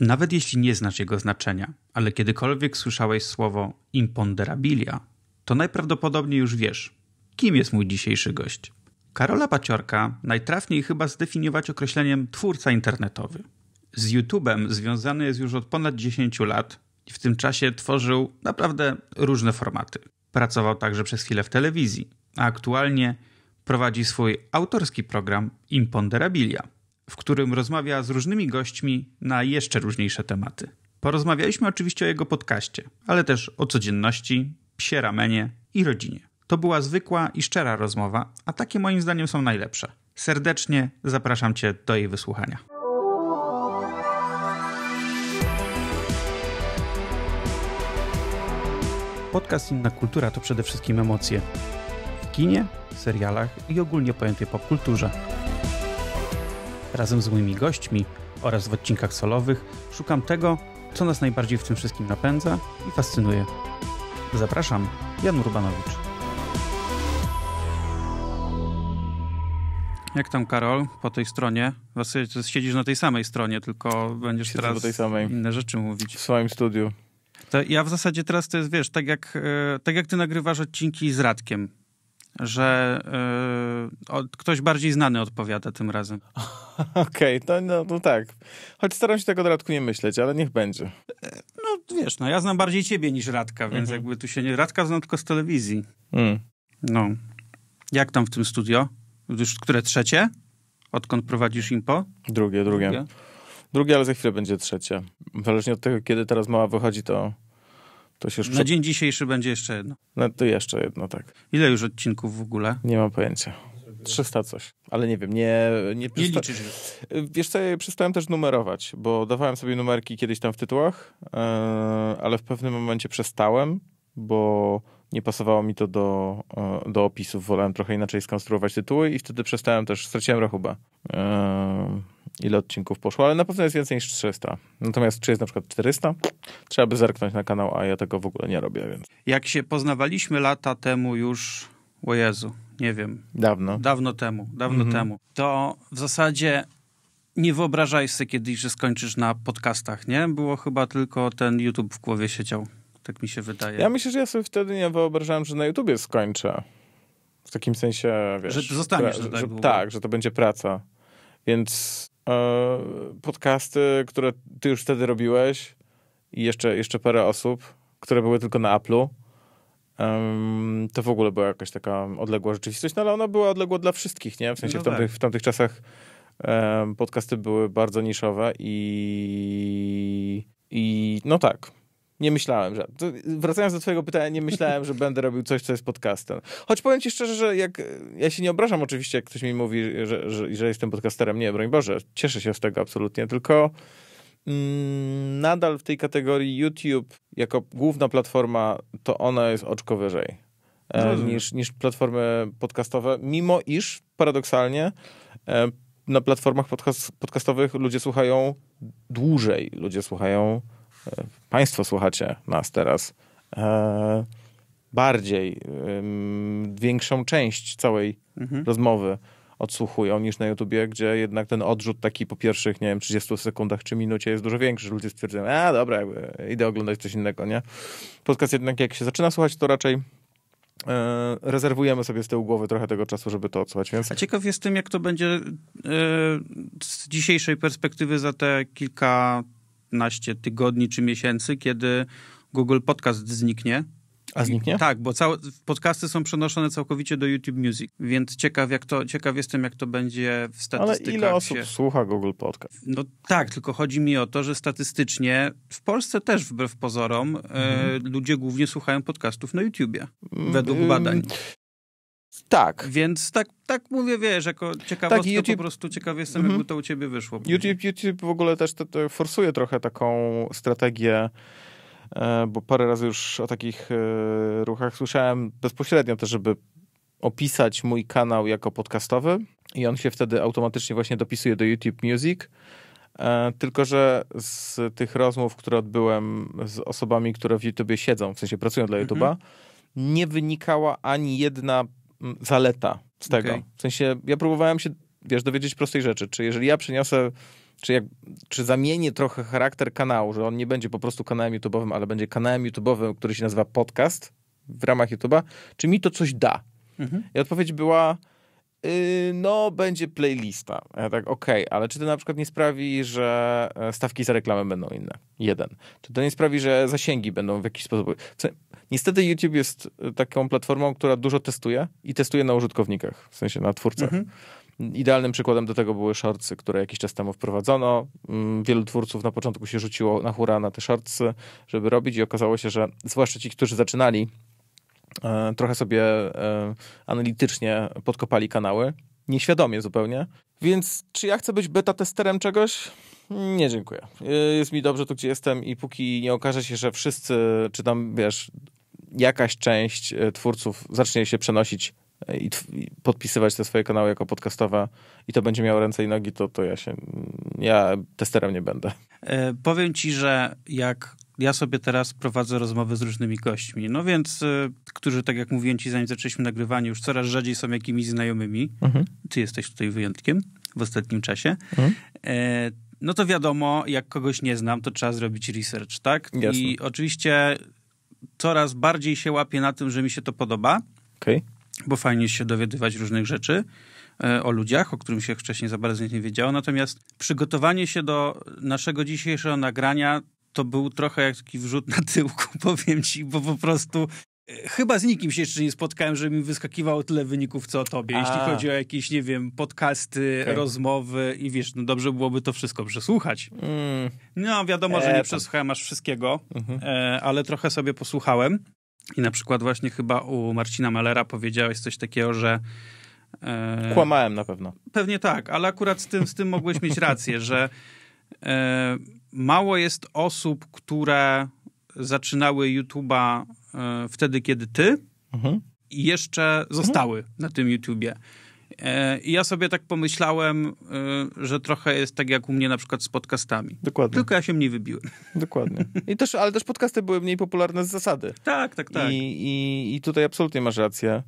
Nawet jeśli nie znasz jego znaczenia, ale kiedykolwiek słyszałeś słowo imponderabilia, to najprawdopodobniej już wiesz, kim jest mój dzisiejszy gość. Karola Paciorka najtrafniej chyba zdefiniować określeniem twórca internetowy. Z YouTube'em związany jest już od ponad 10 lat i w tym czasie tworzył naprawdę różne formaty. Pracował także przez chwilę w telewizji, a aktualnie prowadzi swój autorski program Imponderabilia w którym rozmawia z różnymi gośćmi na jeszcze różniejsze tematy. Porozmawialiśmy oczywiście o jego podcaście, ale też o codzienności, psie ramenie i rodzinie. To była zwykła i szczera rozmowa, a takie moim zdaniem są najlepsze. Serdecznie zapraszam Cię do jej wysłuchania. Podcast Inna Kultura to przede wszystkim emocje. W kinie, serialach i ogólnie pojętej popkulturze. Razem z moimi gośćmi oraz w odcinkach solowych szukam tego, co nas najbardziej w tym wszystkim napędza i fascynuje. Zapraszam, Jan Urbanowicz. Jak tam, Karol, po tej stronie? siedzisz na tej samej stronie, tylko będziesz Siedzę teraz tej samej. inne rzeczy mówić. W swoim studiu. To ja w zasadzie teraz to jest, wiesz, tak jak, e, tak jak ty nagrywasz odcinki z Radkiem że yy, o, ktoś bardziej znany odpowiada tym razem. Okej, okay, to, no, no tak. Choć staram się tego do Radku nie myśleć, ale niech będzie. E, no wiesz, no ja znam bardziej ciebie niż Radka, więc mhm. jakby tu się nie... Radka znam tylko z telewizji. Mm. No. Jak tam w tym studio? Już które trzecie? Odkąd prowadzisz impo? Drugie, drugie. Drugie, drugie ale za chwilę będzie trzecie. Zależnie od tego, kiedy teraz mała wychodzi, to to się już Na dzień dzisiejszy będzie jeszcze jedno. No to jeszcze jedno, tak. Ile już odcinków w ogóle? Nie mam pojęcia. 300 coś, ale nie wiem, nie... Nie, nie przysta... liczysz. Wiesz co, ja przestałem też numerować, bo dawałem sobie numerki kiedyś tam w tytułach, yy, ale w pewnym momencie przestałem, bo nie pasowało mi to do, e, do opisów, wolałem trochę inaczej skonstruować tytuły i wtedy przestałem też, straciłem rachubę. Yy ile odcinków poszło, ale na pewno jest więcej niż 300. Natomiast czy jest na przykład 400? Trzeba by zerknąć na kanał, a ja tego w ogóle nie robię, więc... Jak się poznawaliśmy lata temu już, o Jezu, nie wiem. Dawno. Dawno temu, dawno mhm. temu. To w zasadzie nie wyobrażaj sobie kiedyś, że skończysz na podcastach, nie? Było chyba tylko ten YouTube w głowie siedział. Tak mi się wydaje. Ja myślę, że ja sobie wtedy nie wyobrażałem, że na YouTubie skończę. W takim sensie, wiesz... Że zostaniesz, pra- że, tak, że, tak, że to będzie praca. Więc E, podcasty, które ty już wtedy robiłeś i jeszcze, jeszcze parę osób, które były tylko na Apple'u. to w ogóle była jakaś taka odległa rzeczywistość, no ale ona była odległa dla wszystkich, nie? W sensie no w, tamtych, tak. w tamtych czasach podcasty były bardzo niszowe i, i no tak, nie myślałem, że. Wracając do Twojego pytania, nie myślałem, że będę robił coś, co jest podcastem. Choć powiem Ci szczerze, że jak. Ja się nie obrażam oczywiście, jak ktoś mi mówi, że, że, że jestem podcasterem. Nie, broń Boże, cieszę się z tego absolutnie, tylko. Mm, nadal w tej kategorii YouTube jako główna platforma, to ona jest oczko wyżej e, niż, niż platformy podcastowe, mimo iż paradoksalnie e, na platformach podcast podcastowych ludzie słuchają dłużej, ludzie słuchają Państwo słuchacie nas teraz e, bardziej, większą część całej mhm. rozmowy odsłuchują niż na YouTubie, gdzie jednak ten odrzut taki po pierwszych, nie wiem, 30 sekundach czy minucie jest dużo większy. Ludzie stwierdzają, a dobra, jakby idę oglądać coś innego, nie? Podcast jednak jak się zaczyna słuchać, to raczej e, rezerwujemy sobie z tyłu głowy trochę tego czasu, żeby to odsłuchać. Więc... A ciekaw jestem, jak to będzie e, z dzisiejszej perspektywy za te kilka 15 tygodni czy miesięcy, kiedy Google Podcast zniknie. A zniknie? tak, bo całe, podcasty są przenoszone całkowicie do YouTube Music, więc ciekaw, jak to, ciekaw jestem, jak to będzie w statystykach. Ale ile osób się... słucha Google Podcast? No tak, tylko chodzi mi o to, że statystycznie w Polsce też wbrew pozorom mm. ludzie głównie słuchają podcastów na YouTubie, mm, według mm. badań. Tak. Więc tak, tak mówię, wiesz, jako ciekawostka, tak, YouTube... po prostu ciekaw jestem, mhm. jakby to u ciebie wyszło. YouTube, YouTube w ogóle też to forsuje trochę taką strategię e, bo parę razy już o takich e, ruchach słyszałem bezpośrednio też, żeby opisać mój kanał jako podcastowy i on się wtedy automatycznie właśnie dopisuje do YouTube Music. E, tylko, że z tych rozmów, które odbyłem z osobami, które w YouTube siedzą, w sensie pracują dla mhm. YouTube'a, nie wynikała ani jedna zaleta z tego. Okay. W sensie ja próbowałem się, wiesz, dowiedzieć prostej rzeczy, czy jeżeli ja przyniosę czy, jak, czy zamienię trochę charakter kanału, że on nie będzie po prostu kanałem YouTube'owym, ale będzie kanałem YouTube'owym, który się nazywa podcast w ramach YouTube'a, czy mi to coś da? Mhm. I odpowiedź była, y, no, będzie playlista. Ja tak, okej, okay, ale czy to na przykład nie sprawi, że e, stawki za reklamę będą inne? Jeden. Czy to nie sprawi, że zasięgi będą w jakiś sposób... Niestety YouTube jest e, taką platformą, która dużo testuje i testuje na użytkownikach, w sensie na twórcach. Mhm. Idealnym przykładem do tego były shortsy, które jakiś czas temu wprowadzono. Mm, wielu twórców na początku się rzuciło na hura na te shortsy, żeby robić i okazało się, że zwłaszcza ci, którzy zaczynali, e, trochę sobie e, analitycznie podkopali kanały, nieświadomie zupełnie. Więc czy ja chcę być beta testerem czegoś? Nie, dziękuję. Jest mi dobrze tu, gdzie jestem i póki nie okaże się, że wszyscy, czy tam, wiesz, jakaś część e, twórców zacznie się przenosić e, i, podpisywać te swoje kanały jako podcastowe i to będzie miało ręce i nogi, to, to ja się, mm, ja testerem nie będę. E, powiem ci, że jak ja sobie teraz prowadzę rozmowy z różnymi gośćmi, no więc, którzy tak jak mówiłem ci zanim zaczęliśmy nagrywanie, już coraz rzadziej są jakimiś znajomymi. Mhm. Ty jesteś tutaj wyjątkiem w ostatnim czasie. Mhm. E, no to wiadomo, jak kogoś nie znam, to trzeba zrobić research, tak? Jasne. I oczywiście coraz bardziej się łapię na tym, że mi się to podoba, okay. bo fajnie się dowiadywać różnych rzeczy e, o ludziach, o którym się wcześniej za bardzo nie wiedziało. Natomiast przygotowanie się do naszego dzisiejszego nagrania to był trochę jak taki wrzut na tyłku, powiem ci, bo po prostu Chyba z nikim się jeszcze nie spotkałem, żeby mi wyskakiwało tyle wyników, co o tobie. A. Jeśli chodzi o jakieś, nie wiem, podcasty, okay. rozmowy i wiesz, no dobrze byłoby to wszystko przesłuchać. Mm. No wiadomo, e, że nie przesłuchałem aż wszystkiego, mhm. e, ale trochę sobie posłuchałem. I na przykład właśnie chyba u Marcina Malera powiedziałeś coś takiego, że e, Kłamałem na pewno. Pewnie tak, ale akurat z tym, z tym mogłeś mieć rację, że e, mało jest osób, które zaczynały YouTube'a E, wtedy, kiedy ty mhm. jeszcze zostały mhm. na tym YouTubie. E, I ja sobie tak pomyślałem, e, że trochę jest tak jak u mnie na przykład z podcastami. Dokładnie. Tylko ja się mniej wybiłem. Dokładnie. I też, ale też podcasty były mniej popularne z zasady. Tak, tak, tak. I, i, i tutaj absolutnie masz rację.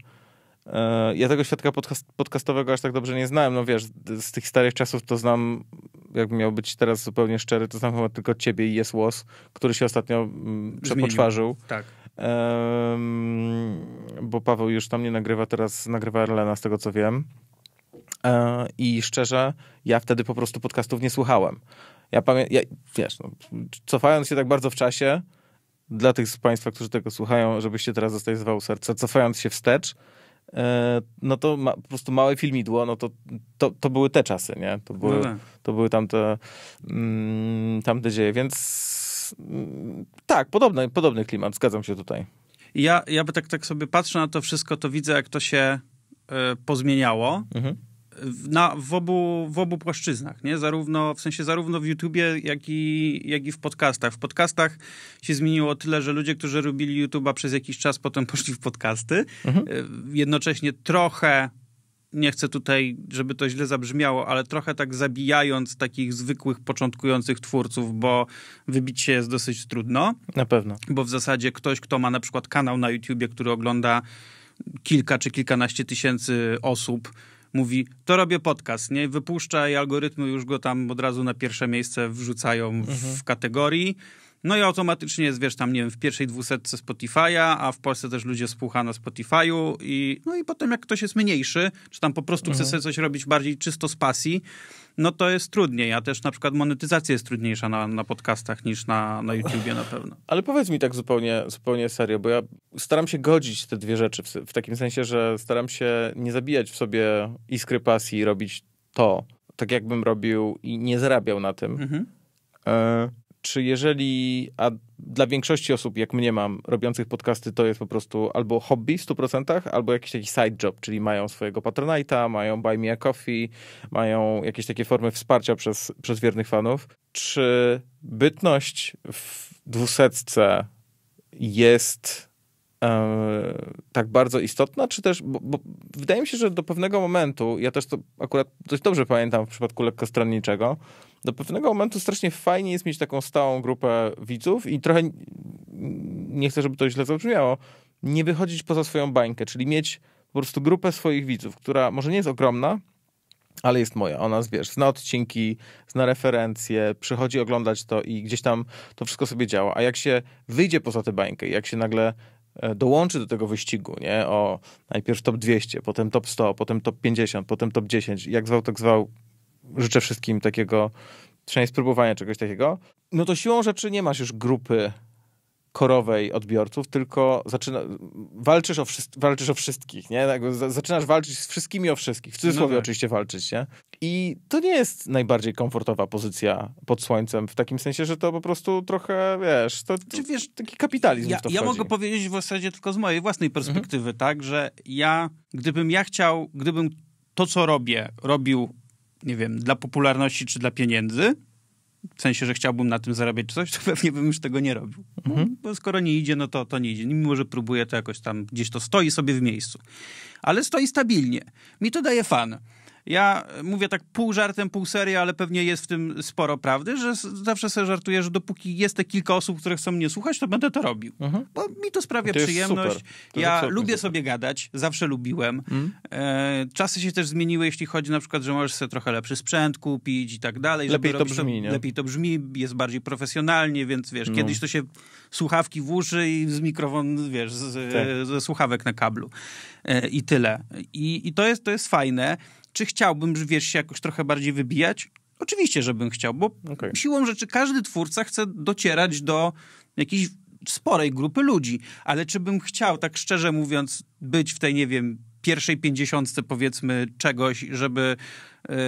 Ja tego świadka podcast, podcastowego aż tak dobrze nie znałem. No wiesz, z tych starych czasów to znam, jakbym miał być teraz zupełnie szczery, to znam chyba tylko ciebie i jest łos, który się ostatnio mm, przepoczwarzył. przepoczwarzył. Tak bo Paweł już tam nie nagrywa, teraz nagrywa Erlena, z tego co wiem. E, I szczerze, ja wtedy po prostu podcastów nie słuchałem. Ja pamiętam, ja, wiesz, no, cofając się tak bardzo w czasie, dla tych z Państwa, którzy tego słuchają, żebyście teraz z serce, cofając się wstecz, e, no to ma, po prostu małe filmidło, no to, to, to były te czasy, nie? To były, no tak. to były tamte, mm, tamte dzieje, więc tak, podobny, podobny klimat, zgadzam się tutaj. Ja, ja by tak, tak sobie patrzę na to wszystko, to widzę, jak to się y, pozmieniało. Mhm. Na, w, obu, w obu płaszczyznach, nie? Zarówno, w sensie zarówno w YouTubie, jak i, jak i w podcastach. W podcastach się zmieniło tyle, że ludzie, którzy robili YouTube'a przez jakiś czas, potem poszli w podcasty. Mhm. E, jednocześnie trochę nie chcę tutaj, żeby to źle zabrzmiało, ale trochę tak zabijając takich zwykłych, początkujących twórców, bo wybić się jest dosyć trudno. Na pewno. Bo w zasadzie ktoś, kto ma na przykład kanał na YouTubie, który ogląda kilka czy kilkanaście tysięcy osób, mówi, to robię podcast, nie? Wypuszcza i algorytmy już go tam od razu na pierwsze miejsce wrzucają w mhm. kategorii no i automatycznie jest, wiesz, tam, nie wiem, w pierwszej dwusetce Spotify'a, a w Polsce też ludzie spłucha na Spotify'u i no i potem jak ktoś jest mniejszy, czy tam po prostu mhm. chce sobie coś robić bardziej czysto z pasji, no to jest trudniej, a też na przykład monetyzacja jest trudniejsza na, na podcastach niż na, na YouTubie na pewno. Ale powiedz mi tak zupełnie, zupełnie serio, bo ja staram się godzić te dwie rzeczy, w, w takim sensie, że staram się nie zabijać w sobie iskry pasji i robić to, tak jakbym robił i nie zarabiał na tym. Mhm. Y czy jeżeli, a dla większości osób, jak mnie mam, robiących podcasty, to jest po prostu albo hobby w 100%, albo jakiś taki side job, czyli mają swojego Patronite'a, mają Buy Me A Coffee, mają jakieś takie formy wsparcia przez, przez wiernych fanów. Czy bytność w dwusetce jest e, tak bardzo istotna, czy też, bo, bo, wydaje mi się, że do pewnego momentu, ja też to akurat dość dobrze pamiętam w przypadku lekkostronniczego, do pewnego momentu strasznie fajnie jest mieć taką stałą grupę widzów i trochę nie chcę, żeby to źle zabrzmiało, nie wychodzić poza swoją bańkę, czyli mieć po prostu grupę swoich widzów, która może nie jest ogromna, ale jest moja. Ona, wiesz, zna odcinki, zna referencje, przychodzi oglądać to i gdzieś tam to wszystko sobie działa. A jak się wyjdzie poza tę bańkę, jak się nagle e, dołączy do tego wyścigu, nie? O najpierw top 200, potem top 100, potem top 50, potem top 10, jak zwał, tak zwał, życzę wszystkim takiego, przynajmniej spróbowania czegoś takiego, no to siłą rzeczy nie masz już grupy korowej odbiorców, tylko zaczyna, walczysz, o wszyscy, walczysz o wszystkich, nie? Tak, zaczynasz walczyć z wszystkimi o wszystkich, w cudzysłowie no tak. oczywiście walczyć, nie? I to nie jest najbardziej komfortowa pozycja pod słońcem, w takim sensie, że to po prostu trochę, wiesz, to, Czy znaczy, wiesz, taki kapitalizm ja, w to wchodzi. Ja mogę powiedzieć w zasadzie tylko z mojej własnej mhm. perspektywy, mhm. tak, że ja, gdybym ja chciał, gdybym to, co robię, robił nie wiem, dla popularności czy dla pieniędzy, w sensie, że chciałbym na tym zarabiać coś, to pewnie bym już tego nie robił. Mhm. Bo skoro nie idzie, no to, to nie idzie. Mimo, że próbuję, to jakoś tam gdzieś to stoi sobie w miejscu. Ale stoi stabilnie. Mi to daje fan ja mówię tak pół żartem, pół serio, ale pewnie jest w tym sporo prawdy, że zawsze sobie żartuję, że dopóki jest te kilka osób, które chcą mnie słuchać, to będę to robił. Mhm. Bo mi to sprawia to przyjemność. Ja lubię super. sobie gadać, zawsze lubiłem. Mhm. E, czasy się też zmieniły, jeśli chodzi na przykład, że możesz sobie trochę lepszy sprzęt kupić i tak dalej. Lepiej to brzmi, to, Lepiej to brzmi, jest bardziej profesjonalnie, więc wiesz, no. kiedyś to się słuchawki w uszy i z mikrofon, wiesz, z, tak. ze słuchawek na kablu. E, I tyle. I, i to, jest, to jest fajne. Czy chciałbym, że wiesz, się jakoś trochę bardziej wybijać? Oczywiście, żebym chciał, bo okay. siłą rzeczy każdy twórca chce docierać do jakiejś sporej grupy ludzi, ale czy bym chciał, tak szczerze mówiąc, być w tej, nie wiem, pierwszej pięćdziesiątce powiedzmy czegoś, żeby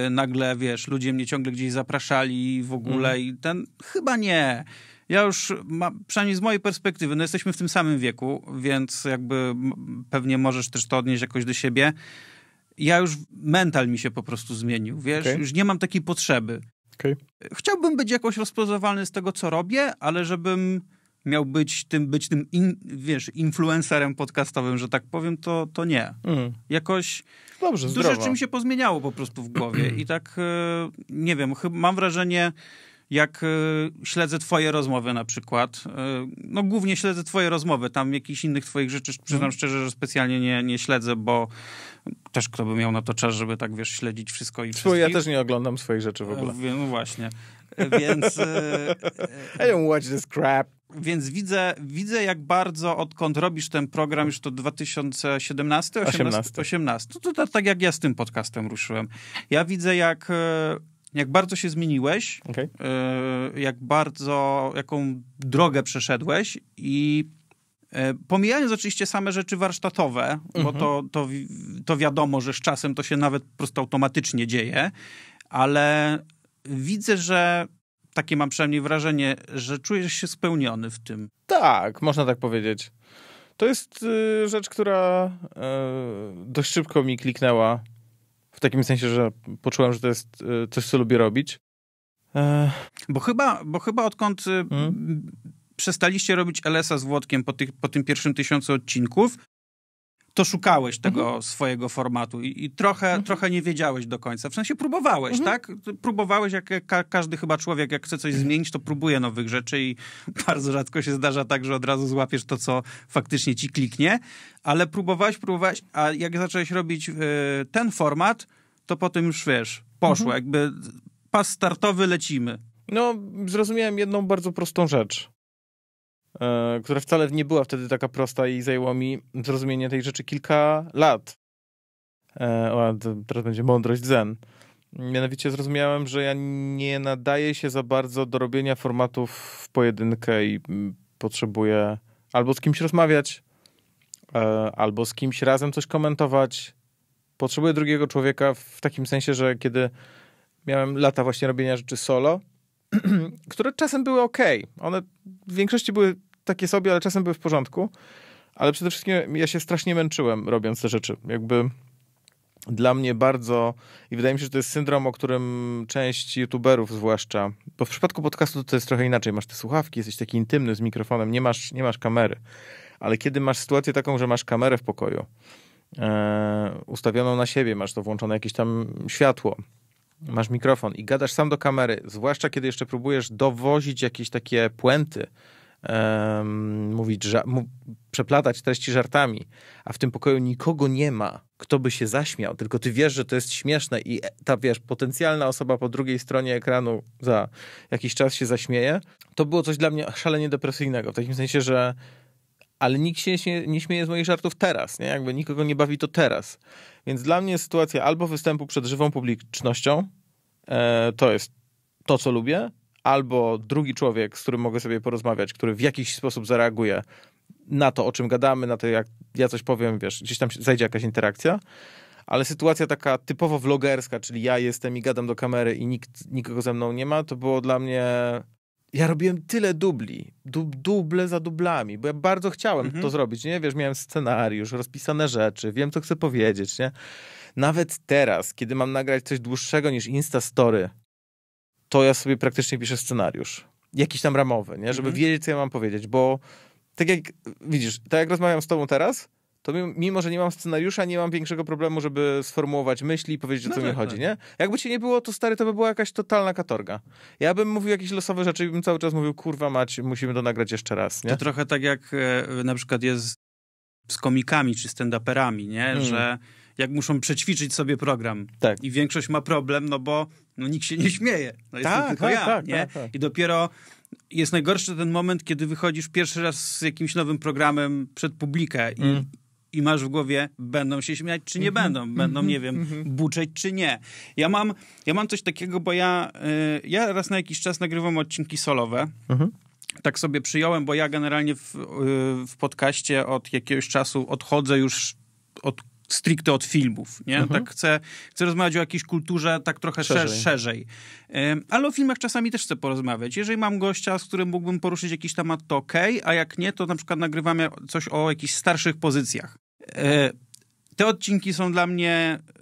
y, nagle, wiesz, ludzie mnie ciągle gdzieś zapraszali w ogóle mm. i ten, chyba nie. Ja już, ma, przynajmniej z mojej perspektywy, no jesteśmy w tym samym wieku, więc jakby pewnie możesz też to odnieść jakoś do siebie ja już mental mi się po prostu zmienił, wiesz, okay. już nie mam takiej potrzeby. Okay. Chciałbym być jakoś rozpoznawalny z tego, co robię, ale żebym miał być tym, być tym in, wiesz, influencerem podcastowym, że tak powiem, to, to nie. Mm. Jakoś Dobrze, dużo zdrowo. rzeczy mi się pozmieniało po prostu w głowie i tak, e, nie wiem, mam wrażenie, jak e, śledzę twoje rozmowy na przykład, e, no głównie śledzę twoje rozmowy, tam jakichś innych twoich rzeczy, przyznam mhm. szczerze, że specjalnie nie, nie śledzę, bo też kto by miał na to czas, żeby tak, wiesz, śledzić wszystko i wszystko. Ja też nie oglądam swoich rzeczy w ogóle. E, no właśnie. Więc... I don't watch this crap. Więc widzę, widzę, jak bardzo odkąd robisz ten program, już to 2017, 18, 18. 18. To, to, tak, to, tak jak ja z tym podcastem ruszyłem. Ja widzę, jak jak bardzo się zmieniłeś, okay. E, jak bardzo, jaką drogę przeszedłeś i e, Pomijając oczywiście same rzeczy warsztatowe, mhm. bo to, to, to wiadomo, że z czasem to się nawet po prostu automatycznie dzieje, ale widzę, że takie mam przynajmniej wrażenie, że czujesz się spełniony w tym. Tak, można tak powiedzieć. To jest y, rzecz, która y, dość szybko mi kliknęła w takim sensie, że poczułem, że to jest e, coś, co lubię robić. E, bo, chyba, bo chyba odkąd e, hmm? przestaliście robić LS-a z Włodkiem po, tych, po tym pierwszym tysiącu odcinków, to szukałeś tego mhm. swojego formatu i, i trochę, mhm. trochę nie wiedziałeś do końca. W sensie próbowałeś, mhm. tak? Próbowałeś, jak ka każdy chyba człowiek, jak chce coś mhm. zmienić, to próbuje nowych rzeczy i bardzo rzadko się zdarza tak, że od razu złapiesz to, co faktycznie ci kliknie, ale próbowałeś, próbowałeś, a jak zacząłeś robić e, ten format, to potem już, wiesz, poszło, mhm. jakby pas startowy, lecimy. No, zrozumiałem jedną bardzo prostą rzecz. E, która wcale nie była wtedy taka prosta i zajęło mi zrozumienie tej rzeczy kilka lat. E, o, teraz będzie mądrość zen. Mianowicie zrozumiałem, że ja nie nadaję się za bardzo do robienia formatów w pojedynkę i potrzebuję albo z kimś rozmawiać, e, albo z kimś razem coś komentować. Potrzebuję drugiego człowieka w takim sensie, że kiedy miałem lata właśnie robienia rzeczy solo, które czasem były ok. One w większości były takie sobie, ale czasem były w porządku. Ale przede wszystkim ja się strasznie męczyłem robiąc te rzeczy. Jakby dla mnie bardzo, i wydaje mi się, że to jest syndrom, o którym część youtuberów zwłaszcza, bo w przypadku podcastu to jest trochę inaczej. Masz te słuchawki, jesteś taki intymny z mikrofonem, nie masz, nie masz kamery. Ale kiedy masz sytuację taką, że masz kamerę w pokoju, e, ustawioną na siebie, masz to włączone jakieś tam światło, masz mikrofon i gadasz sam do kamery, zwłaszcza kiedy jeszcze próbujesz dowozić jakieś takie puenty, um, mówić, że, przeplatać treści żartami, a w tym pokoju nikogo nie ma, kto by się zaśmiał, tylko ty wiesz, że to jest śmieszne i e, ta, wiesz, potencjalna osoba po drugiej stronie ekranu za jakiś czas się zaśmieje, to było coś dla mnie szalenie depresyjnego, w takim sensie, że ale nikt się nie, nie śmieje z moich żartów teraz, nie? Jakby nikogo nie bawi to teraz. Więc dla mnie sytuacja albo występu przed żywą publicznością, e, to jest to, co lubię, albo drugi człowiek, z którym mogę sobie porozmawiać, który w jakiś sposób zareaguje na to, o czym gadamy, na to, jak ja coś powiem, wiesz, gdzieś tam zajdzie jakaś interakcja, ale sytuacja taka typowo vlogerska, czyli ja jestem i gadam do kamery i nikt, nikogo ze mną nie ma, to było dla mnie ja robiłem tyle dubli, dub, duble za dublami, bo ja bardzo chciałem mhm. to zrobić, nie? Wiesz, miałem scenariusz, rozpisane rzeczy, wiem, co chcę powiedzieć, nie? Nawet teraz, kiedy mam nagrać coś dłuższego niż Insta Story, to ja sobie praktycznie piszę scenariusz. Jakiś tam ramowy, nie? Żeby mhm. wiedzieć, co ja mam powiedzieć, bo tak jak, widzisz, tak jak rozmawiam z tobą teraz, to mimo, że nie mam scenariusza, nie mam większego problemu, żeby sformułować myśli i powiedzieć, o no co tak, mi chodzi, tak. nie? Jakby cię nie było, to stary, to by była jakaś totalna katorga. Ja bym mówił jakieś losowe rzeczy i bym cały czas mówił, kurwa mać, musimy to nagrać jeszcze raz, nie? To trochę tak jak e, na przykład jest z komikami czy stand-uperami, nie? Mm. Że jak muszą przećwiczyć sobie program. Tak. I większość ma problem, no bo no, nikt się nie śmieje. No tak, tylko tak, ja, tak, nie? Tak, tak. I dopiero jest najgorszy ten moment, kiedy wychodzisz pierwszy raz z jakimś nowym programem przed publikę i, mm i masz w głowie, będą się śmiać czy nie mhm, będą, mhm, będą, nie wiem, mhm. buczeć czy nie. Ja mam, ja mam coś takiego, bo ja, y, ja raz na jakiś czas nagrywam odcinki solowe. tak sobie przyjąłem, bo ja generalnie w, y, w podcaście od jakiegoś czasu odchodzę już od, stricte od filmów, nie? Tak chcę, chcę rozmawiać o jakiejś kulturze tak trochę szerzej. szerzej. Ale o filmach czasami też chcę porozmawiać. Jeżeli mam gościa, z którym mógłbym poruszyć jakiś temat, to ok, a jak nie, to na przykład nagrywamy coś o jakichś starszych pozycjach. E, te odcinki są dla mnie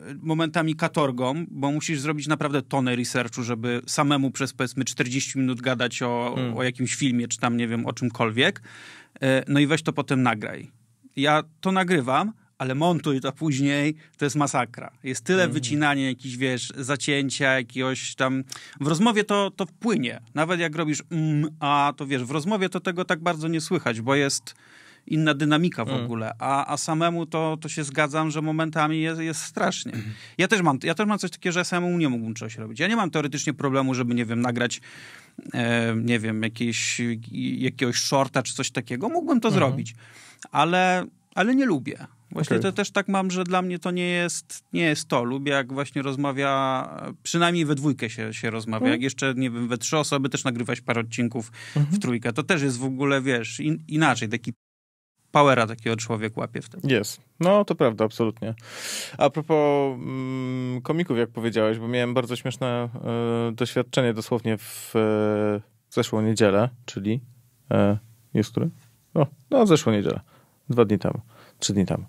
e, momentami katorgą, bo musisz zrobić naprawdę tonę researchu, żeby samemu przez powiedzmy 40 minut gadać o, hmm. o jakimś filmie, czy tam nie wiem, o czymkolwiek. E, no i weź to potem nagraj. Ja to nagrywam, ale montuj to później, to jest masakra. Jest tyle hmm. wycinania, jakieś, wiesz, zacięcia, jakiegoś tam... W rozmowie to, to wpłynie. Nawet jak robisz mm, a, to wiesz, w rozmowie to tego tak bardzo nie słychać, bo jest inna dynamika w mm. ogóle, a, a samemu to, to się zgadzam, że momentami jest, jest strasznie. Mhm. Ja też, mam, ja też mam coś takiego, że samemu nie mógłbym czegoś robić. Ja nie mam teoretycznie problemu, żeby, nie wiem, nagrać e, nie wiem, jakieś, jakiegoś shorta czy coś takiego. Mógłbym to mm. zrobić, ale, ale nie lubię. Właśnie okay. to też tak mam, że dla mnie to nie jest, nie jest to. Lubię, jak właśnie rozmawia, przynajmniej we dwójkę się, się rozmawia. Mm. Jak jeszcze, nie wiem, we trzy osoby też nagrywać parę odcinków mm -hmm. w mhm. trójkę. To też jest w ogóle, wiesz, in, inaczej, taki powera takiego człowiek łapie w tym. Jest. No, to prawda, absolutnie. A propos mm, komików, jak powiedziałeś, bo miałem bardzo śmieszne y, doświadczenie dosłownie w, y, w zeszłą niedzielę, czyli y, jest który? No, no, zeszłą niedzielę. Dwa dni temu. Trzy dni temu.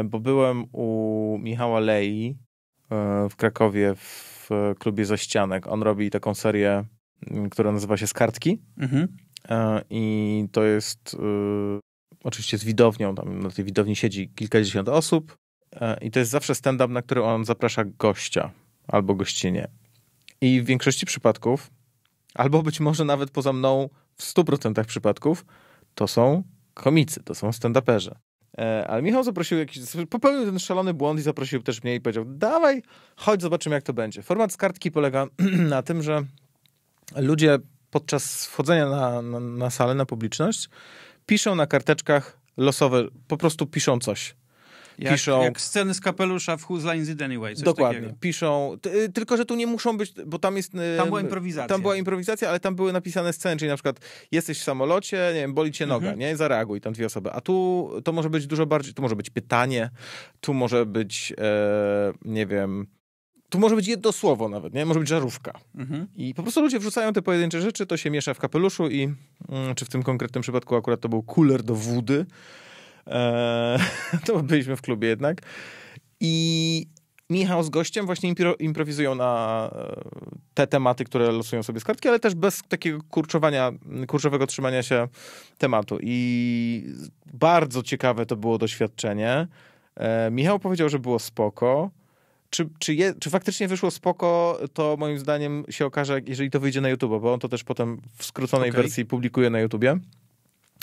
Y, bo byłem u Michała Lei w Krakowie w klubie ze ścianek. On robi taką serię, mm, która nazywa się Skartki. Mhm. I to jest y, oczywiście z widownią, tam na tej widowni siedzi kilkadziesiąt osób e, i to jest zawsze stand-up, na który on zaprasza gościa albo gościnie. I w większości przypadków, albo być może nawet poza mną w 100% przypadków, to są komicy, to są stand e, Ale Michał zaprosił jakiś, popełnił ten szalony błąd i zaprosił też mnie i powiedział, dawaj, chodź, zobaczymy jak to będzie. Format z kartki polega na tym, że ludzie podczas wchodzenia na, na, na salę, na publiczność, piszą na karteczkach losowe, po prostu piszą coś. Jak, piszą... jak sceny z kapelusza w Who's Lines It Anyway. Dokładnie. Takiego. Piszą, y, tylko że tu nie muszą być, bo tam jest... Y, tam była improwizacja. Tam była improwizacja, ale tam były napisane sceny, czyli na przykład jesteś w samolocie, nie wiem, boli cię noga, mhm. nie? Zareaguj, tam dwie osoby. A tu to może być dużo bardziej, tu może być pytanie, tu może być, e, nie wiem, tu może być jedno słowo nawet, nie? Może być żarówka. Mhm. I po prostu ludzie wrzucają te pojedyncze rzeczy, to się miesza w kapeluszu i mm, czy w tym konkretnym przypadku akurat to był cooler do wody. Eee, to byliśmy w klubie jednak. I Michał z gościem właśnie impro, improwizują na e, te tematy, które losują sobie z kartki, ale też bez takiego kurczowania, kurczowego trzymania się tematu. I bardzo ciekawe to było doświadczenie. Eee, Michał powiedział, że było spoko czy, czy, je, czy faktycznie wyszło spoko, to moim zdaniem się okaże, jeżeli to wyjdzie na YouTube, bo on to też potem w skróconej okay. wersji publikuje na YouTubie.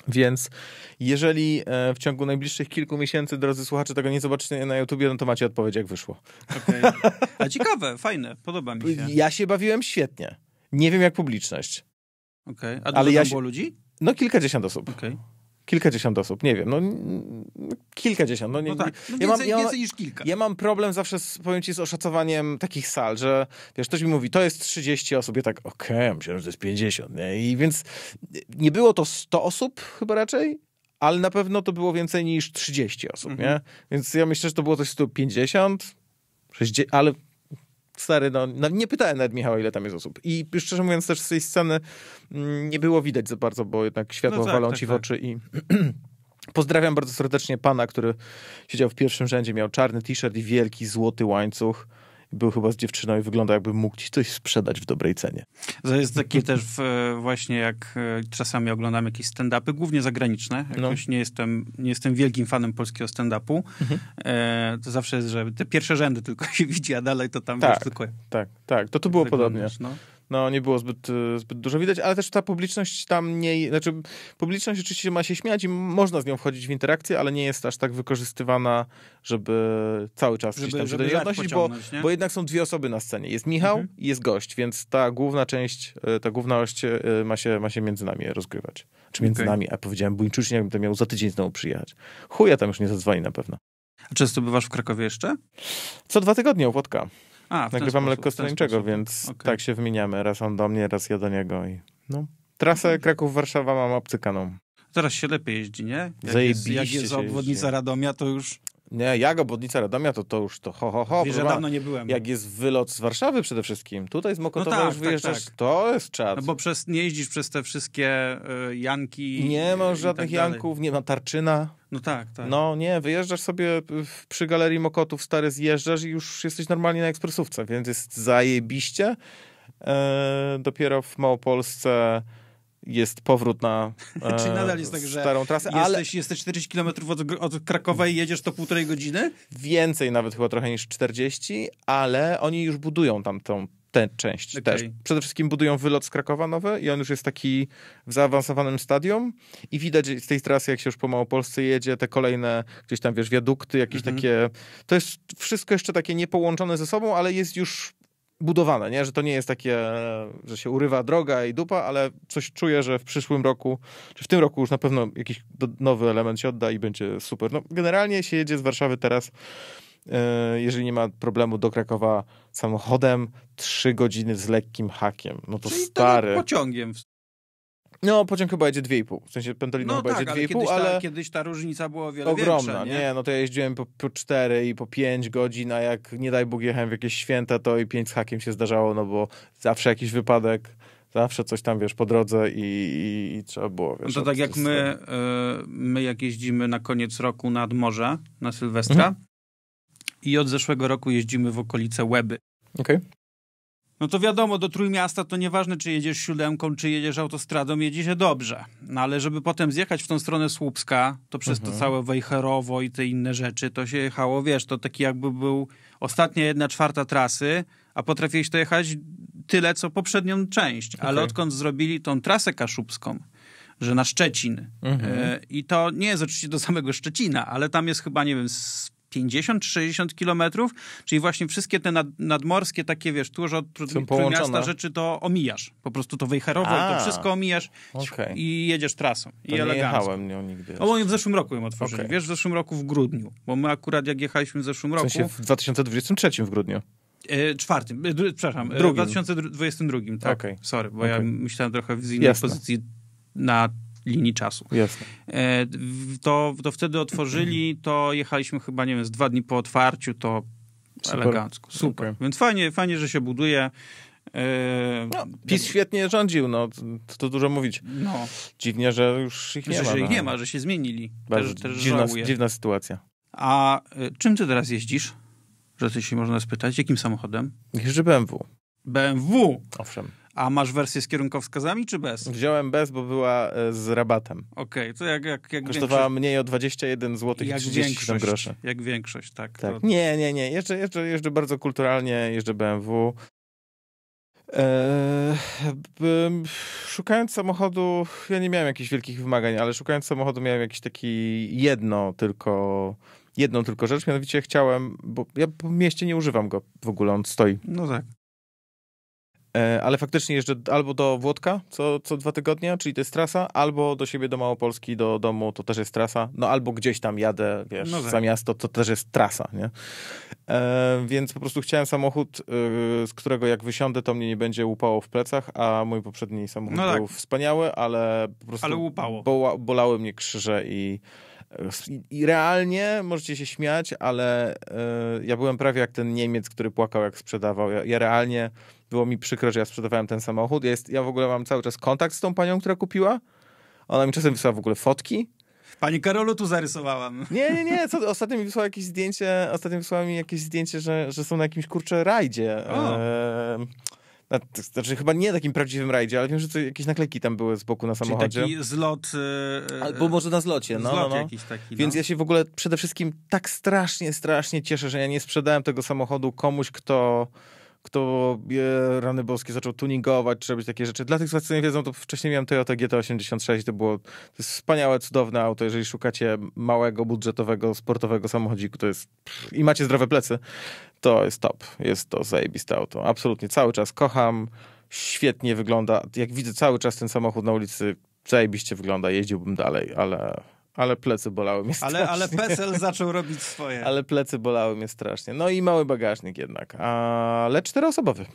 Więc jeżeli e, w ciągu najbliższych kilku miesięcy, drodzy słuchacze, tego nie zobaczycie na YouTubie, no to macie odpowiedź, jak wyszło. Okay. A ciekawe, fajne, podoba mi się. Ja się bawiłem świetnie. Nie wiem jak publiczność. okay. a dużo Ale ja było ludzi? No kilkadziesiąt osób. Okay kilkadziesiąt osób, nie wiem, no kilkadziesiąt. No, nie, no tak, no ja więcej, mam, ja, więcej niż kilka. Ja mam problem zawsze, z, powiem ci, z oszacowaniem takich sal, że wiesz, ktoś mi mówi, to jest 30 osób, ja tak, okej, okay, myślałem, że to jest 50, nie? i więc nie było to 100 osób chyba raczej, ale na pewno to było więcej niż 30 osób, mhm. nie? Więc ja myślę, że to było coś 150, 60, ale stary, no, no, nie pytałem nawet Michała, ile tam jest osób. I szczerze mówiąc też z tej sceny mm, nie było widać za bardzo, bo jednak światło no tak, walą tak, ci w tak. oczy i... Pozdrawiam bardzo serdecznie pana, który siedział w pierwszym rzędzie, miał czarny t-shirt i wielki złoty łańcuch był chyba z dziewczyną i wyglądał jakby mógł ci coś sprzedać w dobrej cenie. To jest takie też w, e, właśnie jak e, czasami oglądam jakieś stand-upy, głównie zagraniczne. No. Jakoś no. nie, jestem, nie jestem wielkim fanem polskiego stand-upu. Mhm. E, to zawsze jest, że te pierwsze rzędy tylko się widzi, a dalej to tam tak, wiesz, tylko... Tak, tak. To tu było podobnie. No no nie było zbyt, y, zbyt dużo widać, ale też ta publiczność tam nie, znaczy publiczność oczywiście ma się śmiać i można z nią wchodzić w interakcję, ale nie jest aż tak wykorzystywana, żeby cały czas żeby, gdzieś tam żeby odnosić, bo, bo jednak są dwie osoby na scenie. Jest Michał mhm. i jest gość, więc ta główna część, y, ta główna oś y, ma się, ma się między nami rozgrywać. Czy między okay. nami, a powiedziałem Buńczucznie, jakbym to miał za tydzień znowu przyjechać. Chuja tam już nie zadzwoni na pewno. A często bywasz w Krakowie jeszcze? Co dwa tygodnie, Łopotka. A, Nagrywam lekkostroniczego, tak. więc okay. tak się wymieniamy. Raz on do mnie, raz ja do niego. I, no. Trasę mhm. Kraków-Warszawa mam obcykaną. Teraz się lepiej jeździ, nie? Jak jest, jak jest obwodnica jeździ. Radomia, to już... Nie, jak obwodnica Radomia, to to już to ho, ho, ho. Wiesz, że dawno nie byłem. Jak jest wylot z Warszawy przede wszystkim, tutaj z Mokotowa no tak, już tak, wyjeżdżasz, tak, tak. to jest czad. No bo przez, nie jeździsz przez te wszystkie y, Janki. Nie ma żadnych tak Janków, nie ma Tarczyna. No tak, tak. No nie, wyjeżdżasz sobie przy Galerii Mokotów, stary, zjeżdżasz i już jesteś normalnie na ekspresówce, więc jest zajebiście. E, dopiero w Małopolsce jest powrót na e, Czyli nadal jest tak, starą trasę, jesteś, ale... jesteś 40 km od, od Krakowa i jedziesz to półtorej godziny? Więcej nawet chyba trochę niż 40, ale oni już budują tam tą tę część okay. też. Przede wszystkim budują wylot z Krakowa nowy i on już jest taki w zaawansowanym stadium i widać z tej trasy, jak się już po Małopolsce jedzie, te kolejne gdzieś tam, wiesz, wiadukty, jakieś mhm. takie... To jest wszystko jeszcze takie niepołączone ze sobą, ale jest już budowane, nie? Że to nie jest takie, że się urywa droga i dupa, ale coś czuję, że w przyszłym roku, czy w tym roku już na pewno jakiś nowy element się odda i będzie super. No, generalnie się jedzie z Warszawy teraz E, jeżeli nie ma problemu, do Krakowa samochodem, trzy godziny z lekkim hakiem. No to Czyli stary. To no, pociągiem. No, pociąg chyba jedzie 2,5. W sensie pendolino no chyba tak, jedzie 2,5, ale, kiedyś ta, Kiedyś ta różnica była o wiele ogromna, większa, nie? nie? No to ja jeździłem po, po 4 i po 5 godzin, a jak nie daj Bóg jechałem w jakieś święta, to i 5 z hakiem się zdarzało, no bo zawsze jakiś wypadek zawsze coś tam, wiesz, po drodze i, i, i trzeba było, wiesz. No to tak jak my, y, my jak jeździmy na koniec roku nad morze, na Sylwestra, mhm i od zeszłego roku jeździmy w okolice Łeby. Okej. Okay. No to wiadomo, do Trójmiasta to nieważne, czy jedziesz siódemką, czy jedziesz autostradą, jedzie się dobrze. No ale żeby potem zjechać w tą stronę Słupska, to przez mhm. to całe Wejherowo i te inne rzeczy, to się jechało, wiesz, to taki jakby był ostatnia jedna czwarta trasy, a potrafiłeś to jechać tyle, co poprzednią część. Okay. Ale odkąd zrobili tą trasę kaszubską, że na Szczecin. Mhm. E, I to nie jest oczywiście do samego Szczecina, ale tam jest chyba, nie wiem, z 50-60 kilometrów, czyli właśnie wszystkie te nad, nadmorskie takie, wiesz, tuż od miasta rzeczy to omijasz. Po prostu to wejherowo, to wszystko omijasz okay. i jedziesz trasą. To I nie jechałem nią nigdy. O, w zeszłym roku ją otworzyli. Okay. Wiesz, w zeszłym roku w grudniu, bo my akurat jak jechaliśmy w zeszłym roku... W, sensie w 2023 w grudniu. E, czwartym, e, przepraszam, e, Drugim. w 2022, tak. Okay. Sorry, bo okay. ja myślałem trochę z innej Jasne. pozycji na linii czasu. Jasne. E, to, to wtedy otworzyli, to jechaliśmy chyba, nie wiem, z dwa dni po otwarciu, to super. elegancko, super. Więc fajnie, fajnie, że się buduje. E, no, PiS świetnie rządził, no to, to dużo mówić. No. Dziwnie, że już ich nie że, ma. Że ich no. nie ma, że się zmienili. Bardzo też, też dziwna, dziwna, sytuacja. A e, czym ty teraz jeździsz? Że ty się można spytać. Jakim samochodem? Jeżdżę BMW. BMW? Owszem. A masz wersję z kierunkowskazami czy bez? Wziąłem bez, bo była e, z rabatem. Okej, okay, to jak, jak, jak Kosztowała większość... mniej o 21 zł i 37 groszy. Jak większość, tak. tak. To... Nie, nie, nie. Jeżdżę, jeszcze jeszcze bardzo kulturalnie, jeżdżę BMW. Eee, szukając samochodu, ja nie miałem jakichś wielkich wymagań, ale szukając samochodu miałem jakiś taki jedno tylko, jedną tylko rzecz, mianowicie chciałem, bo ja po mieście nie używam go w ogóle, on stoi. No tak. E, ale faktycznie jeżdżę albo do Włodka co, co dwa tygodnie, czyli to jest trasa, albo do siebie do Małopolski, do domu, to też jest trasa, no albo gdzieś tam jadę, wiesz, no tak. za miasto, to też jest trasa, nie? E, więc po prostu chciałem samochód, y, z którego jak wysiądę, to mnie nie będzie łupało w plecach, a mój poprzedni samochód no tak. był wspaniały, ale po prostu ale łupało. bolały mnie krzyże i i realnie możecie się śmiać, ale y, ja byłem prawie jak ten Niemiec, który płakał, jak sprzedawał. ja, ja realnie było mi przykro, że ja sprzedawałem ten samochód. Jest, ja w ogóle mam cały czas kontakt z tą panią, która kupiła. Ona mi czasem wysyła w ogóle fotki. Pani Karolu, tu zarysowałam. Nie, nie, nie. Co, ostatnio mi wysłała jakieś zdjęcie, ostatnio wysłała mi jakieś zdjęcie, że, że są na jakimś kurczę rajdzie. na, to znaczy chyba nie takim prawdziwym rajdzie, ale wiem, że to jakieś naklejki tam były z boku na samochodzie. Czyli taki zlot... Yy, Albo może na zlocie. No, zlot no, no. jakiś taki. Więc no. ja się w ogóle przede wszystkim tak strasznie, strasznie cieszę, że ja nie sprzedałem tego samochodu komuś, kto kto rany boskie zaczął tuningować, czy robić takie rzeczy. Dla tych, co nie wiedzą, to wcześniej miałem Toyota GT86, to było to jest wspaniałe, cudowne auto. Jeżeli szukacie małego, budżetowego, sportowego samochodziku, to jest pff, i macie zdrowe plecy, to jest top. Jest to zajebiste auto. Absolutnie. Cały czas kocham. Świetnie wygląda. Jak widzę cały czas ten samochód na ulicy, zajebiście wygląda. Jeździłbym dalej, ale ale plecy bolały mnie strasznie. Ale, ale PESEL zaczął robić swoje. Ale plecy bolały mnie strasznie. No i mały bagażnik jednak. Ale czteroosobowy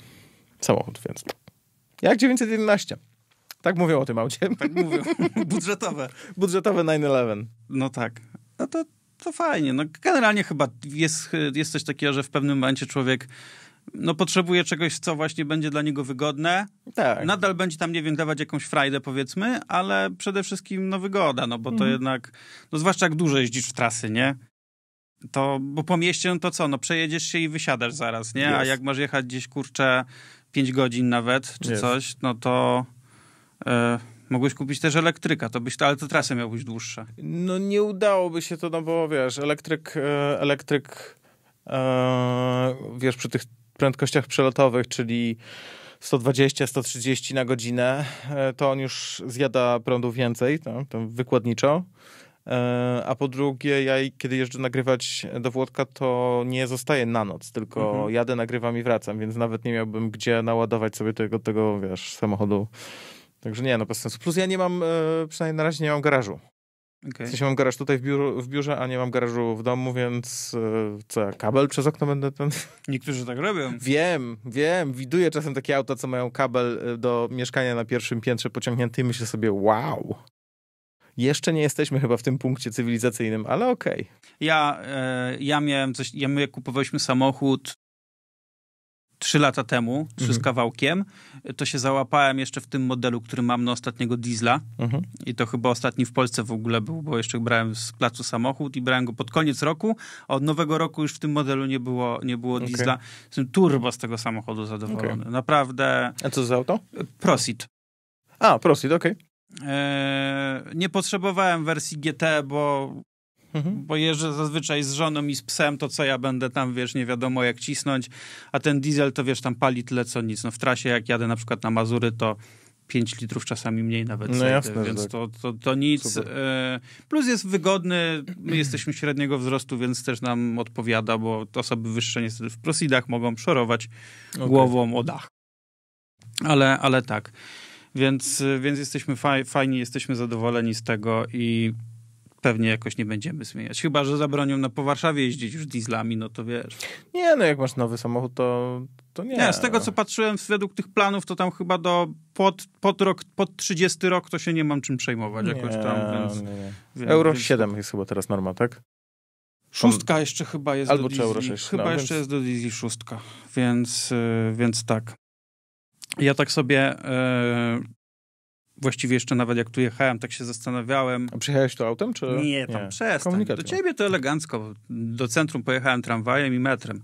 samochód, więc jak 911. Tak mówią o tym aucie. Tak mówią. Budżetowe. Budżetowe 911. No tak. No to, to fajnie. No generalnie chyba jest, jest coś takiego, że w pewnym momencie człowiek no potrzebuje czegoś, co właśnie będzie dla niego wygodne. Tak. Nadal będzie tam, nie wiem, dawać jakąś frajdę powiedzmy, ale przede wszystkim no wygoda, no bo to mhm. jednak, no zwłaszcza jak dużo jeździsz w trasy, nie? To, bo po mieście, no to co, no przejedziesz się i wysiadasz zaraz, nie? Yes. A jak masz jechać gdzieś, kurczę, 5 godzin nawet, czy yes. coś, no to... Yy, Mogłeś kupić też elektryka, to byś, ale to trasę miałbyś dłuższe. No nie udałoby się to, no bo wiesz, elektryk, e, elektryk e, wiesz, przy tych prędkościach przelotowych, czyli 120-130 na godzinę, e, to on już zjada prądu więcej, tam, no, tam wykładniczo. E, a po drugie, ja kiedy jeżdżę nagrywać do Włodka, to nie zostaję na noc, tylko mhm. jadę, nagrywam i wracam, więc nawet nie miałbym gdzie naładować sobie tego, tego wiesz, samochodu. Także nie, no bez sensu. Plus ja nie mam, e, przynajmniej na razie nie mam garażu. Okay. W sensie mam garaż tutaj w, w biurze, a nie mam garażu w domu, więc e, co, kabel przez okno będę ten... Niektórzy tak robią. Wiem, wiem. Widuję czasem takie auta, co mają kabel e, do mieszkania na pierwszym piętrze pociągnięty i myślę sobie, wow. Jeszcze nie jesteśmy chyba w tym punkcie cywilizacyjnym, ale okej. Okay. Ja, e, ja miałem coś, ja my kupowaliśmy samochód, trzy lata temu, trzy mhm. z kawałkiem, to się załapałem jeszcze w tym modelu, który mam na ostatniego diesla. Mhm. I to chyba ostatni w Polsce w ogóle był, bo jeszcze brałem z placu samochód i brałem go pod koniec roku, a od nowego roku już w tym modelu nie było, nie było okay. diesla. Jestem turbo z tego samochodu zadowolony. Okay. Naprawdę. A co za auto? Prosit. A, Prosit, okej. Okay. Eee, nie potrzebowałem wersji GT, bo Mhm. Bo jeżdżę zazwyczaj z żoną i z psem, to co ja będę tam, wiesz, nie wiadomo jak cisnąć, a ten diesel to wiesz, tam pali tyle co nic. No w trasie jak jadę na przykład na Mazury, to 5 litrów, czasami mniej nawet. No jasne, więc tak. to, to, to nic. E, plus jest wygodny, my jesteśmy średniego wzrostu, więc też nam odpowiada, bo osoby wyższe niestety w prosidach mogą przorować okay. głową o dach. Ale, ale tak. Więc, więc jesteśmy faj, fajni, jesteśmy zadowoleni z tego i pewnie jakoś nie będziemy zmieniać. Chyba, że zabronią na no, po Warszawie jeździć już dieslami, no to wiesz. Nie, no jak masz nowy samochód, to, to nie. nie. Z tego, co patrzyłem według tych planów, to tam chyba do pod, pod rok, pod 30 rok to się nie mam czym przejmować jakoś tam, no więc... Nie, nie. Wiem, Euro więc... 7 jest chyba teraz norma, tak? Szóstka jeszcze chyba jest Albo do diesli. Euro 6, chyba no, jeszcze więc... jest do diesli szóstka, więc, yy, więc tak. Ja tak sobie yy, właściwie jeszcze nawet jak tu jechałem, tak się zastanawiałem. A przyjechałeś tu autem, czy? Nie, tam nie. Do ciebie to elegancko. Do centrum pojechałem tramwajem i metrem.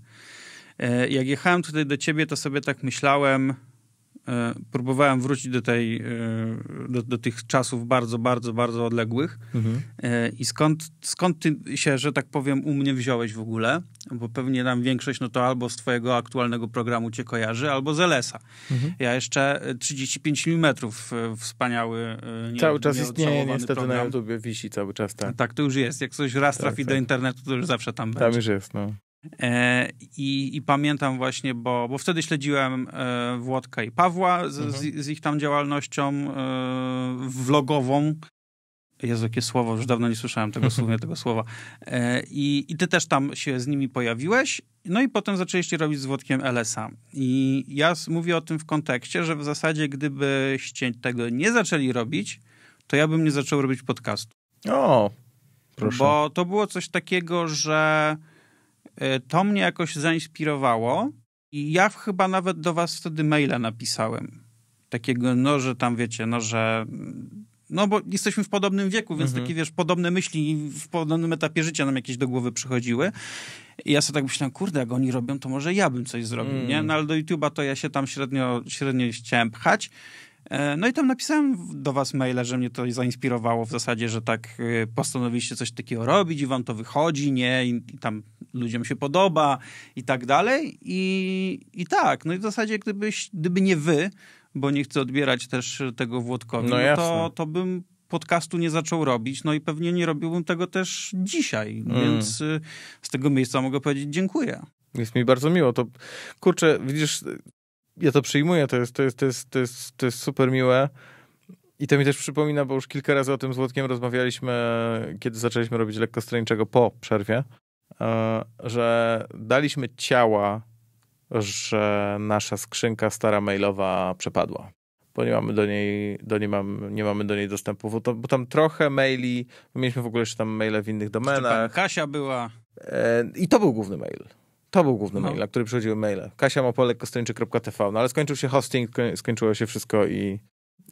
E, jak jechałem tutaj do ciebie, to sobie tak myślałem, E, próbowałem wrócić do, tej, e, do, do tych czasów bardzo, bardzo, bardzo odległych. Mhm. E, I skąd, skąd ty się, że tak powiem, u mnie wziąłeś w ogóle? Bo pewnie nam większość, no to albo z twojego aktualnego programu cię kojarzy, albo z Elesa. Mhm. Ja jeszcze 35 mm, wspaniały, nie, Cały czas istnieje niestety program. na YouTubie, wisi cały czas, tak. Tak, to już jest. Jak coś raz tak, trafi tak. do tak. internetu, to już zawsze tam, tam będzie. Tam już jest, no. E, I, I, pamiętam właśnie, bo, bo wtedy śledziłem e, Włodka i Pawła z, mhm. z ich tam działalnością e, vlogową. Jezu, jakie słowo, już dawno nie słyszałem tego, słownie, tego słowa. I, I ty też tam się z nimi pojawiłeś, no i potem zaczęliście robić z Włodkiem LSA. I ja mówię o tym w kontekście, że w zasadzie gdybyście tego nie zaczęli robić, to ja bym nie zaczął robić podcastu. O, proszę. Bo to było coś takiego, że Y, to mnie jakoś zainspirowało i ja chyba nawet do was wtedy maila napisałem. Takiego, no, że tam wiecie, no, że mm, no bo jesteśmy w podobnym wieku, więc mhm. takie, wiesz, podobne myśli w podobnym etapie życia nam jakieś do głowy przychodziły. I ja sobie tak myślałem, kurde, jak oni robią, to może ja bym coś zrobił, mm. nie? No ale do YouTube'a to ja się tam średnio, średnio chciałem pchać. E, no i tam napisałem do was maila, że mnie to zainspirowało w zasadzie, że tak e, postanowiliście coś takiego robić i wam to wychodzi, nie? I, i tam ludziom się podoba i tak dalej. I, i tak, no i w zasadzie gdybyś, gdyby nie wy, bo nie chcę odbierać też tego Włodkowi, no, no to, to bym podcastu nie zaczął robić, no i pewnie nie robiłbym tego też dzisiaj, mm. więc y, z tego miejsca mogę powiedzieć dziękuję. Jest mi bardzo miło. To kurczę, widzisz, ja to przyjmuję, to jest, to jest, to jest, to jest, to jest super miłe. I to mi też przypomina, bo już kilka razy o tym złotkiem rozmawialiśmy, kiedy zaczęliśmy robić lekko stronniczego po przerwie, e, że daliśmy ciała, że nasza skrzynka stara mailowa przepadła, bo nie mamy do niej, do niej mam, nie mamy do niej dostępu, bo, to, bo tam trochę maili, mieliśmy w ogóle jeszcze tam maile w innych domenach. Kasia była. E, I to był główny mail. To był główny no. mail, na który przychodziły maile. kasiamopolek.tv, no ale skończył się hosting, skończyło się wszystko i,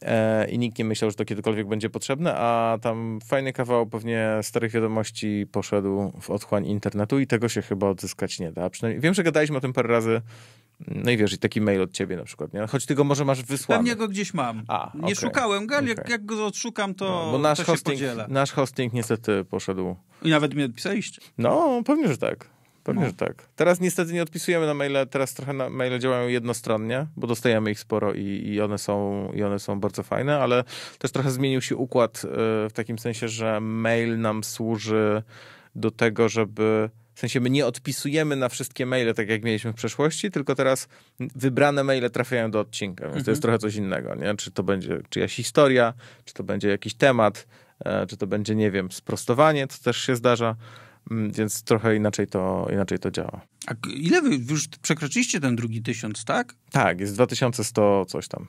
e, i nikt nie myślał, że to kiedykolwiek będzie potrzebne, a tam fajny kawał pewnie starych wiadomości poszedł w otchłań internetu i tego się chyba odzyskać nie da. Przynajmniej wiem, że gadaliśmy o tym parę razy, no i wiesz, i taki mail od ciebie na przykład, nie? Choć ty go może masz wysłany. Pewnie go gdzieś mam. A, okay. Nie szukałem go, ale okay. jak, jak, go odszukam, to, no, bo nasz to hosting, Nasz hosting niestety poszedł. I nawet mnie odpisaliście. No, pewnie, że tak. Pewnie, no. że tak. Teraz niestety nie odpisujemy na maile, teraz trochę na maile działają jednostronnie, bo dostajemy ich sporo i, i, one, są, i one są bardzo fajne, ale też trochę zmienił się układ e, w takim sensie, że mail nam służy do tego, żeby w sensie my nie odpisujemy na wszystkie maile, tak jak mieliśmy w przeszłości, tylko teraz wybrane maile trafiają do odcinka, więc mhm. to jest mhm. trochę coś innego, nie? Czy to będzie czyjaś historia, czy to będzie jakiś temat, e, czy to będzie, nie wiem, sprostowanie, to też się zdarza. Mm, więc trochę inaczej to, inaczej to działa. A ile wy już przekroczyliście ten drugi tysiąc, tak? Tak, jest 2100 coś tam.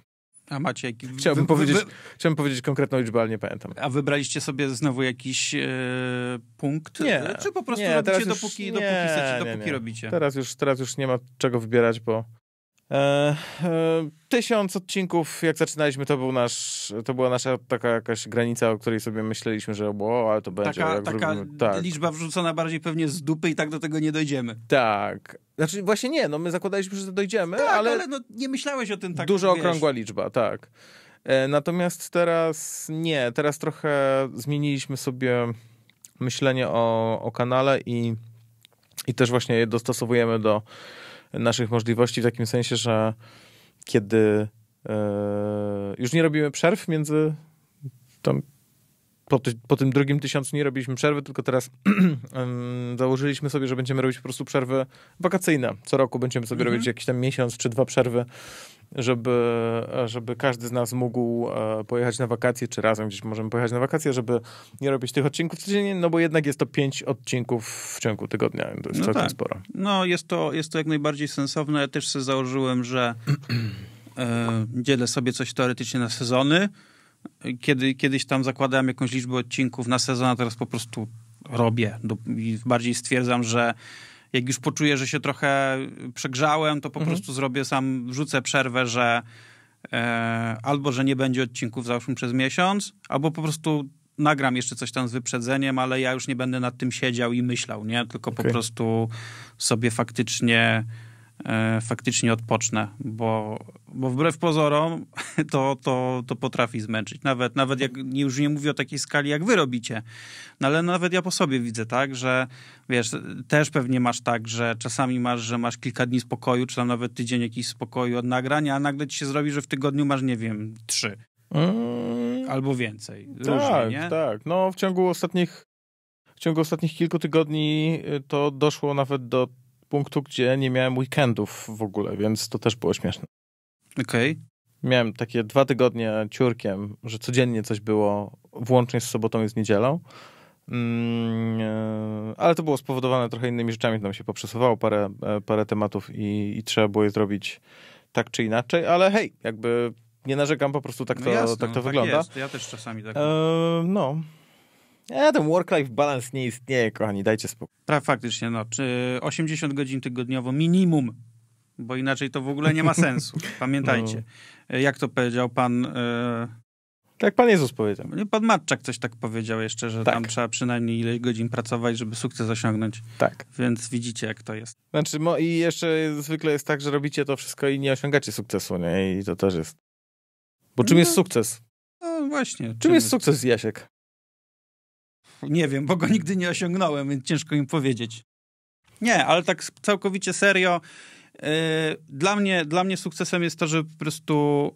A macie jakiś... Chciałbym, wy, powiedzieć, chciałbym powiedzieć konkretną liczbę, ale nie pamiętam. A wybraliście sobie znowu jakiś e, punkt? Nie. Czy po prostu nie, robicie dopóki, już, dopóki nie, chcecie, dopóki nie, nie. robicie? Teraz już, teraz już nie ma czego wybierać, bo E, e, tysiąc odcinków, jak zaczynaliśmy, to, był nasz, to była nasza taka jakaś granica, o której sobie myśleliśmy, że o, ale to będzie. Taka, taka tak. liczba wrzucona bardziej pewnie z dupy i tak do tego nie dojdziemy. Tak. Znaczy właśnie nie, no my zakładaliśmy, że dojdziemy, tak, ale... ale no, nie myślałeś o tym tak, Dużo wiesz. okrągła liczba, tak. E, natomiast teraz nie, teraz trochę zmieniliśmy sobie myślenie o, o kanale i, i też właśnie je dostosowujemy do naszych możliwości w takim sensie, że kiedy e, już nie robimy przerw między tą, po, ty, po, tym drugim tysiącu nie robiliśmy przerwy, tylko teraz założyliśmy sobie, że będziemy robić po prostu przerwy wakacyjne. Co roku będziemy sobie mm -hmm. robić jakiś tam miesiąc czy dwa przerwy żeby, e, żeby każdy z nas mógł e, pojechać na wakacje, czy razem gdzieś możemy pojechać na wakacje, żeby nie robić tych odcinków codziennie, no bo jednak jest to pięć odcinków w ciągu tygodnia, to jest no całkiem tak. sporo. No jest to, jest to jak najbardziej sensowne. Ja też sobie założyłem, że e, dzielę sobie coś teoretycznie na sezony. Kiedy, kiedyś tam zakładałem jakąś liczbę odcinków na sezon, a teraz po prostu robię. Do, bardziej stwierdzam, że jak już poczuję, że się trochę przegrzałem, to po mhm. prostu zrobię sam, rzucę przerwę, że e, albo, że nie będzie odcinków załóżmy przez miesiąc, albo po prostu nagram jeszcze coś tam z wyprzedzeniem, ale ja już nie będę nad tym siedział i myślał, nie? Tylko okay. po prostu sobie faktycznie E, faktycznie odpocznę, bo, bo wbrew pozorom to, to, to potrafi zmęczyć. Nawet, nawet jak już nie mówię o takiej skali, jak wy robicie, no ale nawet ja po sobie widzę, tak, że wiesz, też pewnie masz tak, że czasami masz, że masz kilka dni spokoju, czy tam nawet tydzień jakiś spokoju od nagrania, a nagle ci się zrobi, że w tygodniu masz, nie wiem, trzy. Mm, albo więcej. Różnie, tak, nie? tak. No w ciągu ostatnich w ciągu ostatnich kilku tygodni y, to doszło nawet do punktu, gdzie nie miałem weekendów w ogóle, więc to też było śmieszne. Okej. Okay. Miałem takie dwa tygodnie ciurkiem, że codziennie coś było, włącznie z sobotą i z niedzielą. Mm, e, ale to było spowodowane trochę innymi rzeczami, tam się poprzesuwało parę, e, parę tematów i, i trzeba było je zrobić tak czy inaczej, ale hej, jakby nie narzekam, po prostu tak no to, jasne, tak to no, tak wygląda. Tak jest, ja też czasami tak. E, no. E, ten work-life balance nie istnieje, kochani, dajcie spokój. Tak, faktycznie, no. Czy 80 godzin tygodniowo minimum, bo inaczej to w ogóle nie ma sensu. Pamiętajcie. No. E, jak to powiedział pan... E, tak Pan Jezus powiedział. pan Matczak coś tak powiedział jeszcze, że tak. tam trzeba przynajmniej ileś godzin pracować, żeby sukces osiągnąć. Tak. Więc widzicie, jak to jest. Znaczy, mo i jeszcze zwykle jest tak, że robicie to wszystko i nie osiągacie sukcesu, nie? I to też jest. Bo czym no, jest sukces? No właśnie. Czym, czym jest, jest sukces, Jasiek? nie wiem, bo go nigdy nie osiągnąłem, więc ciężko im powiedzieć. Nie, ale tak całkowicie serio. Yy, dla, mnie, dla mnie sukcesem jest to, że po prostu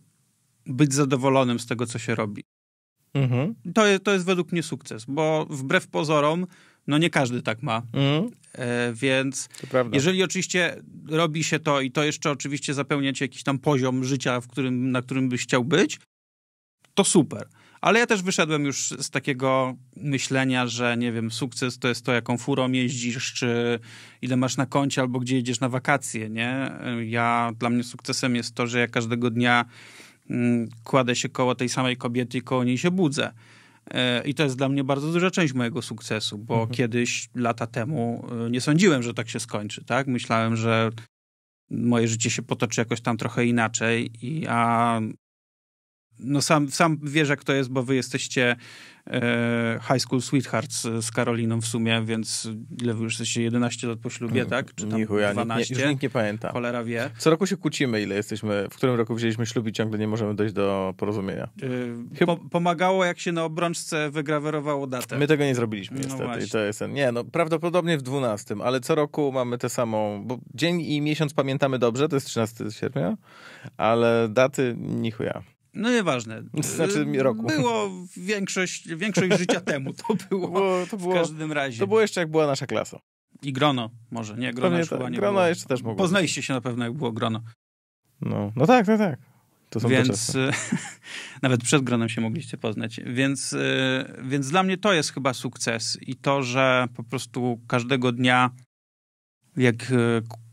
być zadowolonym z tego, co się robi. Mhm. To, jest, to jest według mnie sukces, bo wbrew pozorom, no nie każdy tak ma. Mhm. E, więc jeżeli oczywiście robi się to i to jeszcze oczywiście zapełnia ci jakiś tam poziom życia, w którym, na którym byś chciał być, to super. Ale ja też wyszedłem już z takiego myślenia, że nie wiem, sukces to jest to, jaką furą jeździsz, czy ile masz na koncie, albo gdzie jedziesz na wakacje, nie? Ja, dla mnie sukcesem jest to, że ja każdego dnia mm, kładę się koło tej samej kobiety i koło niej się budzę. E, I to jest dla mnie bardzo duża część mojego sukcesu, bo mhm. kiedyś, lata temu, e, nie sądziłem, że tak się skończy. Tak? Myślałem, że moje życie się potoczy jakoś tam trochę inaczej, i, a no sam, sam wiesz, jak to jest, bo wy jesteście e, High School Sweethearts e, z, Karoliną w sumie, więc ile wy już jesteście 11 lat po ślubie, mm, tak? Czy tam 12? Nie, już nikt nie pamięta. Cholera wie. Co roku się kłócimy, ile jesteśmy, w którym roku wzięliśmy ślub i ciągle nie możemy dojść do porozumienia. E, po, pomagało, jak się na obrączce wygrawerowało datę. My tego nie zrobiliśmy no niestety no i to jest ten, nie no, prawdopodobnie w 12, ale co roku mamy tę samą, bo dzień i miesiąc pamiętamy dobrze, to jest 13 sierpnia, ale daty nichuja. No nieważne. Znaczy roku. Było większość, większość życia temu to było, było, to było, w każdym razie. To było jeszcze jak była nasza klasa. I grono może, nie, Grono, już tak. nie było. jeszcze też mogło. Poznaliście się na pewno jak było grono. No, no tak, tak, tak. To są więc nawet przed gronem się mogliście poznać. Więc, e, więc dla mnie to jest chyba sukces i to, że po prostu każdego dnia jak e,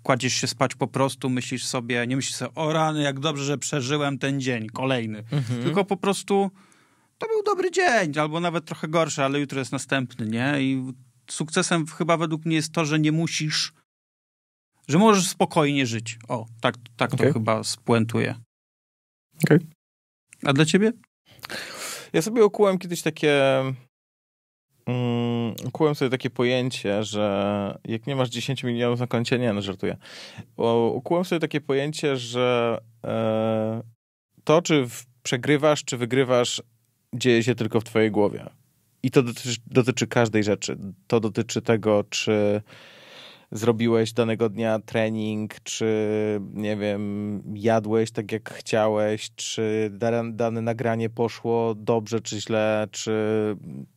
kładziesz się spać po prostu, myślisz sobie, nie myślisz sobie, o rany, jak dobrze, że przeżyłem ten dzień, kolejny. Mhm. Tylko po prostu to był dobry dzień, albo nawet trochę gorszy, ale jutro jest następny, nie? I sukcesem chyba według mnie jest to, że nie musisz, że możesz spokojnie żyć. O, tak, tak okay. to chyba spuentuję. Okej. Okay. A dla ciebie? Ja sobie okułem kiedyś takie mm, sobie takie pojęcie, że jak nie masz 10 milionów na koncie, nie, no żartuję. Ukułem sobie takie pojęcie, że e, to, czy przegrywasz, czy wygrywasz, dzieje się tylko w twojej głowie. I to dotyczy, dotyczy każdej rzeczy. To dotyczy tego, czy zrobiłeś danego dnia trening, czy nie wiem, jadłeś tak jak chciałeś, czy dane nagranie poszło dobrze czy źle, czy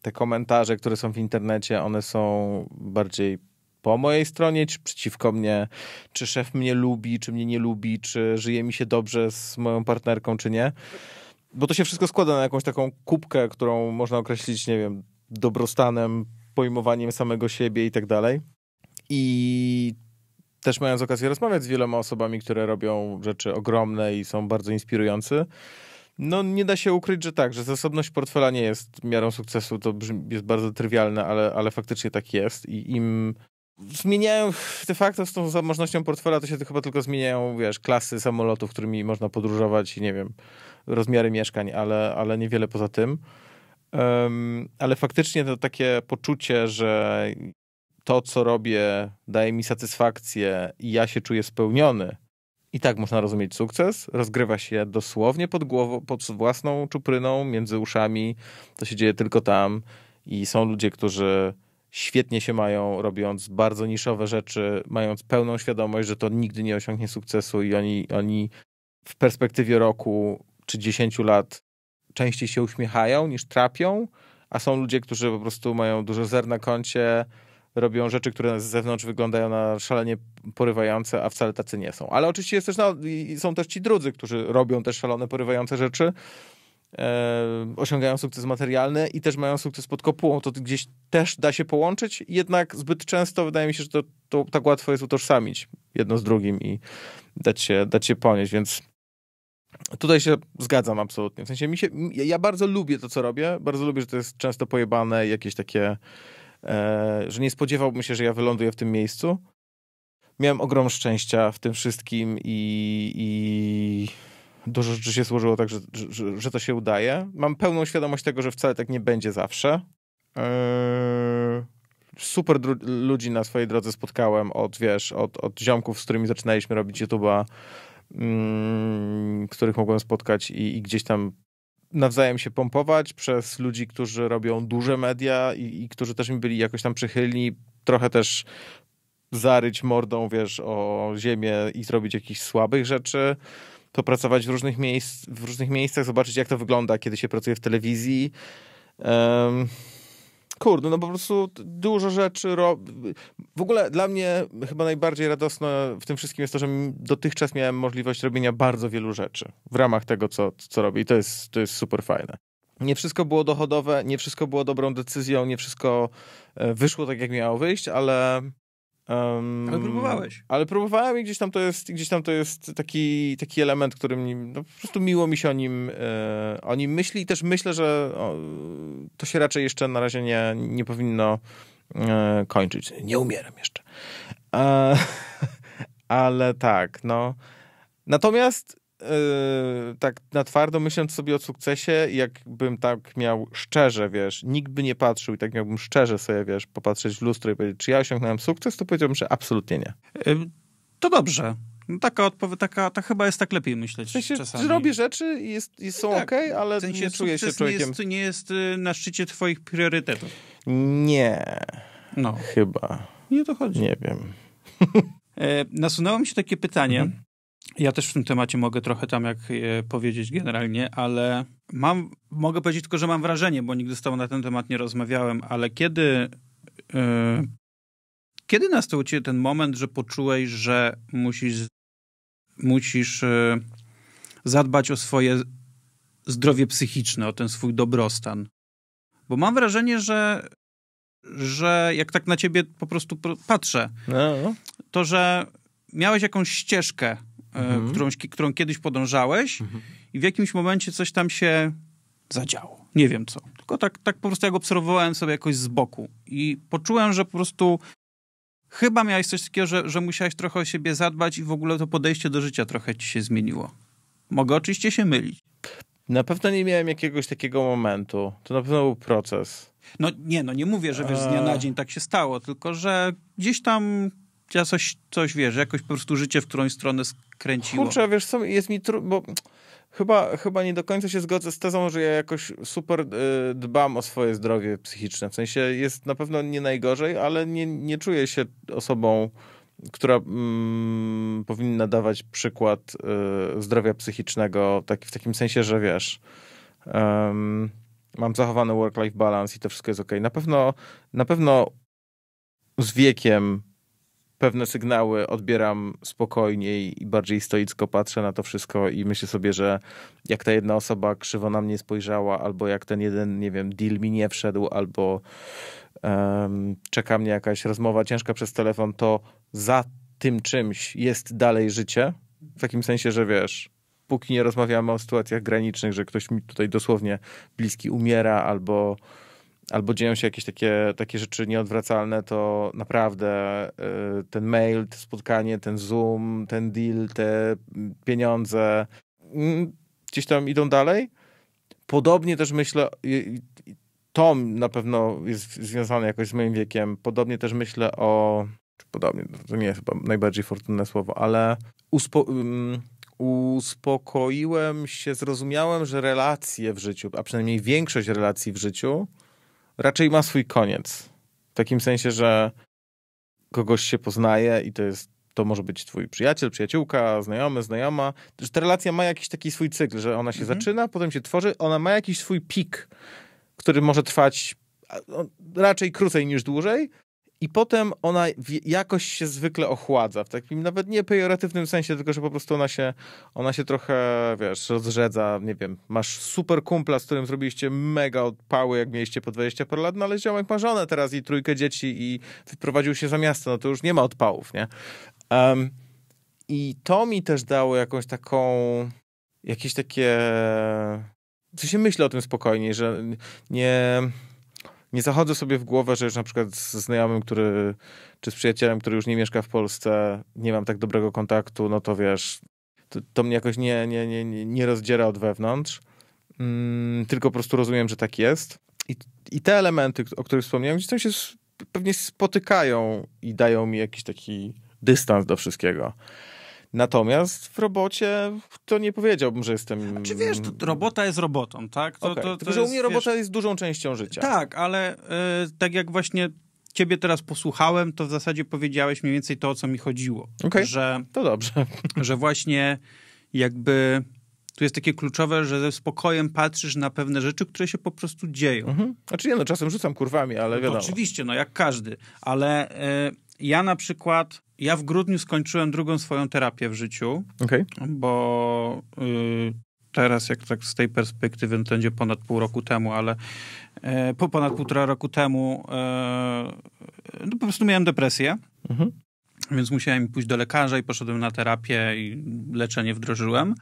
te komentarze, które są w internecie, one są bardziej po mojej stronie, czy przeciwko mnie, czy szef mnie lubi, czy mnie nie lubi, czy żyje mi się dobrze z moją partnerką, czy nie. Bo to się wszystko składa na jakąś taką kubkę, którą można określić, nie wiem, dobrostanem, pojmowaniem samego siebie i tak dalej. I też mając okazję rozmawiać z wieloma osobami, które robią rzeczy ogromne i są bardzo inspirujący, no nie da się ukryć, że tak, że zasobność portfela nie jest miarą sukcesu, to jest bardzo trywialne, ale, ale faktycznie tak jest i im zmieniają de facto z tą zamożnością portfela, to się chyba tylko zmieniają, wiesz, klasy samolotów, którymi można podróżować i nie wiem, rozmiary mieszkań, ale, ale niewiele poza tym. Um, ale faktycznie to takie poczucie, że to, co robię, daje mi satysfakcję i ja się czuję spełniony, i tak można rozumieć sukces. Rozgrywa się dosłownie pod głową, pod własną czupryną, między uszami. To się dzieje tylko tam. I są ludzie, którzy świetnie się mają, robiąc bardzo niszowe rzeczy, mając pełną świadomość, że to nigdy nie osiągnie sukcesu i oni, oni w perspektywie roku czy 10 lat częściej się uśmiechają niż trapią, a są ludzie, którzy po prostu mają dużo zer na koncie, robią rzeczy, które z zewnątrz wyglądają na szalenie porywające, a wcale tacy nie są. Ale oczywiście jest też, no, są też ci drudzy, którzy robią też szalone, porywające rzeczy, e, osiągają sukces materialny i też mają sukces pod kopułą. To gdzieś też da się połączyć, jednak zbyt często wydaje mi się, że to, to tak łatwo jest utożsamić jedno z drugim i dać się, dać się ponieść, więc Tutaj się zgadzam absolutnie. W sensie mi się, ja bardzo lubię to, co robię. Bardzo lubię, że to jest często pojebane, jakieś takie E, że nie spodziewałbym się, że ja wyląduję w tym miejscu. Miałem ogrom szczęścia w tym wszystkim i, i dużo rzeczy się złożyło tak, że, że, że, to się udaje. Mam pełną świadomość tego, że wcale tak nie będzie zawsze. Eee, super ludzi na swojej drodze spotkałem od, wiesz, od, od ziomków, z którymi zaczynaliśmy robić YouTube'a, mm, których mogłem spotkać i, i, gdzieś tam nawzajem się pompować przez ludzi, którzy robią duże media i, i którzy też mi byli jakoś tam przychylni, trochę też zaryć mordą, wiesz, o ziemię i zrobić jakichś słabych rzeczy, popracować w różnych, miejsc, w różnych miejscach, zobaczyć jak to wygląda, kiedy się pracuje w telewizji. Um, Kurde, no po prostu dużo rzeczy rob... W ogóle dla mnie chyba najbardziej radosne w tym wszystkim jest to, że dotychczas miałem możliwość robienia bardzo wielu rzeczy w ramach tego, co, co robię i to jest, to jest super fajne. Nie wszystko było dochodowe, nie wszystko było dobrą decyzją, nie wszystko e, wyszło tak, jak miało wyjść, ale Um, ale próbowałeś. Ale próbowałem i gdzieś tam to jest, gdzieś tam to jest taki, taki element, którym no, po prostu miło mi się o nim, e, o nim myśli i też myślę, że o, to się raczej jeszcze na razie nie, nie powinno e, kończyć. Nie umieram jeszcze. E, ale tak, no. Natomiast yy, tak na twardo myśląc sobie o sukcesie, jakbym tak miał szczerze, wiesz, nikt by nie patrzył i tak miałbym szczerze sobie, wiesz, popatrzeć w lustro i powiedzieć, czy ja osiągnąłem sukces, to powiedziałbym, że absolutnie nie. To dobrze. No taka odpowiedź, taka, ta chyba jest tak lepiej myśleć w sensie, czasami. rzeczy i, jest, i są tak, okej, okay, ale w sensie nie czuję się człowiekiem... Nie jest, nie jest y, na szczycie twoich priorytetów. Nie. No. Chyba. Nie o to chodzi. Nie wiem. E, nasunęło mi się takie pytanie, mhm. Ja też w tym temacie mogę trochę tam jak e, powiedzieć generalnie, ale mam, mogę powiedzieć tylko, że mam wrażenie, bo nigdy z tobą na ten temat nie rozmawiałem, ale kiedy, yy, kiedy nastąpił ci ten moment, że poczułeś, że musisz, musisz yy, zadbać o swoje zdrowie psychiczne, o ten swój dobrostan? Bo mam wrażenie, że, że jak tak na ciebie po prostu patrzę, no. to że miałeś jakąś ścieżkę, E, mhm. którą, którą kiedyś podążałeś mhm. i w jakimś momencie coś tam się zadziało. Nie wiem co. Tylko tak, tak po prostu jak obserwowałem sobie jakoś z boku i poczułem, że po prostu chyba miałeś coś takiego, że, że musiałeś trochę o siebie zadbać i w ogóle to podejście do życia trochę ci się zmieniło. Mogę oczywiście się mylić. Na pewno nie miałem jakiegoś takiego momentu. To na pewno był proces. No nie, no nie mówię, że wiesz, z dnia na dzień tak się stało, tylko że gdzieś tam ja coś, coś wiesz, jakoś po prostu życie w którąś stronę skręciło. Kurczę, wiesz co, jest mi trudno, bo chyba, chyba nie do końca się zgodzę z tezą, że ja jakoś super y, dbam o swoje zdrowie psychiczne. W sensie jest na pewno nie najgorzej, ale nie, nie czuję się osobą, która mm, powinna dawać przykład y, zdrowia psychicznego tak, w takim sensie, że wiesz... Um, mam zachowany work-life balance i to wszystko jest ok. Na pewno, na pewno z wiekiem pewne sygnały odbieram spokojniej i bardziej stoicko patrzę na to wszystko i myślę sobie, że jak ta jedna osoba krzywo na mnie spojrzała, albo jak ten jeden, nie wiem, deal mi nie wszedł, albo um, czeka mnie jakaś rozmowa ciężka przez telefon, to za tym czymś jest dalej życie. W takim sensie, że wiesz, póki nie rozmawiamy o sytuacjach granicznych, że ktoś mi tutaj dosłownie bliski umiera albo albo dzieją się jakieś takie, takie rzeczy nieodwracalne, to naprawdę y, ten mail, to spotkanie, ten Zoom, ten deal, te pieniądze mm, gdzieś tam idą dalej. Podobnie też myślę, to na pewno jest związane jakoś z moim wiekiem, podobnie też myślę o, podobnie, no to nie jest chyba najbardziej fortunne słowo, ale uspo, mm, uspokoiłem się, zrozumiałem, że relacje w życiu, a przynajmniej większość relacji w życiu, raczej ma swój koniec. W takim sensie, że kogoś się poznaje i to jest to może być twój przyjaciel, przyjaciółka, znajomy, znajoma. Że ta relacja ma jakiś taki swój cykl, że ona się mhm. zaczyna, potem się tworzy, ona ma jakiś swój pik, który może trwać no, raczej krócej niż dłużej, i potem ona jakoś się zwykle ochładza, w takim nawet nie pejoratywnym sensie, tylko że po prostu ona się, ona się trochę, wiesz, rozrzedza, nie wiem, masz super kumpla, z którym zrobiliście mega odpały, jak mieliście po 20 par lat, no ale ziomek ma żonę teraz i trójkę dzieci i wyprowadził się za miasto, no to już nie ma odpałów, nie? Um, I to mi też dało jakąś taką, jakieś takie, co się myślę o tym spokojniej, że nie nie zachodzę sobie w głowę, że już na przykład z znajomym, który, czy z przyjacielem, który już nie mieszka w Polsce, nie mam tak dobrego kontaktu, no to wiesz, to, to mnie jakoś nie, nie, nie, nie rozdziera od wewnątrz. Mm, tylko po prostu rozumiem, że tak jest. I, I te elementy, o których wspomniałem, gdzieś tam się pewnie spotykają i dają mi jakiś taki dystans do wszystkiego. Natomiast w robocie to nie powiedziałbym, że jestem... Czy wiesz, to, robota jest robotą, tak? To, okay. to, to że jest, u mnie robota wiesz... jest dużą częścią życia. Tak, ale y, tak jak właśnie ciebie teraz posłuchałem, to w zasadzie powiedziałeś mniej więcej to, o co mi chodziło. Okay. Że, to dobrze. Że właśnie jakby tu jest takie kluczowe, że ze spokojem patrzysz na pewne rzeczy, które się po prostu dzieją. Mhm. Znaczy nie, no czasem rzucam kurwami, ale no wiadomo. No, oczywiście, no jak każdy, ale... Y, ja na przykład, ja w grudniu skończyłem drugą swoją terapię w życiu, okay. bo y, teraz, jak tak z tej perspektywy, no to będzie ponad pół roku temu, ale e, po ponad półtora roku temu y, no, po prostu miałem depresję. Mhm. Więc musiałem pójść do lekarza i poszedłem na terapię i leczenie wdrożyłem.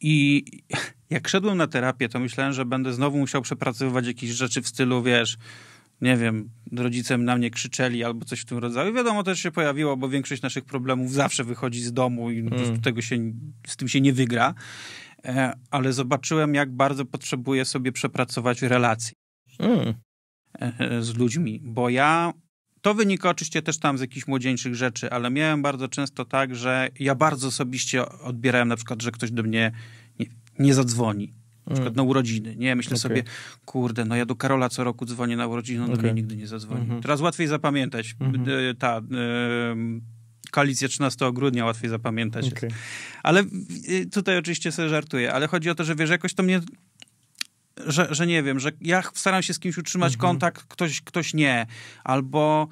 I jak szedłem na terapię, to myślałem, że będę znowu musiał przepracowywać jakieś rzeczy w stylu, wiesz, nie wiem, rodzicem na mnie krzyczeli albo coś w tym rodzaju. Wiadomo, też się pojawiło, bo większość naszych problemów zawsze wychodzi z domu i mm. tego się, z tym się nie wygra. E, ale zobaczyłem, jak bardzo potrzebuję sobie przepracować relacji mm. E, e, z ludźmi, bo ja. To wynika oczywiście też tam z jakichś młodzieńczych rzeczy, ale miałem bardzo często tak, że ja bardzo osobiście odbierałem na przykład, że ktoś do mnie nie, nie zadzwoni na przykład na urodziny. Nie, myślę okay. sobie, kurde, no ja do Karola co roku dzwonię na urodziny, on okay. mnie nigdy nie zadzwoni. Mm -hmm. Teraz łatwiej zapamiętać. Mm -hmm. Ta y, koalicja 13 grudnia łatwiej zapamiętać. Okay. Ale y, tutaj oczywiście sobie żartuję, ale chodzi o to, że wiesz, jakoś to mnie że, że nie wiem, że ja staram się z kimś utrzymać mhm. kontakt, ktoś, ktoś nie. Albo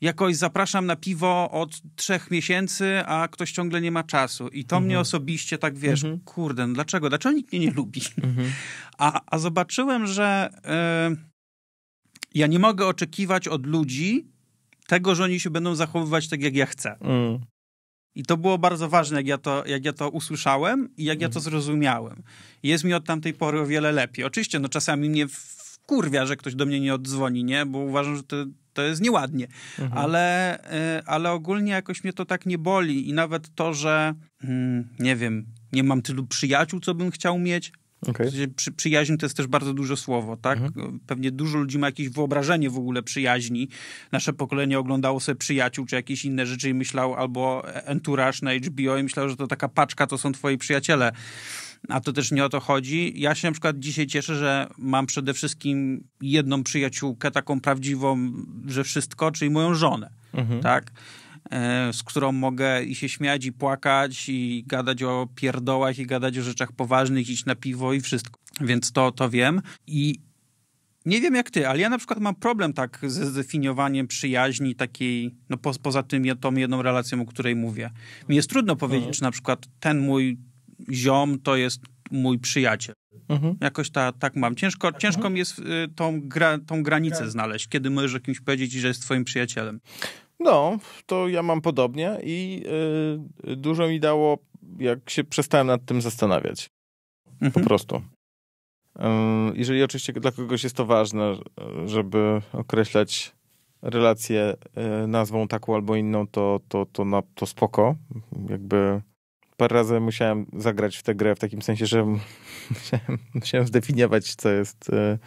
jakoś zapraszam na piwo od trzech miesięcy, a ktoś ciągle nie ma czasu. I to mhm. mnie osobiście tak wiesz, mhm. kurde, no dlaczego? Dlaczego nikt mnie nie lubi? Mhm. A, a zobaczyłem, że e, ja nie mogę oczekiwać od ludzi tego, że oni się będą zachowywać tak, jak ja chcę. Mm. I to było bardzo ważne, jak ja to, jak ja to usłyszałem i jak ja to mhm. zrozumiałem. Jest mi od tamtej pory o wiele lepiej. Oczywiście, no czasami mnie wkurwia, że ktoś do mnie nie odzwoni, nie? Bo uważam, że to to jest nieładnie, mhm. ale, y, ale ogólnie jakoś mnie to tak nie boli i nawet to, że mm, nie wiem, nie mam tylu przyjaciół, co bym chciał mieć. Okay. Przy, przyjaźń to jest też bardzo duże słowo, tak? Mhm. Pewnie dużo ludzi ma jakieś wyobrażenie w ogóle przyjaźni. Nasze pokolenie oglądało sobie przyjaciół czy jakieś inne rzeczy i myślał, albo e, Entourage na HBO i myślał, że to taka paczka, to są twoi przyjaciele a to też nie o to chodzi. Ja się na przykład dzisiaj cieszę, że mam przede wszystkim jedną przyjaciółkę, taką prawdziwą, że wszystko, czyli moją żonę, mhm. tak? E, z którą mogę i się śmiać, i płakać, i gadać o pierdołach, i gadać o rzeczach poważnych, iść na piwo i wszystko. Więc to, to wiem. I nie wiem jak ty, ale ja na przykład mam problem tak ze zdefiniowaniem przyjaźni takiej, no po, poza tym tą jedną relacją, o której mówię. Mi jest trudno powiedzieć, mhm. czy na przykład ten mój ziom to jest mój przyjaciel. Mhm. Jakoś ta, tak mam. Ciężko, tak, ciężko mhm. mi jest y, tą, gra, tą granicę tak. znaleźć, kiedy możesz kimś powiedzieć, że jest twoim przyjacielem. No, to ja mam podobnie i y, dużo mi dało, jak się przestałem nad tym zastanawiać. Mhm. Po prostu. Y, jeżeli oczywiście dla kogoś jest to ważne, żeby określać relację nazwą taką albo inną, to, to, to, na, to spoko. Jakby parę razy musiałem zagrać w tę grę w takim sensie, że musiałem, musiałem zdefiniować, co jest, e,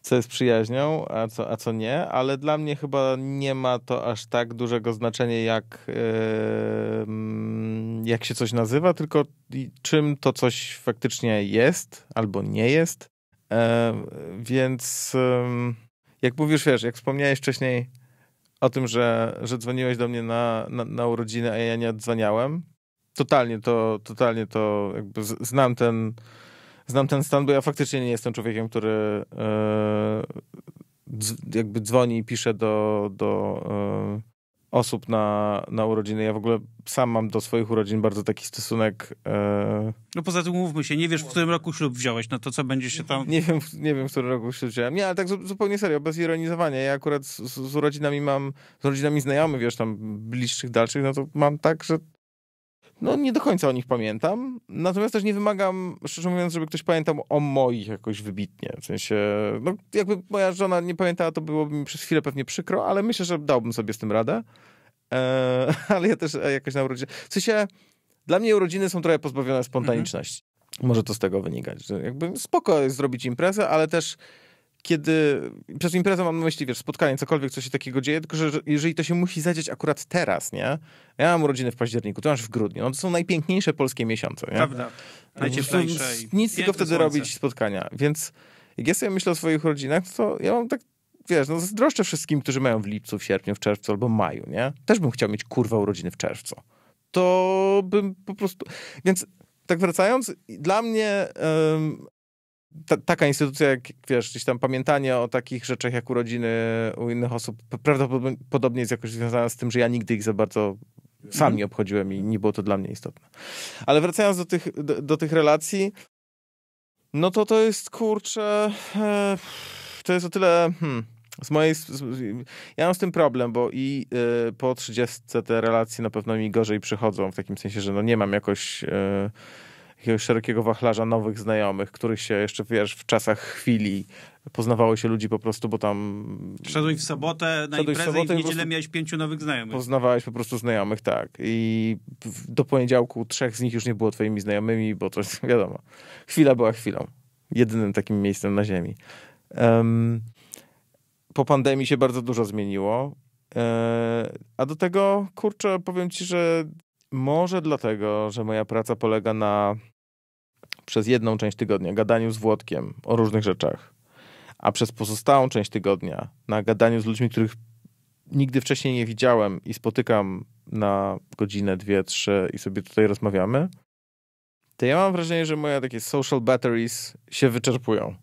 co jest przyjaźnią, a co, a co nie, ale dla mnie chyba nie ma to aż tak dużego znaczenia, jak, e, mm, jak się coś nazywa, tylko czym to coś faktycznie jest albo nie jest. E, więc jak mówisz, wiesz, jak wspomniałeś wcześniej o tym, że, że dzwoniłeś do mnie na, na, na urodziny, a ja nie odzwaniałem, totalnie to, totalnie to jakby znam ten, znam ten stan, bo ja faktycznie nie jestem człowiekiem, który e, jakby dzwoni i pisze do, do e, osób na, na urodziny. Ja w ogóle sam mam do swoich urodzin bardzo taki stosunek. E, no poza tym mówmy się, nie wiesz, w którym roku ślub wziąłeś, no to co będzie się tam... Nie wiem, nie wiem w którym roku ślub wziąłem. Nie, ale tak zupełnie serio, bez ironizowania. Ja akurat z, z, mam, z rodzinami znajomych, wiesz, tam bliższych, dalszych, no to mam tak, że no, nie do końca o nich pamiętam. Natomiast też nie wymagam, szczerze mówiąc, żeby ktoś pamiętał o moich jakoś wybitnie. W sensie, no, jakby moja żona nie pamiętała, to byłoby mi przez chwilę pewnie przykro, ale myślę, że dałbym sobie z tym radę. Eee, ale ja też e, jakoś na urodziny. W sensie, dla mnie urodziny są trochę pozbawione spontaniczności. Mhm. Może to z tego wynikać, że jakby spoko jest zrobić imprezę, ale też kiedy przez imprezę mam na myśli, wiesz, spotkanie, cokolwiek, co się takiego dzieje, tylko że jeżeli to się musi zadzieć akurat teraz, nie? Ja mam urodziny w październiku, ty masz w grudniu. No to są najpiękniejsze polskie miesiące, nie? Prawda. Najcieplejsze. E, nic tylko wtedy słońce. robić spotkania. Więc jak ja sobie myślę o swoich rodzinach, to ja mam tak wiesz, no zazdroszczę wszystkim, którzy mają w lipcu, w sierpniu, w czerwcu albo maju, nie? Też bym chciał mieć kurwa urodziny w czerwcu. To bym po prostu... Więc tak wracając, dla mnie um, taka instytucja, jak wiesz, gdzieś tam pamiętanie o takich rzeczach jak urodziny u innych osób, prawdopodobnie jest jakoś związana z tym, że ja nigdy ich za bardzo sam mhm. nie obchodziłem i nie było to dla mnie istotne. Ale wracając do tych, do, do tych relacji, no to to jest kurczę. E, to jest o tyle. Hmm, z mojej. Z, ja mam z tym problem, bo i e, po 30 te relacje na pewno mi gorzej przychodzą, w takim sensie, że no nie mam jakoś. E, jakiegoś szerokiego wachlarza nowych znajomych, których się jeszcze, wiesz, w czasach chwili poznawało się ludzi po prostu, bo tam... Szedłeś w sobotę na imprezę w sobotę i w niedzielę miałeś pięciu nowych znajomych. Poznawałeś po prostu znajomych, tak. I do poniedziałku trzech z nich już nie było twoimi znajomymi, bo to wiadomo, chwila była chwilą. Jedynym takim miejscem na ziemi. Um, po pandemii się bardzo dużo zmieniło. E, a do tego, kurczę, powiem ci, że może dlatego, że moja praca polega na przez jedną część tygodnia gadaniu z Włodkiem o różnych rzeczach, a przez pozostałą część tygodnia na gadaniu z ludźmi, których nigdy wcześniej nie widziałem i spotykam na godzinę, dwie, trzy i sobie tutaj rozmawiamy, to ja mam wrażenie, że moje takie social batteries się wyczerpują.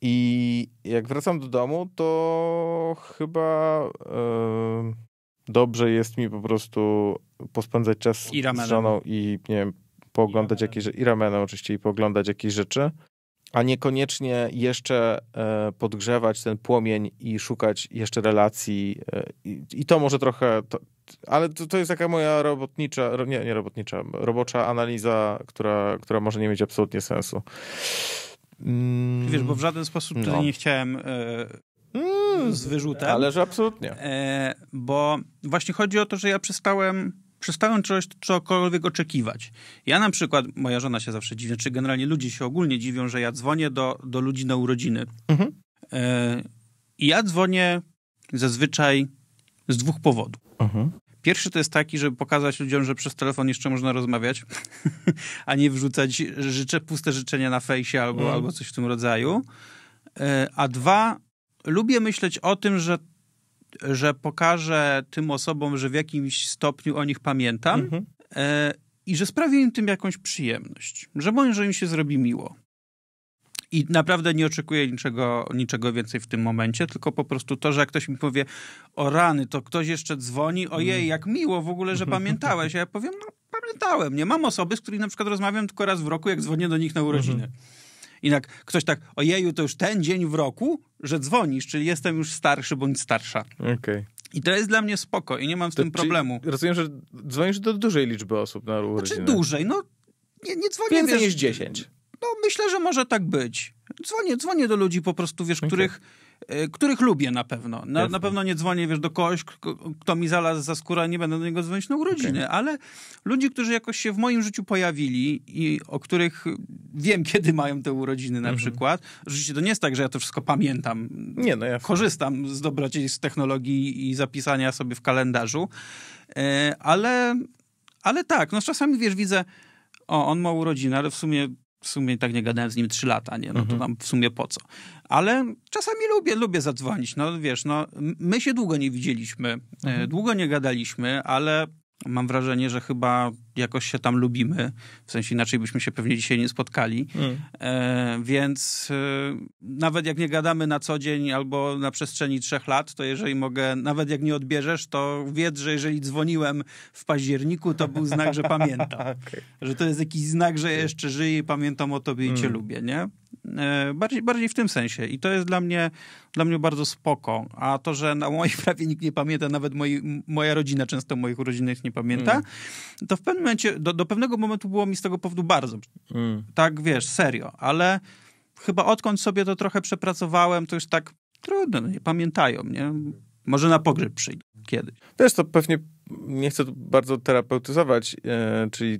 I jak wracam do domu, to chyba. Yy dobrze jest mi po prostu pospędzać czas I z żoną i nie wiem, pooglądać I jakieś i ramenem oczywiście i pooglądać jakieś rzeczy, a niekoniecznie jeszcze e, podgrzewać ten płomień i szukać jeszcze relacji e, i, i, to może trochę, to, ale to, to, jest taka moja robotnicza, nie, nie robotnicza, robocza analiza, która, która może nie mieć absolutnie sensu. Mm. Wiesz, bo w żaden sposób no. nie chciałem y, z wyrzutem. Ale że absolutnie. E, bo właśnie chodzi o to, że ja przestałem przestałem czegoś, czegokolwiek oczekiwać. Ja na przykład, moja żona się zawsze dziwi, czy znaczy generalnie ludzie się ogólnie dziwią, że ja dzwonię do, do ludzi na urodziny. Mhm. E, I ja dzwonię zazwyczaj z dwóch powodów. Mhm. Pierwszy to jest taki, żeby pokazać ludziom, że przez telefon jeszcze można rozmawiać, a nie wrzucać życze, puste życzenia na fejsie albo, mhm. albo coś w tym rodzaju. E, a dwa, lubię myśleć o tym, że, że pokażę tym osobom, że w jakimś stopniu o nich pamiętam mhm. E, i że sprawię im tym jakąś przyjemność, że może im się zrobi miło. I naprawdę nie oczekuję niczego, niczego więcej w tym momencie, tylko po prostu to, że jak ktoś mi powie o rany, to ktoś jeszcze dzwoni, ojej, mm. jak miło w ogóle, że pamiętałeś. A ja powiem, no pamiętałem. Nie mam osoby, z którymi na przykład rozmawiam tylko raz w roku, jak dzwonię do nich na urodziny. Mhm. I jak ktoś tak, ojeju, to już ten dzień w roku? że dzwonisz, czyli jestem już starszy bądź starsza. Okej. Okay. I to jest dla mnie spoko i nie mam z to, tym problemu. Rozumiem, że dzwonisz do dużej liczby osób na urodzinach. Znaczy dłużej, no nie, nie dzwonię. Więcej wiesz, niż 10. No myślę, że może tak być. Dzwonię, dzwonię do ludzi po prostu, wiesz, okay. których Y, których lubię na pewno. Na, na, pewno nie dzwonię, wiesz, do kogoś, kto mi zalazł za skóra, nie będę do niego dzwonić na urodziny, okay. ale ludzi, którzy jakoś się w moim życiu pojawili i o których wiem, kiedy mają te urodziny na mm -hmm. przykład. rzeczywiście to nie jest tak, że ja to wszystko pamiętam. Nie, no ja... Korzystam z z technologii i zapisania sobie w kalendarzu, y, ale, ale tak, no czasami, wiesz, widzę, o, on ma urodziny, ale w sumie w sumie tak nie gadałem z nim trzy lata, nie? No to mhm. tam w sumie po co? ale czasami lubię, lubię zadzwonić. No wiesz, no, my się długo nie widzieliśmy, e, długo nie gadaliśmy, ale mam wrażenie, że chyba jakoś się tam lubimy, w sensie inaczej byśmy się pewnie dzisiaj nie spotkali. Mm. E, więc e, nawet jak nie gadamy na co dzień albo na przestrzeni trzech lat, to jeżeli mogę, nawet jak nie odbierzesz, to wiedz, że jeżeli dzwoniłem w październiku, to był znak, że pamiętam. okay. Że to jest jakiś znak, że jeszcze żyję i pamiętam o tobie mm. i cię hmm. lubię, nie? E, bardziej, bardziej w tym sensie. I to jest dla mnie, dla mnie bardzo spoko. A to, że na moich prawie nikt nie pamięta, nawet moi, moja rodzina często moich urodzinach nie pamięta, mm. to w pewnym momencie, do, do pewnego momentu było mi z tego powodu bardzo. Mm. Tak, wiesz, serio, ale chyba odkąd sobie to trochę przepracowałem, to już tak trudno, no nie pamiętają, nie? Może na pogrzeb przyjdę kiedyś. Wiesz, to pewnie nie chcę bardzo terapeutyzować, e, czyli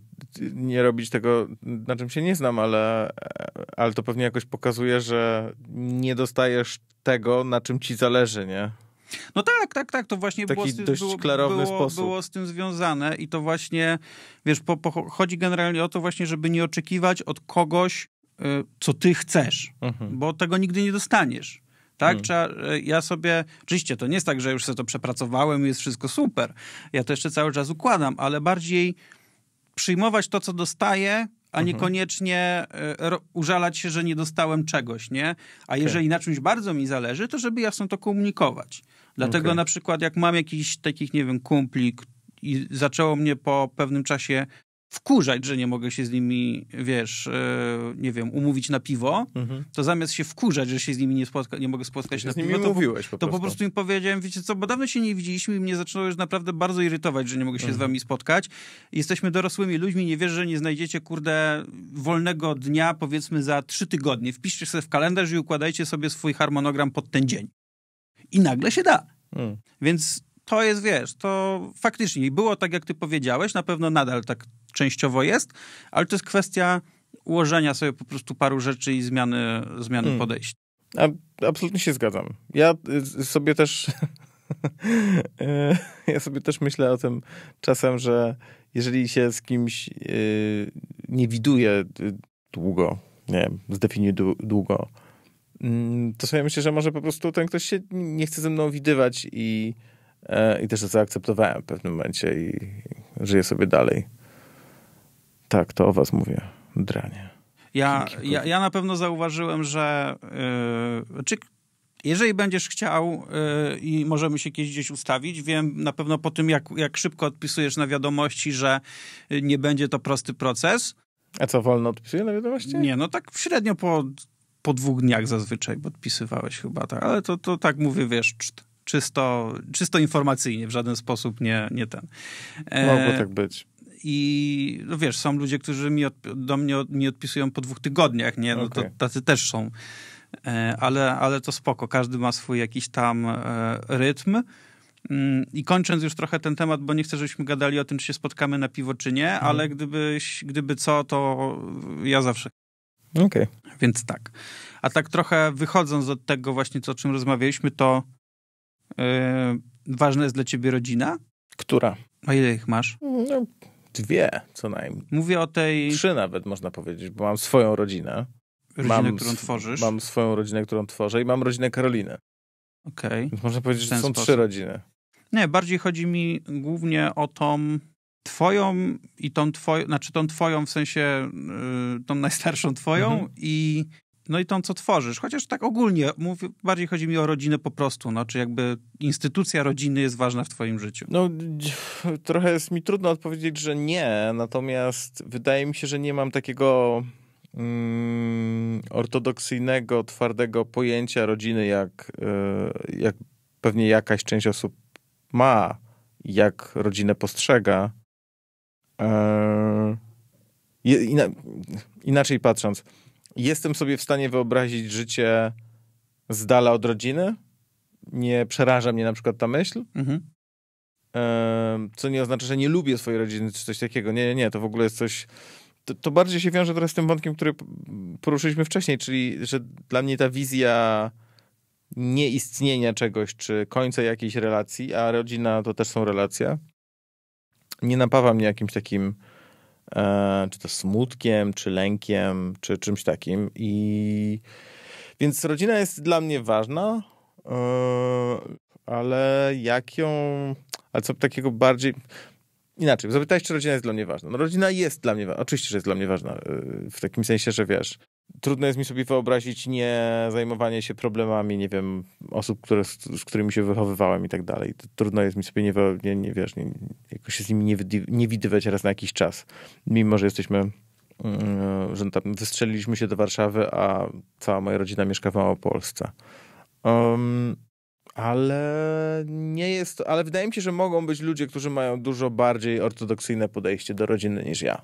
nie robić tego, na czym się nie znam, ale, e, ale to pewnie jakoś pokazuje, że nie dostajesz tego, na czym ci zależy, nie? No tak, tak, tak, to właśnie Taki było, dość było, klarowny było, sposób. było z tym związane i to właśnie, wiesz, po, po, chodzi generalnie o to właśnie, żeby nie oczekiwać od kogoś, y, co ty chcesz, mhm. bo tego nigdy nie dostaniesz. Tak? Hmm. Trzeba, y, ja sobie, oczywiście to nie jest tak, że już sobie to przepracowałem i jest wszystko super. Ja to jeszcze cały czas układam, ale bardziej przyjmować to, co dostaję a mhm. niekoniecznie e, użalać się, że nie dostałem czegoś, nie? A jeżeli okay. na czymś bardzo mi zależy, to żeby jasno to komunikować. Dlatego okay. na przykład jak mam jakiś takich, nie wiem, kumpli i zaczęło mnie po pewnym czasie wkurzać, że nie mogę się z nimi, wiesz, yy, nie wiem, umówić na piwo, mhm. to zamiast się wkurzać, że się z nimi nie, spotka, nie mogę spotkać na piwo, to, po, to prostu. po prostu im powiedziałem, wiecie co, bo dawno się nie widzieliśmy i mnie zaczęło już naprawdę bardzo irytować, że nie mogę się mhm. z wami spotkać. Jesteśmy dorosłymi ludźmi, nie wierzę, że nie znajdziecie, kurde, wolnego dnia, powiedzmy za trzy tygodnie. Wpiszcie sobie w kalendarz i układajcie sobie swój harmonogram pod ten dzień. I nagle się da. Mhm. Więc to jest, wiesz, to faktycznie było tak, jak ty powiedziałeś, na pewno nadal tak częściowo jest, ale to jest kwestia ułożenia sobie po prostu paru rzeczy i zmiany, zmiany hmm. podejść. A, absolutnie się zgadzam. Ja y, sobie też y, ja sobie też myślę o tym czasem, że jeżeli się z kimś y, nie widuje długo, nie wiem, zdefiniuję długo, mm, to sobie myślę, że może po prostu ten ktoś się nie chce ze mną widywać i E, i też to zaakceptowałem w pewnym momencie i żyję sobie dalej. Tak, to o was mówię, dranie. Ja, ja, ja na pewno zauważyłem, że yy, czy, jeżeli będziesz chciał yy, i możemy się kiedyś gdzieś ustawić, wiem na pewno po tym, jak, jak szybko odpisujesz na wiadomości, że nie będzie to prosty proces. A co, wolno odpisuję na wiadomości? Nie, no tak średnio po, po dwóch dniach zazwyczaj podpisywałeś chyba, tak. ale to, to tak mówię, wiesz, czt czysto, czysto informacyjnie, w żaden sposób nie, nie ten. E, Mogło tak być i no wiesz, są ludzie, którzy mi od, do mnie od, mi odpisują po dwóch tygodniach, nie? No okay. to tacy też są. E, ale, ale to spoko, każdy ma swój jakiś tam e, rytm. Mm, I kończąc już trochę ten temat, bo nie chcę, żebyśmy gadali o tym, czy się spotkamy na piwo, czy nie, mhm. ale gdybyś, gdyby co, to ja zawsze. Okej. Okay. Więc tak. A tak trochę wychodząc od tego właśnie, co, o czym rozmawialiśmy, to Yy, ważna jest dla ciebie rodzina? Która? A ile ich masz? No, dwie co najmniej. Mówię o tej... Trzy nawet można powiedzieć, bo mam swoją rodzinę. Rodzinę, mam, którą tworzysz? Mam swoją rodzinę, którą tworzę i mam rodzinę Karoliny. Okej. Okay. Można powiedzieć, że są sposób. trzy rodziny. Nie, bardziej chodzi mi głównie o tą twoją i tą twoją, znaczy tą twoją w sensie yy, tą najstarszą twoją mhm. i no i tą, co tworzysz. Chociaż tak ogólnie, mówię, bardziej chodzi mi o rodzinę po prostu, no, czy jakby instytucja rodziny jest ważna w twoim życiu? No, trochę jest mi trudno odpowiedzieć, że nie, natomiast wydaje mi się, że nie mam takiego mm, ortodoksyjnego, twardego pojęcia rodziny, jak, y, jak pewnie jakaś część osób ma, jak rodzinę postrzega. E, inaczej patrząc, jestem sobie w stanie wyobrazić życie z dala od rodziny. Nie przeraża mnie na przykład ta myśl. Mhm. Co nie oznacza, że nie lubię swojej rodziny czy coś takiego. Nie, nie, nie. To w ogóle jest coś. To, to bardziej się wiąże teraz z tym wątkiem, który poruszyliśmy wcześniej, czyli że dla mnie ta wizja nieistnienia czegoś, czy końca jakiejś relacji, a rodzina to też są relacje, nie napawa mnie jakimś takim E, czy to smutkiem, czy lękiem, czy czymś takim. I więc rodzina jest dla mnie ważna, e, ale jak ją, ale co takiego bardziej, inaczej, zapytaj, czy rodzina jest dla mnie ważna. No rodzina jest dla mnie ważna, oczywiście, że jest dla mnie ważna, y, w takim sensie, że wiesz, trudno jest mi sobie wyobrazić nie zajmowanie się problemami, nie wiem, osób, które, z którymi się wychowywałem i tak dalej. Trudno jest mi sobie nie, nie, nie wiesz, nie, jakoś się z nimi nie, nie widywać raz na jakiś czas, mimo że jesteśmy mm, że tam wystrzeliliśmy się do Warszawy, a cała moja rodzina mieszka w Małopolsce. Um, ale nie jest ale wydaje mi się, że mogą być ludzie, którzy mają dużo bardziej ortodoksyjne podejście do rodziny niż ja.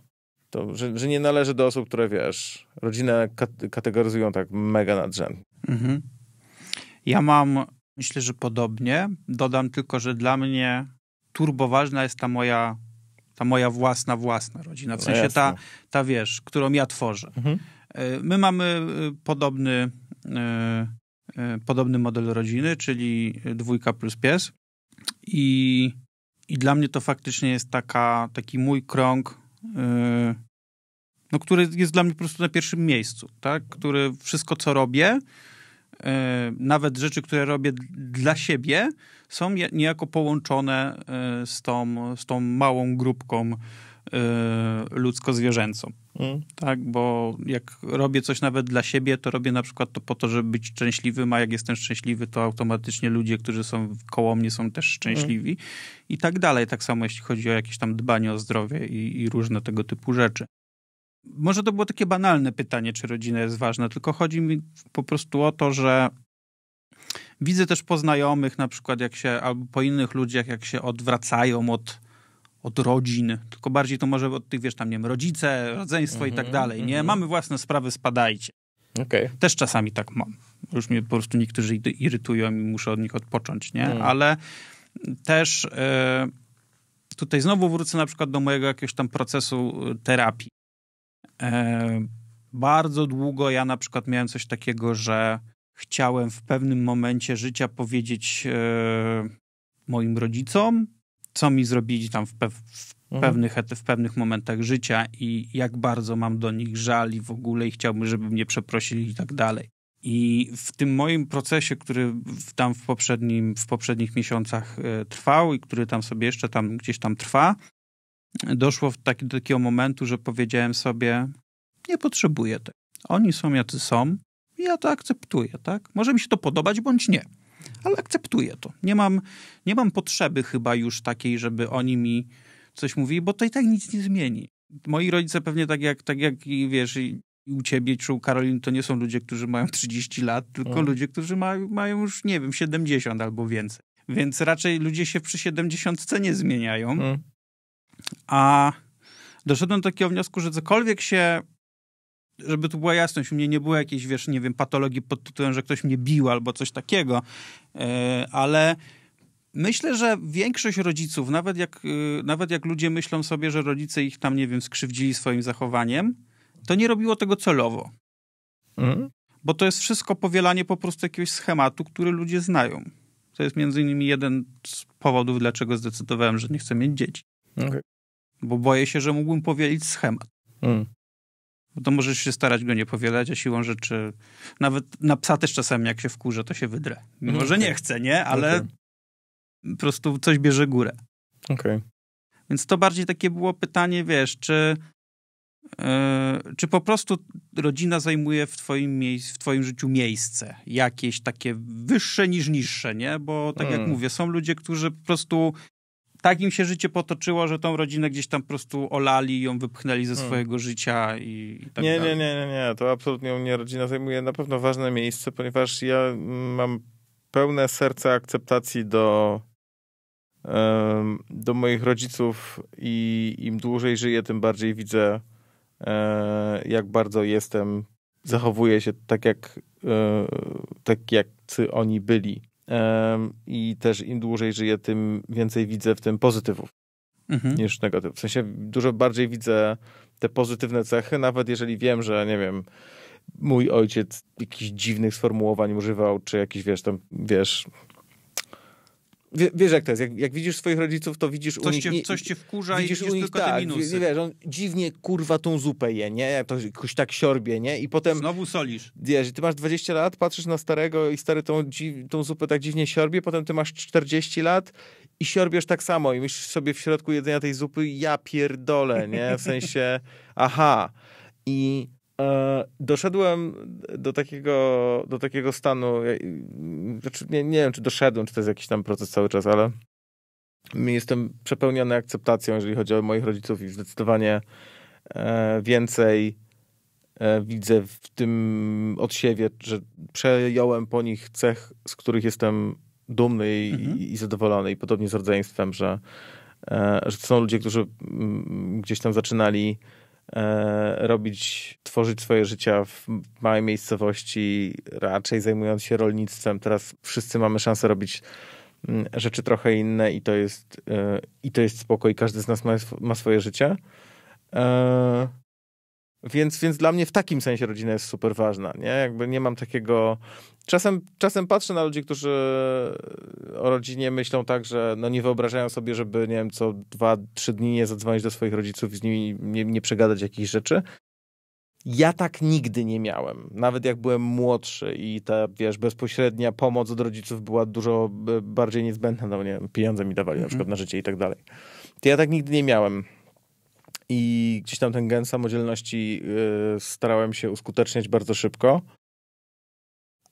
To, że, że nie należy do osób, które wiesz, rodzinę kategoryzują tak mega nadrzędnie. Mhm. Ja mam, myślę, że podobnie. Dodam tylko, że dla mnie turboważna jest ta moja, ta moja własna, własna rodzina. W no sensie ta, ta wiesz, którą ja tworzę. Mhm. Y, my mamy y, podobny y, E, podobny model rodziny, czyli dwójka plus pies. I, i dla mnie to faktycznie jest taka, taki mój krąg, e, no, który jest dla mnie po prostu na pierwszym miejscu, tak? Który wszystko, co robię, e, nawet rzeczy, które robię dla siebie, są niejako połączone z, tą, z tą małą grupką Y, ludzko-zwierzęcą. Mm. Tak, bo jak robię coś nawet dla siebie, to robię na przykład to po to, żeby być szczęśliwym, a jak jestem szczęśliwy, to automatycznie ludzie, którzy są koło mnie, są też mm. szczęśliwi mm. i tak dalej. Tak samo jeśli chodzi o jakieś tam dbanie o zdrowie i, i różne tego typu rzeczy. Może to było takie banalne pytanie, czy rodzina jest ważna, tylko chodzi mi po prostu o to, że widzę też po znajomych, na przykład jak się, albo po innych ludziach, jak się odwracają od od rodzin, tylko bardziej to może od tych, wiesz, tam, nie wiem, rodzice, rodzeństwo mm -hmm, i tak mhm, dalej, nie? Mm -hmm. Mamy własne sprawy, spadajcie. Okay. Też czasami tak mam. Już mnie po prostu niektórzy irytują i muszę od nich odpocząć, nie? Mm. Ale też y, tutaj znowu wrócę na przykład do mojego jakiegoś tam procesu y, terapii. Y, bardzo długo ja na przykład miałem coś takiego, że chciałem w pewnym momencie życia powiedzieć y, moim rodzicom, co mi zrobili tam w, pe w mhm. pewnych, w pewnych momentach życia i jak bardzo mam do nich żal i w ogóle i chciałbym, żeby mnie przeprosili i tak dalej. I w tym moim procesie, który tam w, poprzednim, w poprzednich miesiącach e, trwał i który tam sobie jeszcze tam gdzieś tam trwa, doszło taki, do takiego momentu, że powiedziałem sobie, nie potrzebuję tego. Oni są jacy są, ja to akceptuję, tak? Może mi się to podobać bądź nie ale akceptuję to. Nie mam, nie mam potrzeby chyba już takiej, żeby oni mi coś mówili, bo to i tak nic nie zmieni. Moi rodzice pewnie tak jak, tak jak wiesz, i u ciebie czy u Karolin to nie są ludzie, którzy mają 30 lat, tylko mm. ludzie, którzy ma, mają już, nie wiem, 70 albo więcej. Więc raczej ludzie się przy 70 nie zmieniają. Mm. A doszedłem do takiego wniosku, że cokolwiek się żeby tu była jasność, u mnie nie było jakiejś, wiesz, nie wiem, patologii pod tytułem, że ktoś mnie bił albo coś takiego, e, ale myślę, że większość rodziców, nawet jak, y, nawet jak ludzie myślą sobie, że rodzice ich tam, nie wiem, skrzywdzili swoim zachowaniem, to nie robiło tego celowo. Mhm. Bo to jest wszystko powielanie po prostu jakiegoś schematu, który ludzie znają. To jest między innymi jeden z powodów, dlaczego zdecydowałem, że nie chcę mieć dzieci. Okay. Bo boję się, że mógłbym powielić schemat. Mhm. Bo no to możesz się starać go nie powielać, a siłą rzeczy nawet na psa też czasami jak się wkurzę, to się wydrę. Mimo, okay. Mhm. że nie chce, nie? Ale okay. po prostu coś bierze górę. Okej. Okay. Więc to bardziej takie było pytanie, wiesz, czy, yy, czy po prostu rodzina zajmuje w twoim, miejsc, w twoim życiu miejsce jakieś takie wyższe niż niższe, nie? Bo tak hmm. jak mm. mówię, są ludzie, którzy po prostu tak im się życie potoczyło, że tą rodzinę gdzieś tam po prostu olali, ją wypchnęli ze hmm. swojego hmm. życia i, i tak nie, dalej. Nie, nie, nie, nie, to absolutnie u mnie rodzina zajmuje na pewno ważne miejsce, ponieważ ja mam pełne serce akceptacji do, um, do moich rodziców i im dłużej żyję, tym bardziej widzę, e, jak bardzo jestem, zachowuję się tak jak, e, tak jak oni byli i też im dłużej żyję, tym więcej widzę w tym pozytywów mhm. niż negatyw. W sensie dużo bardziej widzę te pozytywne cechy, nawet jeżeli wiem, że nie wiem, mój ojciec jakichś dziwnych sformułowań używał, czy jakiś, wiesz, tam, wiesz, wiesz jak to jest, jak, jak, widzisz swoich rodziców, to widzisz coś u nich... Cię, nie, coś cię wkurza widzisz i widzisz u nich, tylko tak, te minusy. Nie wiesz, on dziwnie kurwa tą zupę je, nie? To jakoś tak siorbie, nie? I potem... Znowu solisz. Wiesz, ty masz 20 lat, patrzysz na starego i stary tą, tą zupę tak dziwnie siorbie, potem ty masz 40 lat i siorbiesz tak samo i myślisz sobie w środku jedzenia tej zupy, ja pierdolę, nie? W sensie, aha. I E, doszedłem do takiego, do takiego stanu, znaczy nie, nie wiem, czy doszedłem, czy to jest jakiś tam proces cały czas, ale jestem przepełniony akceptacją, jeżeli chodzi o moich rodziców i zdecydowanie e, więcej e, widzę w tym od siebie, że przejąłem po nich cech, z których jestem dumny i, mhm. i zadowolony i podobnie z rodzeństwem, że, że to są ludzie, którzy mm, gdzieś tam zaczynali E, robić, tworzyć swoje życia w małej miejscowości, raczej zajmując się rolnictwem. Teraz wszyscy mamy szansę robić mm, rzeczy trochę inne i to jest, e, i to jest spoko i każdy z nas ma, ma swoje życie. E, więc, więc dla mnie w takim sensie rodzina jest super ważna, nie? Jakby nie mam takiego... Czasem, czasem patrzę na ludzi, którzy o rodzinie myślą tak, że no nie wyobrażają sobie, żeby, nie wiem, co dwa, trzy dni nie zadzwonić do swoich rodziców i z nimi nie, nie przegadać jakichś rzeczy. Ja tak nigdy nie miałem. Nawet jak byłem młodszy i ta, wiesz, bezpośrednia pomoc od rodziców była dużo e, bardziej niezbędna. No nie pieniądze mi dawali na przykład mhm. na życie i tak dalej. To ja tak nigdy nie miałem i gdzieś tam ten gen samodzielności yy, starałem się uskuteczniać bardzo szybko.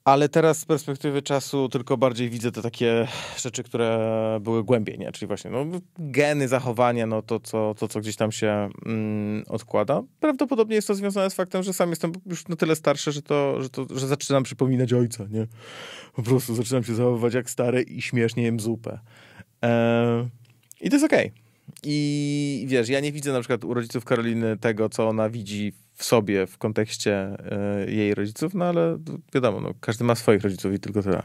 Ale teraz z perspektywy czasu tylko bardziej widzę te takie rzeczy, które były głębiej, nie? czyli właśnie no, geny, zachowania, no, to, co, to co gdzieś tam się mm, odkłada. Prawdopodobnie jest to związane z faktem, że sam jestem już na tyle starszy, że, to, że, to, że zaczynam przypominać ojca. Nie? Po prostu zaczynam się zachowywać jak stary i śmiesznie jem zupę. Eee, I to jest okej. Okay. I wiesz, ja nie widzę na przykład u rodziców Karoliny tego, co ona widzi w sobie w kontekście e, jej rodziców, no ale wiadomo, no, każdy ma swoich rodziców i tylko tyle.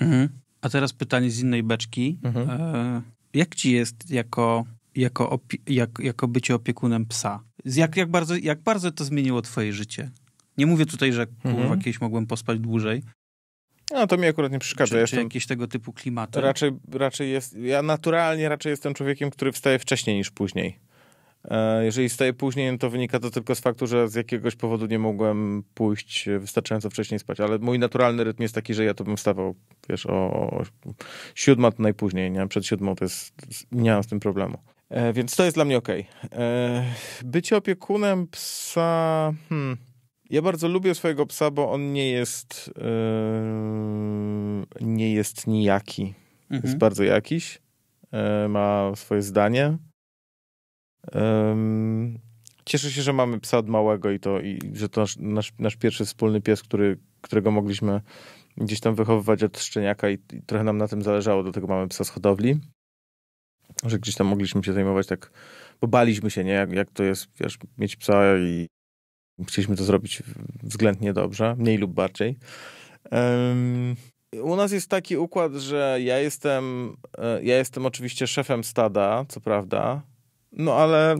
Mhm. A teraz pytanie z innej beczki. Mhm. E, jak ci jest jako, jako, jak, jako bycie opiekunem psa? Jak, jak, bardzo, jak bardzo to zmieniło twoje życie? Nie mówię tutaj, że mhm. jakiejś kiedyś mogłem pospać dłużej, no to mi akurat nie przeszkadza. Czy, czy jestem... jakieś tego typu klimaty? Raczej, raczej jest, ja naturalnie raczej jestem człowiekiem, który wstaje wcześniej niż później. E, jeżeli staję później, to wynika to tylko z faktu, że z jakiegoś powodu nie mogłem pójść wystarczająco wcześniej spać, ale mój naturalny rytm jest taki, że ja to bym wstawał, wiesz, o siódma to najpóźniej, nie? Przed siódmą to jest, nie mam z tym problemu. E, więc to jest dla mnie ok. E, bycie opiekunem psa... Hmm. Ja bardzo lubię swojego psa, bo on nie jest yy, nie jest nijaki. Mhm. Jest bardzo jakiś. Yy, ma swoje zdanie. Yy, cieszę się, że mamy psa od małego i to, i że to nasz, nasz, nasz pierwszy wspólny pies, który, którego mogliśmy gdzieś tam wychowywać od szczeniaka i, i trochę nam na tym zależało, do tego mamy psa z hodowli że gdzieś tam mogliśmy się zajmować tak, bo baliśmy się, nie? Jak, jak to jest, wiesz, mieć psa i Chcieliśmy to zrobić względnie dobrze, mniej lub bardziej. Um, u nas jest taki układ, że ja jestem, e, ja jestem oczywiście szefem stada, co prawda, no ale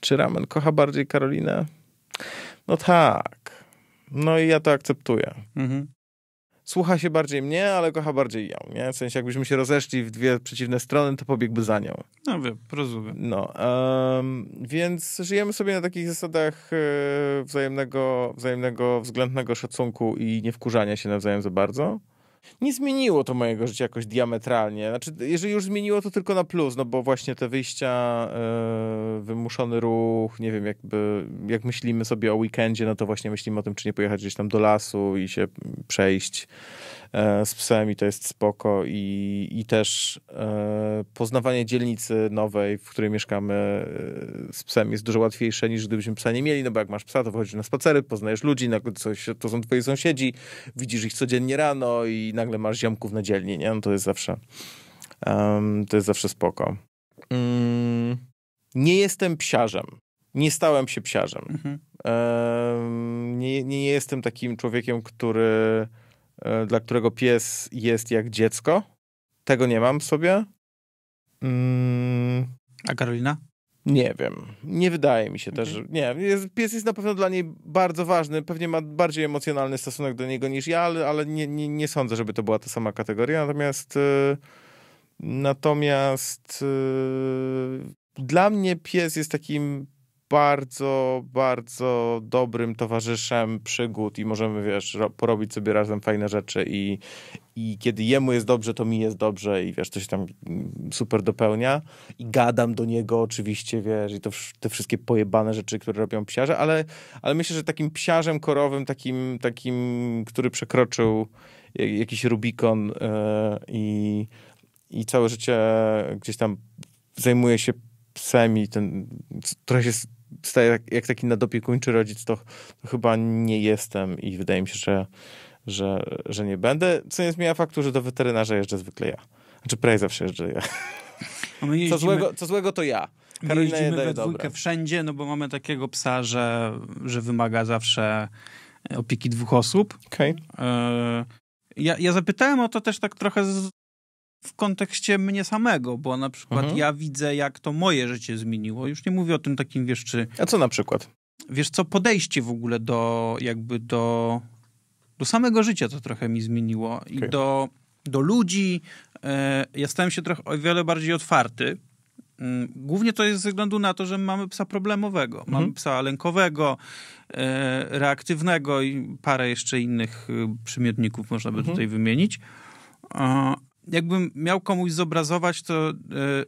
czy ramen kocha bardziej Karolinę? No tak. No i ja to akceptuję. Mhm słucha się bardziej mnie, ale kocha bardziej ją, nie? W sensie, jakbyśmy się rozeszli w dwie przeciwne strony, to pobiegłby za nią. No wiem, rozumiem. No, um, więc żyjemy sobie na takich zasadach e, wzajemnego, wzajemnego, względnego szacunku i nie wkurzania się nawzajem za bardzo. Nie zmieniło to mojego życia jakoś diametralnie. Znaczy, jeżeli już zmieniło, to tylko na plus, no bo właśnie te wyjścia, yy, wymuszony ruch, nie wiem, jakby, jak myślimy sobie o weekendzie, no to właśnie myślimy o tym, czy nie pojechać gdzieś tam do lasu i się przejść E, z psem i to jest spoko i, i też e, poznawanie dzielnicy nowej, w której mieszkamy e, z psem jest dużo łatwiejsze niż gdybyśmy psa nie mieli, no bo jak masz psa, to wchodzisz na spacery, poznajesz ludzi, nagle coś, to są twoi sąsiedzi, widzisz ich codziennie rano i nagle masz ziomków na dzielni, nie? No to jest zawsze um, to jest zawsze spoko. Mm, nie jestem psiarzem. Nie stałem się psiarzem. Mhm. Um, nie, nie jestem takim człowiekiem, który E, dla którego pies jest jak dziecko. Tego nie mam sobie. Mm, A Karolina? Nie wiem. Nie wydaje mi się okay. też. Że, nie, jest, pies jest na pewno dla niej bardzo ważny. Pewnie ma bardziej emocjonalny stosunek do niego niż ja, ale, ale nie, nie, nie sądzę, żeby to była ta sama kategoria. Natomiast. Y, natomiast. Y, dla mnie pies jest takim bardzo, bardzo dobrym towarzyszem przygód i możemy, wiesz, porobić sobie razem fajne rzeczy i, i kiedy jemu jest dobrze, to mi jest dobrze i wiesz, to się tam mm, super dopełnia i gadam do niego oczywiście, wiesz, i to te wszystkie pojebane rzeczy, które robią psiarze, ale, ale myślę, że takim psiarzem korowym, takim, takim który przekroczył jakiś Rubikon e, i, i całe życie gdzieś tam zajmuje się psem i ten, trochę się jak, taki nadopiekuńczy rodzic, to, to, chyba nie jestem i wydaje mi się, że, że, że nie będę. Co nie zmienia faktu, że do weterynarza jeżdżę zwykle ja. Znaczy prawie zawsze jeżdżę ja. No jeździmy... Co, złego, co złego to ja. Karolina jeździmy we dwójkę wszędzie, no bo mamy takiego psa, że, że wymaga zawsze e, opieki dwóch osób. Okay. Y e, ja, ja, zapytałem o to też tak trochę z, w kontekście mnie samego, bo na przykład mhm. ja widzę, jak to moje życie zmieniło. Już nie mówię o tym takim, wiesz, czy... A co na przykład? Wiesz co, podejście w ogóle do jakby do, do samego życia to trochę mi zmieniło. Okay. I do, do ludzi e, ja stałem się trochę o wiele bardziej otwarty. Mm, głównie to jest ze względu na to, że mamy psa problemowego. Mamy mhm. psa lękowego, e, reaktywnego i parę jeszcze innych y, przymiotników można by mhm. tutaj wymienić jakbym miał komuś zobrazować, to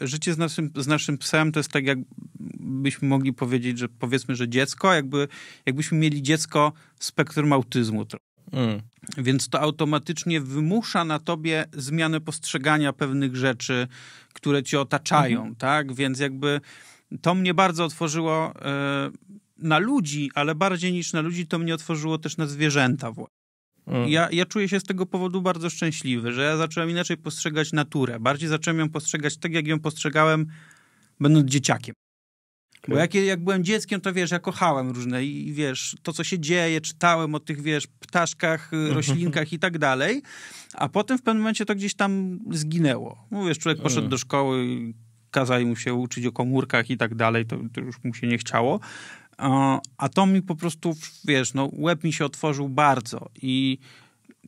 e, życie z naszym, z naszym psem to jest tak, jakbyśmy mogli powiedzieć, że powiedzmy, że dziecko, jakby, jakbyśmy mieli dziecko spektrum autyzmu. Mm. Więc to automatycznie wymusza na tobie zmianę postrzegania pewnych rzeczy, które ci otaczają, mhm. tak? Więc jakby to mnie bardzo otworzyło e, na ludzi, ale bardziej niż na ludzi, to mnie otworzyło też na zwierzęta. Mm. Ja, ja czuję się z tego powodu bardzo szczęśliwy, że ja zacząłem inaczej postrzegać naturę. Bardziej zacząłem ją postrzegać tak, jak ją postrzegałem, będąc dzieciakiem. Okay. Bo jak, jak byłem dzieckiem, to wiesz, ja kochałem różne i, i wiesz, to co się dzieje, czytałem o tych, wiesz, ptaszkach, y, mhm. roślinkach i tak dalej, a potem w pewnym momencie to gdzieś tam zginęło. Mówisz, no człowiek mm. poszedł do szkoły, kazali mu się uczyć o komórkach i tak dalej, to, to już mu się nie chciało. A to mi po prostu, wiesz, no, łeb mi się otworzył bardzo i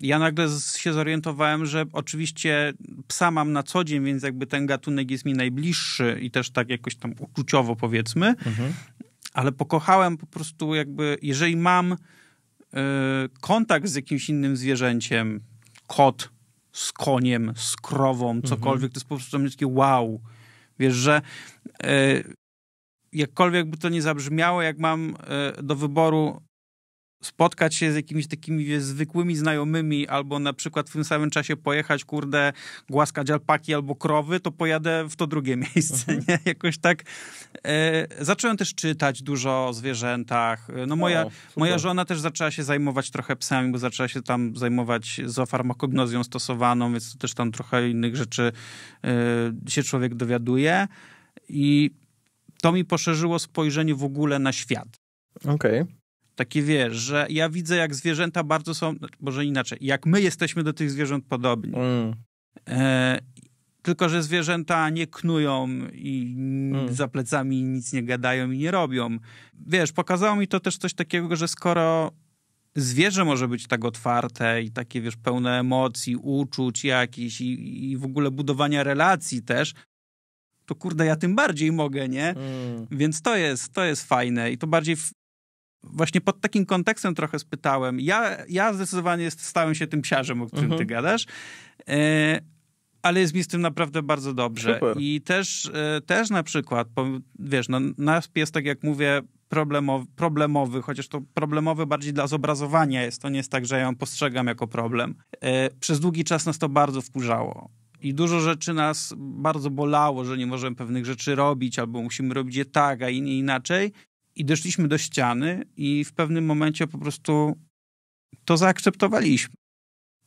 ja nagle się zorientowałem, że oczywiście psa mam na co dzień, więc jakby ten gatunek jest mi najbliższy i też tak jakoś tam uczuciowo powiedzmy, mhm. ale pokochałem po prostu jakby, jeżeli mam y, kontakt z jakimś innym zwierzęciem, kot z koniem, z krową, cokolwiek, mhm. to jest po prostu dla mnie takie wow. Wiesz, że y, jakkolwiek by to nie zabrzmiało, jak mam e, do wyboru spotkać się z jakimiś takimi zwykłymi znajomymi, albo na przykład w tym samym czasie pojechać, kurde, głaskać alpaki albo krowy, to pojadę w to drugie miejsce, mhm. nie? Jakoś tak. E, zacząłem też czytać dużo o zwierzętach. E, no moja, o, moja żona też zaczęła się zajmować trochę psami, bo zaczęła się tam zajmować zoofarmakognozją stosowaną, więc też tam trochę innych rzeczy e, się człowiek dowiaduje. I to mi poszerzyło spojrzenie w ogóle na świat. Okej. Okay. Takie wiesz, że ja widzę, jak zwierzęta bardzo są, znaczy, może inaczej, jak my jesteśmy do tych zwierząt podobni. Mm. E, tylko, że zwierzęta nie knują i mm. za plecami nic nie gadają i nie robią. Wiesz, pokazało mi to też coś takiego, że skoro zwierzę może być tak otwarte i takie, wiesz, pełne emocji, uczuć jakichś i, i w ogóle budowania relacji też, to kurde, ja tym bardziej mogę, nie? Mm. Więc to jest, to jest fajne i to bardziej w, właśnie pod takim kontekstem trochę spytałem. Ja, ja zdecydowanie stałem się tym psiarzem, o którym mm -hmm. ty mhm. gadasz, e, ale jest mi z tym naprawdę bardzo dobrze. Super. I też, e, też na przykład, wiesz, no, nasz pies, tak jak mówię, problemowy, problemowy, chociaż to problemowy bardziej dla zobrazowania jest. To nie jest tak, że ja ją postrzegam jako problem. E, przez długi czas nas to bardzo wkurzało. I dużo rzeczy nas bardzo bolało, że nie możemy pewnych rzeczy robić, albo musimy robić je tak, a nie inaczej. I doszliśmy do ściany, i w pewnym momencie po prostu to zaakceptowaliśmy.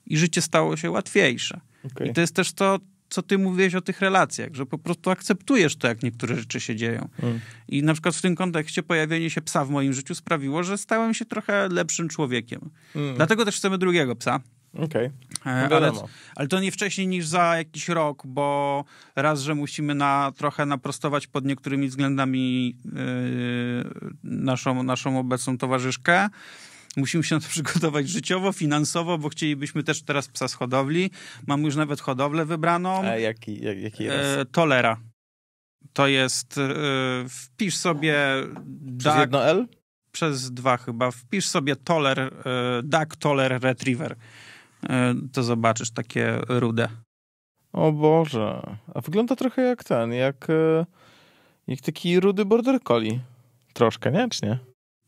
I życie stało się łatwiejsze. Okay. I to jest też to, co ty mówiłeś o tych relacjach, że po prostu akceptujesz to, jak niektóre rzeczy się dzieją. Mm. I na przykład w tym kontekście pojawienie się psa w moim życiu sprawiło, że stałem się trochę lepszym człowiekiem. Mm. Dlatego też chcemy drugiego psa. Okej. E, okay. No ale, ale to nie wcześniej niż za jakiś rok, bo raz, że musimy na, trochę naprostować pod niektórymi względami yy, naszą, naszą obecną towarzyszkę musimy się na to przygotować życiowo, finansowo, bo chcielibyśmy też teraz psa z hodowli. Mamy już nawet hodowlę wybraną. A jaki, jak, jaki jest? E, tolera. To jest, e, wpisz sobie... Przez duck, jedno L? Przez dwa chyba. Wpisz sobie toler, e, duck toler retriever. E, to zobaczysz takie rude. O Boże. A wygląda trochę jak ten, jak, e, jak taki rudy border collie. Troszkę, nie? Czy nie?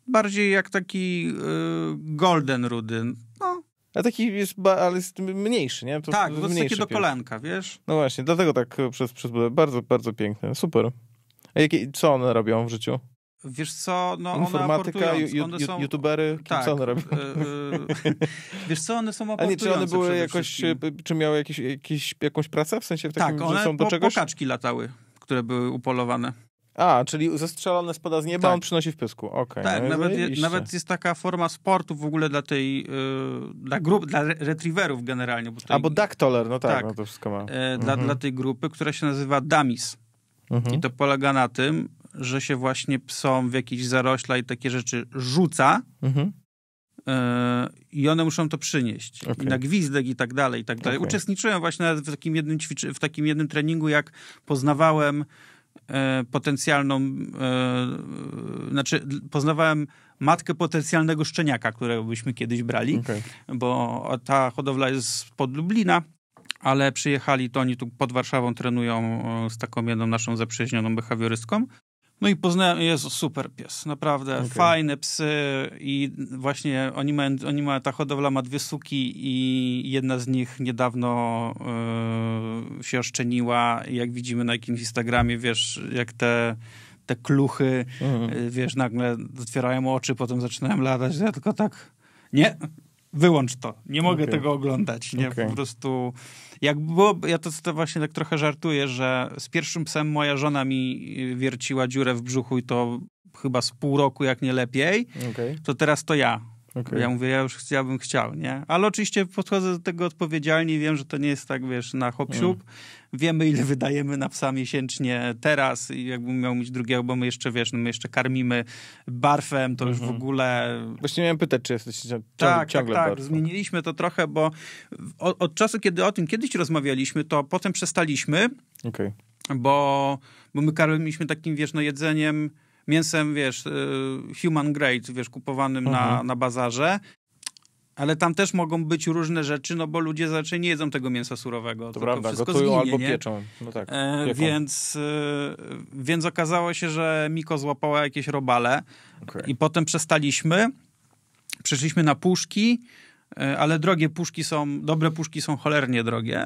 Bardziej jak taki y, golden rudy. No. A taki jest, ale jest mniejszy, nie? To tak, to jest do kolanka, wiesz? No właśnie, dlatego tak przez, przez bardzo, bardzo piękny, Super. A jakie, co one robią w życiu? Wiesz co, no Informatyka, ju, one są... youtubery, tak, co one robią? Yy, wiesz co, one są aportujące A nie, czy one były jakoś, wszystkim. E, czy miały jakieś, jakieś, jakąś pracę? W sensie w takim, tak, one że są do po, czegoś? Tak, pokaczki latały, które były upolowane. A, czyli zestrzelone spada z nieba, tak. on przynosi w pysku. Okay, tak, no nawet, je, nawet, jest taka forma sportu w ogóle dla tej, yy, dla grup, dla retriewerów generalnie. Bo tutaj, A, no tak, tak no to wszystko ma. Yy, mhm. dla, dla mhm. tej grupy, która się nazywa damis. Mhm. I to polega na tym, że się właśnie psom w jakieś zarośla i takie rzeczy rzuca mhm. E, i one muszą to przynieść. Okay. I na gwizdek i tak dalej, i tak dalej. Okay. Uczestniczyłem właśnie w takim, jednym ćwiczy- w takim jednym treningu, jak poznawałem e, potencjalną, e, znaczy poznawałem matkę potencjalnego szczeniaka, którego byśmy kiedyś brali, okay. bo ta hodowla jest pod Lublina ale przyjechali to oni tu pod Warszawą trenują z taką jedną naszą zaprzyjaźnioną behawiorystką no i poznałem, jest super pies, naprawdę, okay. fajne psy i właśnie oni mają, oni mają, ta hodowla ma dwie suki i jedna z nich niedawno yy, się oszczeniła, jak widzimy na jakimś Instagramie, wiesz, jak te te kluchy, mhm. e, wiesz, nagle otwierają oczy, potem zaczynają latać, ja tylko tak, nie, wyłącz to. Nie mogę okay. tego oglądać. Nie, okay. po prostu. Jak było, ja to, to właśnie tak trochę żartuję, że z pierwszym psem moja żona mi y, wierciła dziurę w brzuchu i to chyba z pół roku, jak nie lepiej. Okay. To teraz to ja Okay. Ja mówię, ja już ja bym chciał, nie? Ale oczywiście podchodzę do tego odpowiedzialnie wiem, że to nie jest tak, wiesz, na hop mm. Wiemy, ile wydajemy na psa miesięcznie teraz i jakbym miał mieć drugiego, bo my jeszcze, wiesz, no my jeszcze karmimy barfem, to mm -hmm. już w mhm. ogóle... Właśnie miałem pytać, czy jesteś ciągle, tak, tak, tak. Zmieniliśmy to trochę, bo od, od, czasu, kiedy o tym kiedyś rozmawialiśmy, to potem przestaliśmy, okay. bo, bo my karmiliśmy takim, wiesz, no jedzeniem mięsem, wiesz, y, human grade, wiesz, kupowanym mhm. na, na bazarze, ale tam też mogą być różne rzeczy, no bo ludzie zazwyczaj nie jedzą tego mięsa surowego. To tylko prawda, wszystko gotują zginie, albo nie? pieczą. No tak, e, więc, e, więc okazało się, że Miko złapała jakieś robale okay. i potem przestaliśmy, przeszliśmy na puszki, E, ale drogie puszki są, dobre puszki są cholernie drogie.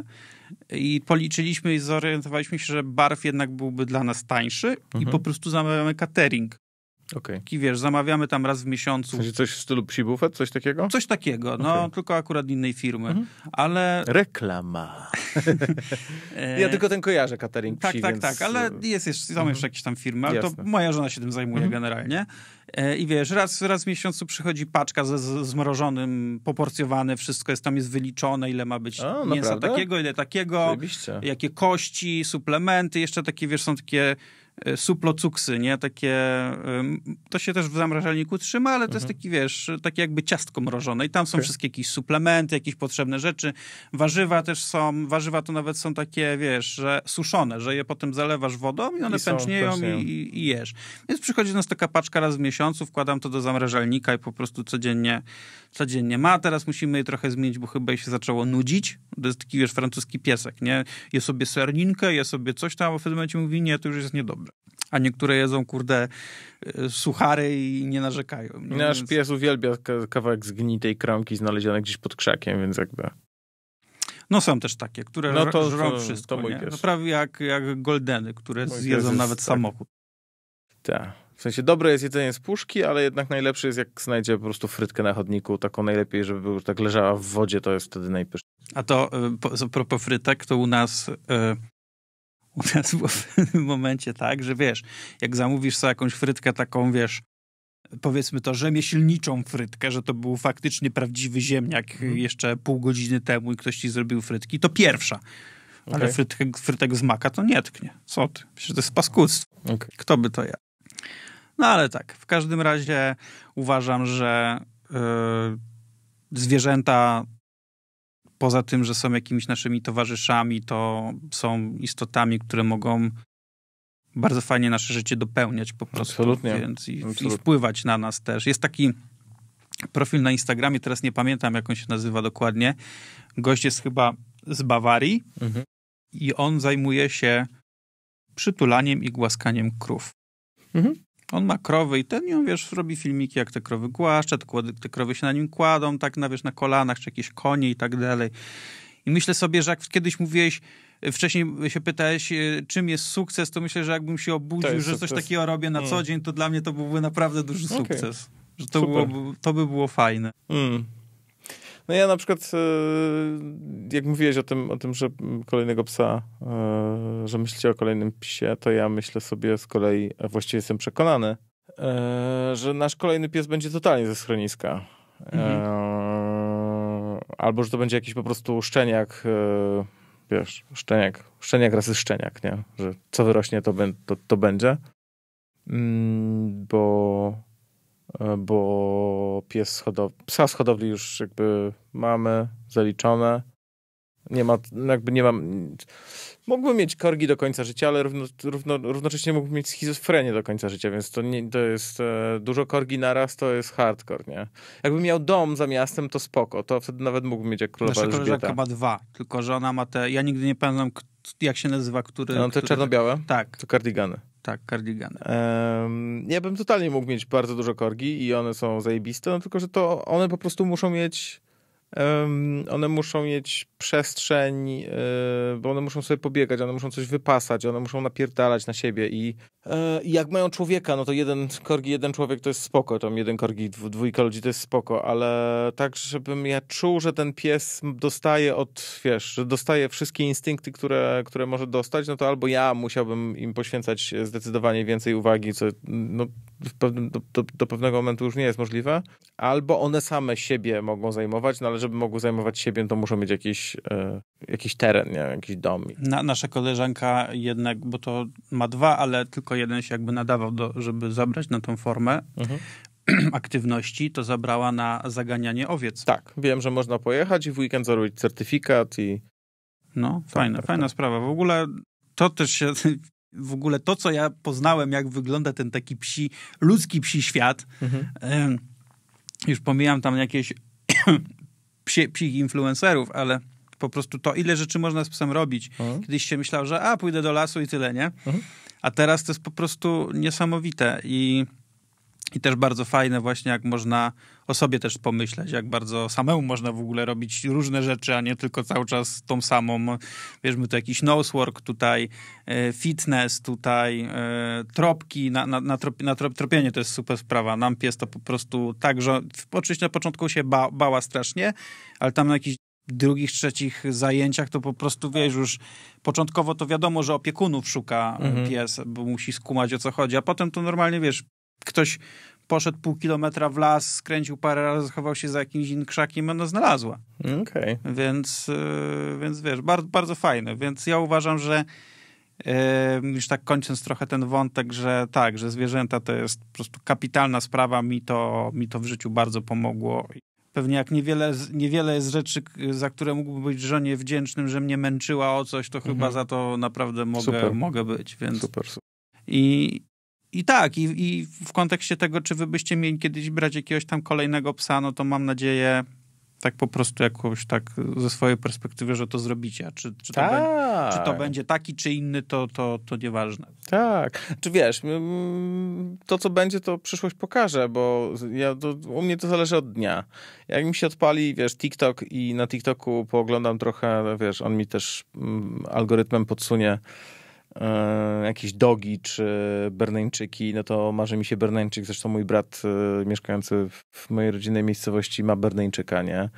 I policzyliśmy i zorientowaliśmy się, że barw jednak byłby dla nas tańszy mhm. i po prostu zamawiamy catering Okay. Taki, wiesz, zamawiamy tam raz w miesiącu. W sensie coś w stylu psi bufet, coś takiego? Coś takiego, no okay. tylko akurat innej firmy, mhm. ale... Reklama. ja e, tylko ten kojarzę, catering tak, psi, Tak, tak, więc... tak, ale jest jeszcze, są mhm. jeszcze jakieś tam firmy, ale Jasne. to moja żona się tym zajmuje mhm. generalnie. E, I wiesz, raz, raz w miesiącu przychodzi paczka ze z, zmrożonym, poporcjowane, wszystko jest tam jest wyliczone, ile ma być A, mięsa naprawdę? takiego, ile takiego, Oczywiście. jakie kości, suplementy, jeszcze takie, wiesz, są takie E, suplocuksy, nie? Takie, to się też w zamrażalniku trzyma, ale to mhm. jest taki, wiesz, takie jakby ciastko mrożone i tam są okay. wszystkie jakieś suplementy, jakieś potrzebne rzeczy. Warzywa też są, warzywa to nawet są takie, wiesz, że suszone, że je potem zalewasz wodą i one I pęcznieją i, i, i, jesz. Więc przychodzi do nas taka paczka raz w miesiącu, wkładam to do zamrażalnika i po prostu codziennie, codziennie ma. Teraz musimy je trochę zmienić, bo chyba się zaczęło nudzić. To jest taki, wiesz, francuski piesek, nie? Je sobie serninkę, je sobie coś tam, a w tym momencie mówi, nie, to już jest niedobre. A niektóre jedzą, kurde, e, suchary i nie narzekają. Nie? Nasz więc... pies uwielbia kawałek zgnitej kromki znalezionej gdzieś pod krzakiem, więc jakby... No są też takie, które no to, żrą to, wszystko. To No prawie jak, jak goldeny, które mój zjedzą jest, nawet tak. samochód. Tak. W sensie dobre jest jedzenie z puszki, ale jednak najlepsze jest jak znajdzie po prostu frytkę na chodniku, taką najlepiej, żeby już tak leżała w wodzie, to jest wtedy najpyszniejsze. A to e, a propos frytek, to u nas e, u nas było w pewnym momencie tak, że wiesz, jak zamówisz sobie jakąś frytkę taką, wiesz, powiedzmy to rzemieślniczą frytkę, że to był faktycznie prawdziwy ziemniak mm. jeszcze pół godziny temu i ktoś ci zrobił frytki, to pierwsza. Okay. Ale frytek, frytek z maka to nie tknie. Co ty? Przecież to jest paskudstwo. Okay. Kto by to ja? No ale tak, w każdym razie uważam, że yy, zwierzęta poza tym, że są jakimiś naszymi towarzyszami, to są istotami, które mogą bardzo fajnie nasze życie dopełniać po prostu. Absolutnie. Więc i, Absolutnie. i wpływać na nas też. Jest taki profil na Instagramie, teraz nie pamiętam, jak on się nazywa dokładnie. Gość jest chyba z Bawarii mhm. i on zajmuje się przytulaniem i głaskaniem krów. Mhm. On ma krowy i ten, ją, wiesz, robi filmiki, jak te krowy głaszcze, te, te krowy się na nim kładą, tak, na, wiesz, na kolanach, czy jakieś konie i tak dalej. I myślę sobie, że jak kiedyś mówiłeś, y, wcześniej się pytałeś, y, czym jest sukces, to myślę, że jakbym się obudził, że coś takiego robię na mm. co dzień, to dla mnie to byłby naprawdę duży okay. sukces. Że to, byłoby, to by było fajne. Mm. No ja na przykład, e, jak mówiłeś o tym, o tym że kolejnego psa, e, że myślicie o kolejnym psie, to ja myślę sobie z kolei, a e, właściwie jestem przekonany, że nasz kolejny pies będzie totalnie ze schroniska. Mhm. Albo, że to będzie jakiś po prostu szczeniak, wiesz, szczeniak, szczeniak razy szczeniak, nie? Że co wyrośnie, to, to, to będzie. Mm, bo E, bo pies schodow psa z hodowli już jakby mamy zaliczone. Nie ma, jakby nie mam. Mógłbym mieć korgi do końca życia, ale równo, równo, równocześnie mógłbym mieć schizofrenię do końca życia, więc to, nie, to jest e, dużo korgi naraz, to jest hardcore, nie? Jakbym miał dom za miastem, to spoko, to wtedy nawet mógłbym mieć jak królowa Nasza koleżanka ma dwa, tylko że ona ma te, ja nigdy nie pamiętam, jak się nazywa, który... No te czarno-białe? Tak. To kardigany. Tak, kardigany. Um, ja bym totalnie mógł mieć bardzo dużo korgi i one są zajebiste, no tylko, że to one po prostu muszą mieć one muszą mieć przestrzeń, e, bo one muszą sobie pobiegać, one muszą coś wypasać, one muszą napierdalać na siebie e, i jak mają człowieka, no to jeden korgi, jeden człowiek to jest spoko, tam jeden korgi, dwójka ludzi to jest spoko, ale tak, żebym ja czuł, że ten pies dostaje od, wiesz, że dostaje wszystkie instynkty, które, które może dostać, no to albo ja musiałbym im poświęcać zdecydowanie więcej uwagi, co no, do, do, do pewnego momentu już nie jest możliwe, albo one same siebie mogą zajmować, no żeby mogły zajmować siebie, no to muszą mieć jakiś, e, jakiś teren, nie? jakiś dom. Na, nasza koleżanka jednak, bo to ma dwa, ale tylko jeden się jakby nadawał, do, żeby zabrać na tą formę. Mhm aktywności, to zabrała na zaganianie owiec. Tak, wiem, że można pojechać i w weekend zrobić certyfikat i... No, tak, fajna, tak, fajna tak. sprawa. W ogóle to też się... W ogóle to, co ja poznałem, jak wygląda ten taki psi, ludzki psi świat, mhm. już pomijam tam jakieś psi, psich influencerów, ale po prostu to, ile rzeczy można z psem robić. Mhm. Kiedyś się myślał, że a, pójdę do lasu i tyle, nie? Mhm. A teraz to jest po prostu niesamowite i i też bardzo fajne właśnie, jak można o sobie też pomyśleć, jak bardzo samemu można w ogóle robić różne rzeczy, a nie tylko cały czas tą samą. Wierzmy to jakiś nosework, tutaj e, fitness, tutaj e, tropki, na, na, na, trop, na trop, tropienie to jest super sprawa. Nam pies to po prostu tak, że oczywiście na początku się ba, bała strasznie, ale tam na jakiś drugich, trzecich zajęciach, to po prostu wiesz, już początkowo to wiadomo, że opiekunów szuka mhm. pies, bo musi skumać o co chodzi, a potem to normalnie wiesz, ktoś poszedł pół kilometra w las, skręcił parę razy, zachował się za jakimś krzakiem i ona znalazła. Okay. Więc, e, więc wiesz, bardzo, bardzo fajne. Więc ja uważam, że e, już tak kończąc trochę ten wątek, że tak, że zwierzęta to jest po prostu kapitalna sprawa, mi to, mi to w życiu bardzo pomogło. Pewnie jak niewiele, niewiele jest rzeczy, za które mógłbym być żonie wdzięcznym, że mnie męczyła o coś, to mhm. chyba za to naprawdę mogę, super. mogę być. Więc... Super, super. I, i tak, i, i w kontekście tego, czy wy byście mieli kiedyś brać jakiegoś tam kolejnego psa, no to mam nadzieję, tak po prostu jakoś tak ze swojej perspektywy, że to zrobicie. Czy, czy, tak. to, będzie, czy to, tak. będzie, taki, czy inny, to, to, to nieważne. Tak. Czy wiesz, to co będzie, to przyszłość pokaże, bo ja, to, u mnie to zależy od dnia. Jak mi się odpali, wiesz, TikTok i na TikToku pooglądam trochę, wiesz, on mi też algorytmem podsunie E, jakieś dogi czy Berneńczyki, no to marzy mi się Berneńczyk. Zresztą mój brat e, mieszkający w mojej rodzinnej miejscowości ma Berneńczyka, nie?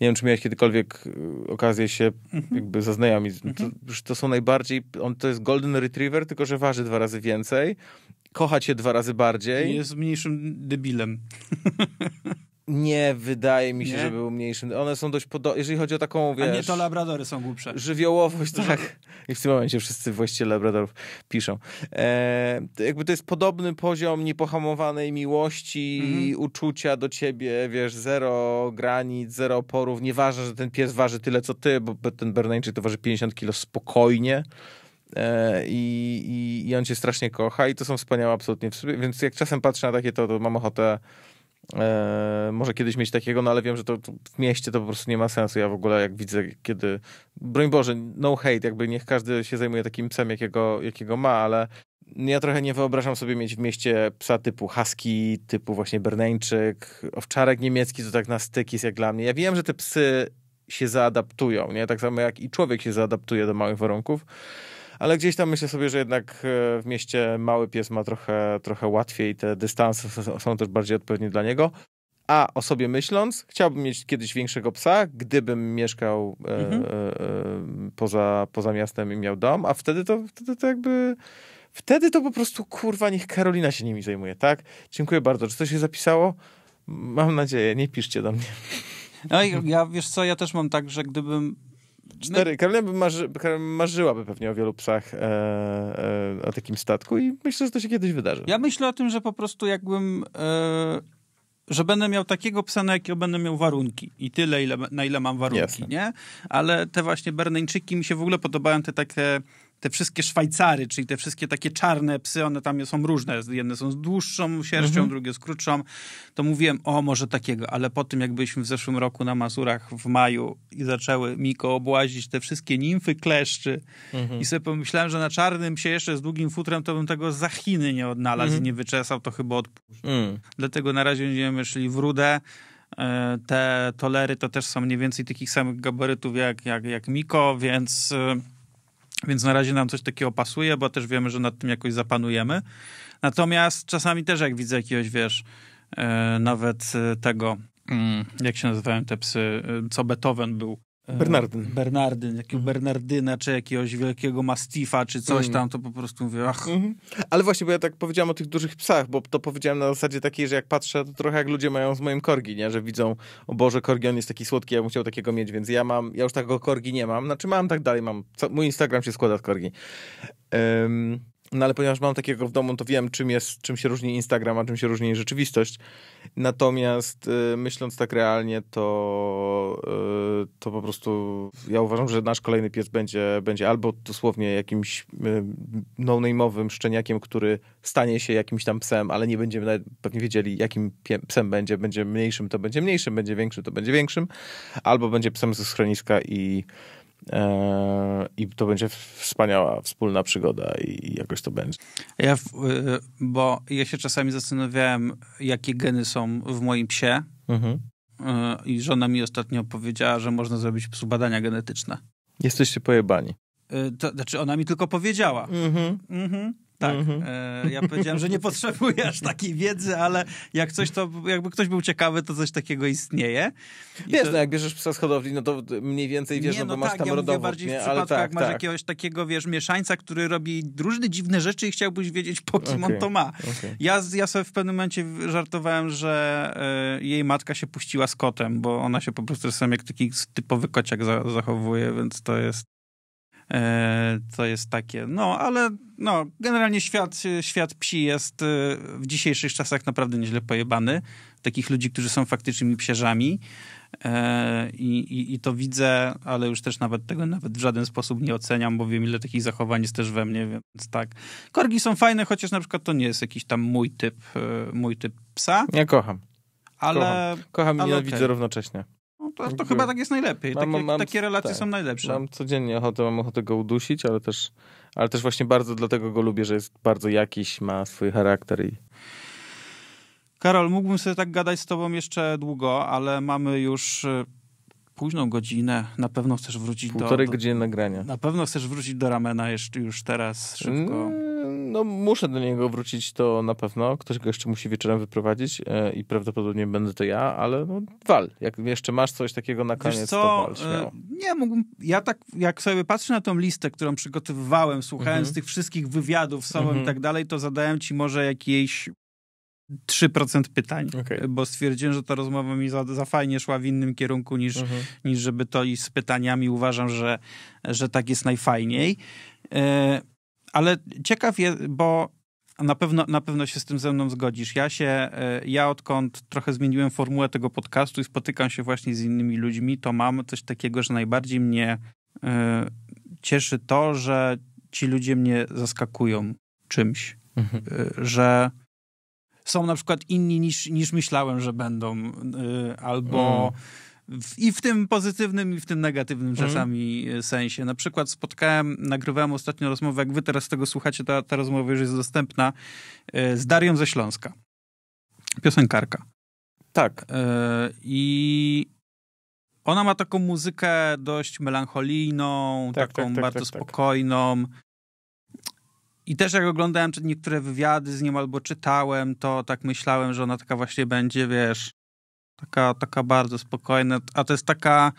Nie wiem, czy miałeś kiedykolwiek e, okazję się mhm. jakby zaznajomić. No to, mhm. to są najbardziej, on to jest Golden Retriever, tylko że waży dwa razy więcej, kocha cię dwa razy bardziej. Jest mniejszym debilem. Nie wydaje mi się, nie? że był mniejszym. One są dość podobne, jeżeli chodzi o taką, wiesz... A nie, to labradory są głupsze. Żywiołowość, tak. I w tym momencie wszyscy właściciele labradorów piszą. E, jakby to jest podobny poziom niepohamowanej miłości mhm. uczucia do ciebie, wiesz, zero granic, zero oporów. Nieważne, że ten pies waży tyle, co ty, bo ten Berneńczyk to waży 50 kilo spokojnie. E, I, i, i, on cię strasznie kocha i to są wspaniałe absolutnie sobie, więc jak czasem patrzę na takie to, to mam ochotę E, może kiedyś mieć takiego, no ale wiem, że to, to, w mieście to po prostu nie ma sensu. Ja w ogóle jak widzę, kiedy. Broń Boże, no hate, jakby niech każdy się zajmuje takim psem, jakiego, jakiego ma, ale ja trochę nie wyobrażam sobie mieć w mieście psa typu husky, typu właśnie berneńczyk, owczarek niemiecki, to tak na styk jest jak dla mnie. Ja wiem, że te psy się zaadaptują, nie? Tak samo jak i człowiek się zaadaptuje do małych warunków ale gdzieś tam myślę sobie, że jednak e, w mieście mały pies ma trochę, trochę łatwiej, te dystanse są też bardziej odpowiednie dla niego. A o sobie myśląc, chciałbym mieć kiedyś większego psa, gdybym mieszkał e, mhm. e, poza, poza miastem i miał dom, a wtedy to, wtedy to jakby. Wtedy to po prostu kurwa, niech Karolina się nimi zajmuje, tak? Dziękuję bardzo. Czy coś się zapisało? Mam nadzieję, nie piszcie do mnie. No i ja wiesz co, ja też mam tak, że gdybym Cztery. My... No- Karolina by marzy, marzyłaby pewnie o wielu psach, e, e, o takim statku i myślę, że to się kiedyś wydarzy. Ja myślę o tym, że po prostu jakbym... E, że będę miał takiego psa, na jakiego będę miał warunki. I tyle, ile, na ile mam warunki, Jasne. nie? Ale te właśnie Berneńczyki mi się w ogóle podobają, te takie te wszystkie Szwajcary, czyli te wszystkie takie czarne psy, one tam są różne. Jedne są z dłuższą sierścią, mhm. drugie z krótszą. To mówiłem, o może takiego, ale po tym jak byliśmy w zeszłym roku na Mazurach w maju i zaczęły Miko obłazić te wszystkie nimfy kleszczy mhm. i sobie pomyślałem, że na czarnym się jeszcze z długim futrem to bym tego za Chiny nie odnalazł mhm. i nie wyczesał, to chyba odpuszczę. Mm. Dlatego na razie będziemy szli w rudę. E, te tolery to też są mniej więcej takich samych gabarytów jak, jak, jak Miko, więc e, więc na razie nam coś takiego pasuje, bo też wiemy, że nad tym jakoś zapanujemy. Natomiast czasami też jak widzę jakiegoś, wiesz, e, nawet e, tego, mm, jak się nazywałem te psy, e, co Beethoven był E, Bernardyn. Bernardyn, jakiego mhm. Bernardyna, czy jakiegoś wielkiego Mastifa, czy coś mhm. tam, to po prostu mówię, ach. Mhm. Ale właśnie, bo ja tak powiedziałem o tych dużych psach, bo to powiedziałem na zasadzie takiej, że jak patrzę, to trochę jak ludzie mają z moim korgi, nie? Że widzą, o Boże, korgi, on jest taki słodki, ja bym chciał takiego mieć, więc ja mam, ja już takiego korgi nie mam, znaczy mam tak dalej, mam, co, mój Instagram się składa z korgi. Um, no ale ponieważ mam takiego w domu, to wiem, czym, jest, czym się różni Instagram, a czym się różni rzeczywistość. Natomiast y, myśląc tak realnie, to, y, to po prostu ja uważam, że nasz kolejny pies będzie, będzie albo dosłownie jakimś y, no-name'owym szczeniakiem, który stanie się jakimś tam psem, ale nie będziemy nawet pewnie wiedzieli, jakim psem będzie. Będzie mniejszym, to będzie mniejszym, będzie większym, to będzie większym. Albo będzie psem ze schroniska i E, I to będzie wspaniała wspólna przygoda i jakoś to będzie. Ja, e, bo ja się czasami zastanawiałem, jakie geny są w moim psie. Mhm. E, I żona mi ostatnio powiedziała, że można zrobić psu badania genetyczne. Jesteście pojebani. To znaczy, ona mi tylko powiedziała. Mhm. Mhm. Tak. Mm-hmm. ja powiedziałem, że nie potrzebuję aż takiej wiedzy, ale jak coś to, jakby ktoś był ciekawy, to coś takiego istnieje. I wiesz, to... no jak bierzesz psa z hodowli, no to mniej więcej wiesz, nie, no, no bo tak, masz tam ja rodowód. Mówię bardziej nie? w przypadku, ale tak, jak masz tak. jakiegoś takiego, wiesz, mieszańca, który robi różne dziwne rzeczy i chciałbyś wiedzieć, po kim okay. on to ma. Okay. Ja, ja sobie w pewnym momencie żartowałem, że y, jej matka się puściła z kotem, bo ona się po prostu czasem jak taki typowy kociak za, zachowuje, więc to jest co e, jest takie, no ale no, generalnie świat, świat psi jest e, w dzisiejszych czasach naprawdę nieźle pojebany. Takich ludzi, którzy są faktycznymi psierzami. E, I, i, I, to widzę, ale już też nawet tego nawet w żaden sposób nie oceniam, bo wiem, ile takich zachowań jest też we mnie, więc tak. Korgi są fajne, chociaż na przykład to nie jest jakiś tam mój typ, mój typ psa. Ja kocham. Ale, kocham, kocham i ale nienawidzę okay. równocześnie to, to chyba tak jest najlepiej. Mam, takie, mam, takie relacje tak, są najlepsze. Mam codziennie ochotę, mam ochotę go udusić, ale też, ale też właśnie bardzo dlatego go lubię, że jest bardzo jakiś, ma swój charakter i... Karol, mógłbym sobie tak gadać z tobą jeszcze długo, ale mamy już e, późną godzinę. Na pewno chcesz wrócić Półtorej do... Półtorej godziny nagrania. Na pewno chcesz wrócić do ramena jeszcze już teraz szybko. Mm no muszę do niego wrócić, to na pewno. Ktoś go jeszcze musi wieczorem wyprowadzić e, i prawdopodobnie będę to ja, ale no wal. Jak jeszcze masz coś takiego na koniec, to wal e, Nie, mógłbym, ja tak, jak sobie patrzę na tą listę, którą przygotowywałem, słuchając mhm. tych wszystkich wywiadów samym mhm. i tak dalej, to zadałem ci może jakieś 3% pytań, okay. E, bo stwierdziłem, że ta rozmowa mi za, za fajnie szła w innym kierunku niż, mhm. niż żeby to i z pytaniami. Uważam, że, że tak jest najfajniej. E, ale ciekaw jest, bo na pewno, na pewno się z tym ze mną zgodzisz. Ja się, e, ja odkąd trochę zmieniłem formułę tego podcastu i spotykam się właśnie z innymi ludźmi, to mam coś takiego, że najbardziej mnie y, cieszy to, że ci ludzie mnie zaskakują czymś. Mhm. Y, że są na przykład inni niż, niż myślałem, że będą, y, albo. Mhm w, I w tym pozytywnym, i w tym negatywnym mhm. czasami mm. sensie. Na przykład spotkałem, nagrywałem ostatnio rozmowę, jak wy teraz tego słuchacie, ta, ta rozmowa już jest dostępna, e, z Darią ze Śląska. Piosenkarka. Tak. E, I ona ma taką muzykę dość melancholijną, tak, taką tak, tak, bardzo tak, tak. spokojną. I też jak oglądałem niektóre wywiady z nią albo czytałem, to tak myślałem, że ona taka właśnie będzie, wiesz, Taka, taka bardzo spokojna, a to jest taka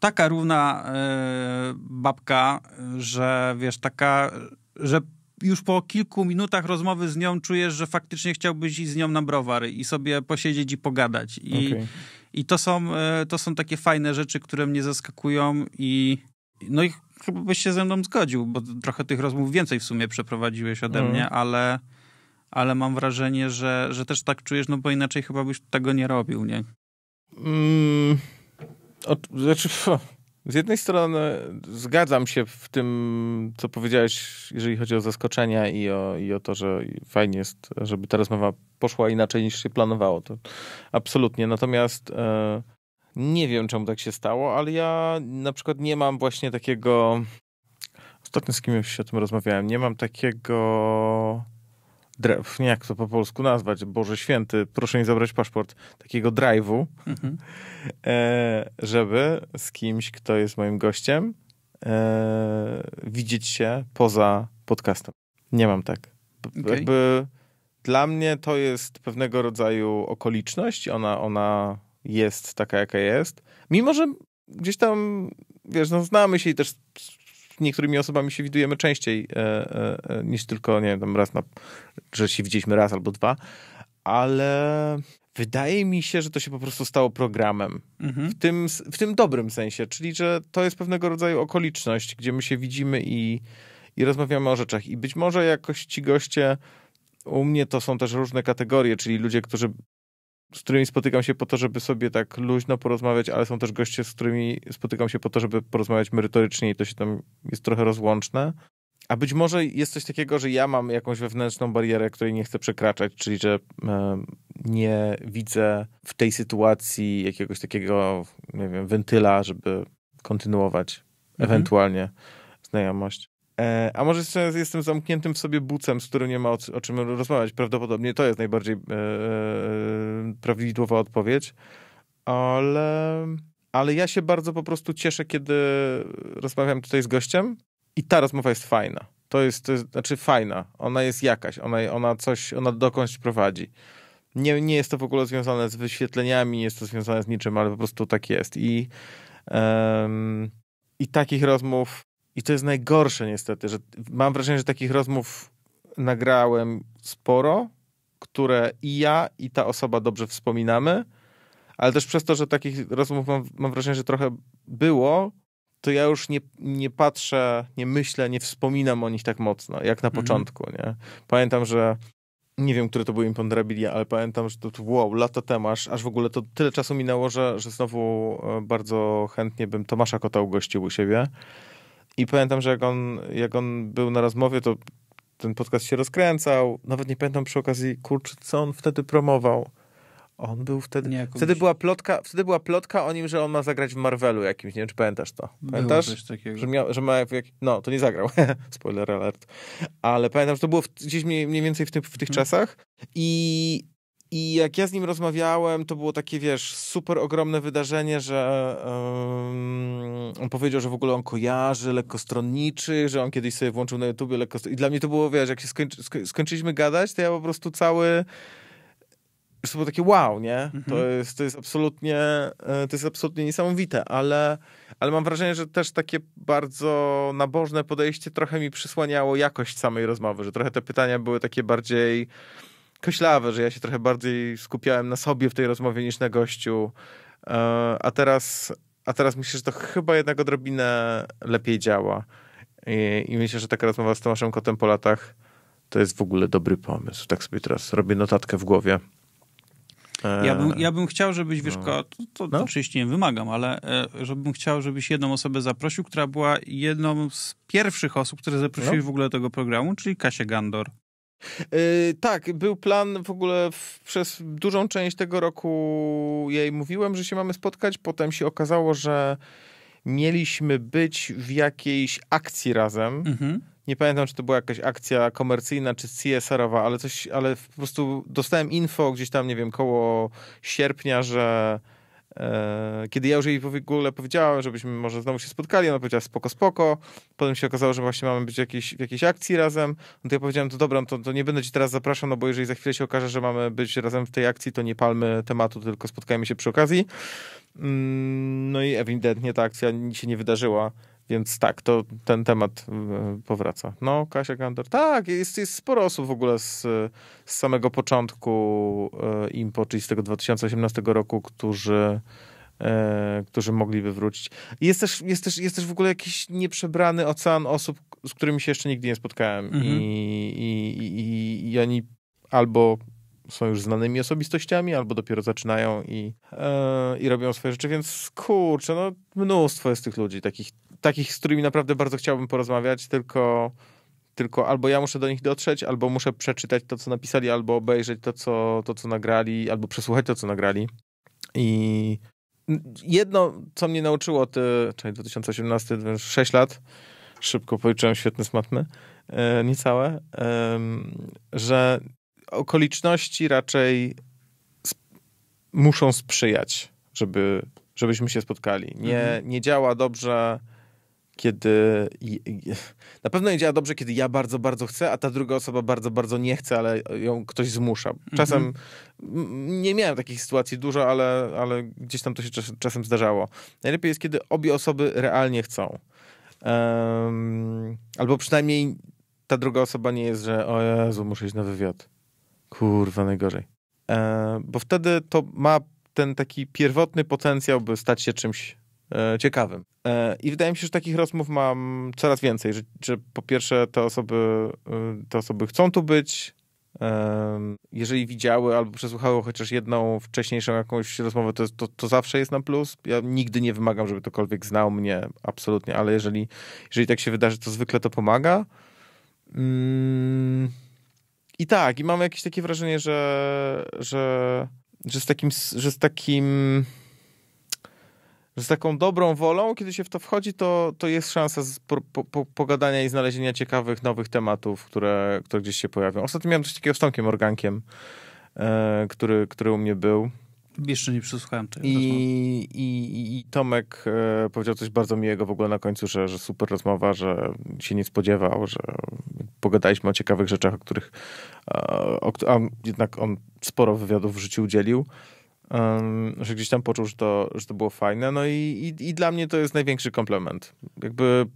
taka równa e, babka, że wiesz, taka, że już po kilku minutach rozmowy z nią czujesz, że faktycznie chciałbyś iść z nią na browar i sobie posiedzieć i pogadać. I, okay. i to, są, e, to są takie fajne rzeczy, które mnie zaskakują i no i chyba byś się ze mną zgodził, bo trochę tych rozmów więcej w sumie przeprowadziłeś ode mm. mnie, ale ale mam wrażenie, że, że też tak czujesz, no bo inaczej chyba byś tego nie robił, nie? Mm, znaczy, z jednej strony zgadzam się w tym, co powiedziałeś, jeżeli chodzi o zaskoczenia i o, i o to, że fajnie jest, żeby ta rozmowa poszła inaczej niż się planowało. To absolutnie. Natomiast e, nie wiem, czemu tak się stało, ale ja na przykład nie mam właśnie takiego. Ostatnio z kimś o tym rozmawiałem. Nie mam takiego drew, nie jak to po polsku nazwać, Boże Święty, proszę mi zabrać paszport, takiego drive'u, mhm. E, żeby z kimś, kto jest moim gościem, e, widzieć się poza podcastem. Nie mam tak. Okay. Jakby dla mnie to jest pewnego rodzaju okoliczność, ona, ona jest taka, jaka jest. Mimo, że gdzieś tam, wiesz, no, znamy się i też niektórymi osobami się widujemy częściej e, e, e niż tylko, nie wiem, raz na, że się widzieliśmy raz albo dwa, ale wydaje mi się, że to się po prostu stało programem. Mhm. W, tym, w tym dobrym sensie, czyli że to jest pewnego rodzaju okoliczność, gdzie my się widzimy i, i rozmawiamy o rzeczach. I być może jakoś ci goście. U mnie to są też różne kategorie, czyli ludzie, którzy z którymi spotykam się po to, żeby sobie tak luźno porozmawiać, ale są też goście, z którymi spotykam się po to, żeby porozmawiać merytorycznie i to się tam jest trochę rozłączne. A być może jest coś takiego, że ja mam jakąś wewnętrzną barierę, której nie chcę przekraczać, czyli że nie widzę w tej sytuacji jakiegoś takiego, nie wiem, wentyla, żeby kontynuować mhm. ewentualnie znajomość. E, a może jeszcze jestem zamkniętym w sobie bucem, z którym nie ma o, o czym rozmawiać. Prawdopodobnie to jest najbardziej e, e, prawidłowa odpowiedź. Ale, ale ja się bardzo po prostu cieszę, kiedy rozmawiam tutaj z gościem i ta rozmowa jest fajna. To jest, to jest znaczy fajna. Ona jest jakaś, ona, ona coś, ona dokądś prowadzi. Nie, nie jest to w ogóle związane z wyświetleniami, nie jest to związane z niczym, ale po prostu tak jest. I, um, i takich rozmów i to jest najgorsze niestety, że mam wrażenie, że takich rozmów nagrałem sporo, które i ja, i ta osoba dobrze wspominamy, ale też przez to, że takich rozmów mam, mam wrażenie, że trochę było, to ja już nie, nie patrzę, nie myślę, nie wspominam o nich tak mocno, jak na mhm. początku, nie? Pamiętam, że nie wiem, które to były imponderabilia, ale pamiętam, że to, to wow, lata temu, aż, aż w ogóle to tyle czasu minęło, że, że znowu e, bardzo chętnie bym Tomasza Kota ugościł u siebie. I pamiętam, że jak on, jak on był na rozmowie, to ten podcast się rozkręcał. Nawet nie pamiętam przy okazji, kurczę, co on wtedy promował. On był wtedy. Nie, wtedy, była plotka, wtedy była plotka o nim, że on ma zagrać w Marvelu jakimś. Nie wiem, czy pamiętasz to. Pamiętasz? Było coś takiego. Że, miał, że ma. Jak, no, to nie zagrał. Spoiler alert. Ale pamiętam, że to było w, gdzieś mniej, mniej, więcej w, w tych hmm. czasach. I i jak ja z nim rozmawiałem, to było takie, wiesz, super ogromne wydarzenie, że um, on powiedział, że w ogóle on kojarzy lekkostronniczych, że on kiedyś sobie włączył na YouTubie lekkostronniczych. I dla mnie to było, wiesz, jak się skończy, skończyliśmy gadać, to ja po prostu cały... to było takie wow, nie? Mhm. To, jest, to, jest absolutnie, e, to jest absolutnie niesamowite, ale, ale mam wrażenie, że też takie bardzo nabożne podejście trochę mi przysłaniało jakość samej rozmowy, że trochę te pytania były takie bardziej koślawe, że ja się trochę bardziej skupiałem na sobie w tej rozmowie niż na gościu. E, a teraz, a teraz myślę, że to chyba jednak odrobinę lepiej działa. I, i myślę, że taka rozmowa z Tomaszem Kotem po latach to jest w ogóle dobry pomysł. Tak sobie teraz robię notatkę w głowie. Ja bym, e, ja bym chciał, żebyś, wiesz, no. to, to, no. oczywiście nie wymagam, ale e, żebym chciał, żebyś jedną osobę zaprosił, która była jedną z pierwszych osób, które zaprosiły no. w ogóle do tego programu, czyli Kasię Gandor. Yy, tak, był plan w ogóle w, przez dużą część tego roku jej mówiłem, że się mamy spotkać. Potem się okazało, że mieliśmy być w jakiejś akcji razem. Mhm. Nie pamiętam, czy to była jakaś akcja komercyjna, czy CSR-owa, ale coś, ale po prostu dostałem info gdzieś tam, nie wiem, koło sierpnia, że E, kiedy ja już jej w ogóle powiedziałem, żebyśmy może znowu się spotkali, ona powiedziała spoko, spoko. Potem się okazało, że właśnie mamy być jakiejś, w jakiejś akcji razem. No to ja powiedziałem, to dobra, no to, to nie będę ci teraz zapraszał, no bo jeżeli za chwilę się okaże, że mamy być razem w tej akcji, to nie palmy tematu, tylko spotkajmy się przy okazji. Mm, no i ewidentnie ta akcja się nie wydarzyła. Więc tak, to ten temat e, powraca. No, Kasia Gander, Tak, jest, jest sporo osób w ogóle z, z samego początku e, IMPO, czyli z tego 2018 roku, którzy, e, którzy mogliby wrócić. Jest też, jest, też, jest też w ogóle jakiś nieprzebrany ocean osób, z którymi się jeszcze nigdy nie spotkałem. Mhm. I, i, i, I oni albo są już znanymi osobistościami, albo dopiero zaczynają i, e, i robią swoje rzeczy, więc kurczę, no mnóstwo jest tych ludzi takich takich, z którymi naprawdę bardzo chciałbym porozmawiać, tylko, tylko albo ja muszę do nich dotrzeć, albo muszę przeczytać to, co napisali, albo obejrzeć to, co, to, co nagrali, albo przesłuchać to, co nagrali. I jedno, co mnie nauczyło, te, czyli 2018, 6 lat, szybko policzyłem świetne smatmy, e, niecałe, e, że okoliczności raczej sp muszą sprzyjać, żeby, żebyśmy się spotkali. Nie, mhm. nie działa dobrze kiedy. Na pewno nie działa dobrze, kiedy ja bardzo, bardzo chcę, a ta druga osoba bardzo, bardzo nie chce, ale ją ktoś zmusza. Mhm. Czasem mhm. nie miałem takich sytuacji dużo, ale, ale gdzieś tam to się czasem zdarzało. Najlepiej jest, kiedy obie osoby realnie chcą. Um, albo przynajmniej ta druga osoba nie jest, że o Jezu, muszę iść na wywiad. Kurwa, najgorzej. E, bo wtedy to ma ten taki pierwotny potencjał, by stać się czymś E, ciekawym. E, I wydaje mi się, że takich rozmów mam coraz więcej, że, że po pierwsze te osoby, e, te osoby chcą tu być, jeżeli widziały albo przesłuchały chociaż jedną wcześniejszą jakąś rozmowę, to, to, to, zawsze jest na plus. Ja nigdy nie wymagam, żeby ktokolwiek znał mnie, absolutnie, ale jeżeli, jeżeli tak się wydarzy, to zwykle to pomaga. Mm, I tak, i mam jakieś takie wrażenie, że, że, że z takim, że z takim z taką dobrą wolą, kiedy się w to wchodzi, to, to jest szansa po, po, pogadania i znalezienia ciekawych, nowych tematów, które, które gdzieś się pojawią. Ostatnio miałem coś takiego z Tomkiem Organkiem, e, który, który u mnie był. Jeszcze nie przesłuchałem tego. I, i, I, Tomek e, powiedział coś bardzo miłego w ogóle na końcu, że, że super rozmowa, że się nie spodziewał, że pogadaliśmy o ciekawych rzeczach, o których e, o, a jednak on sporo wywiadów w życiu udzielił. Um, że gdzieś tam poczuł, że to, że to było fajne. No i, i, i, dla mnie to jest największy komplement. Jakby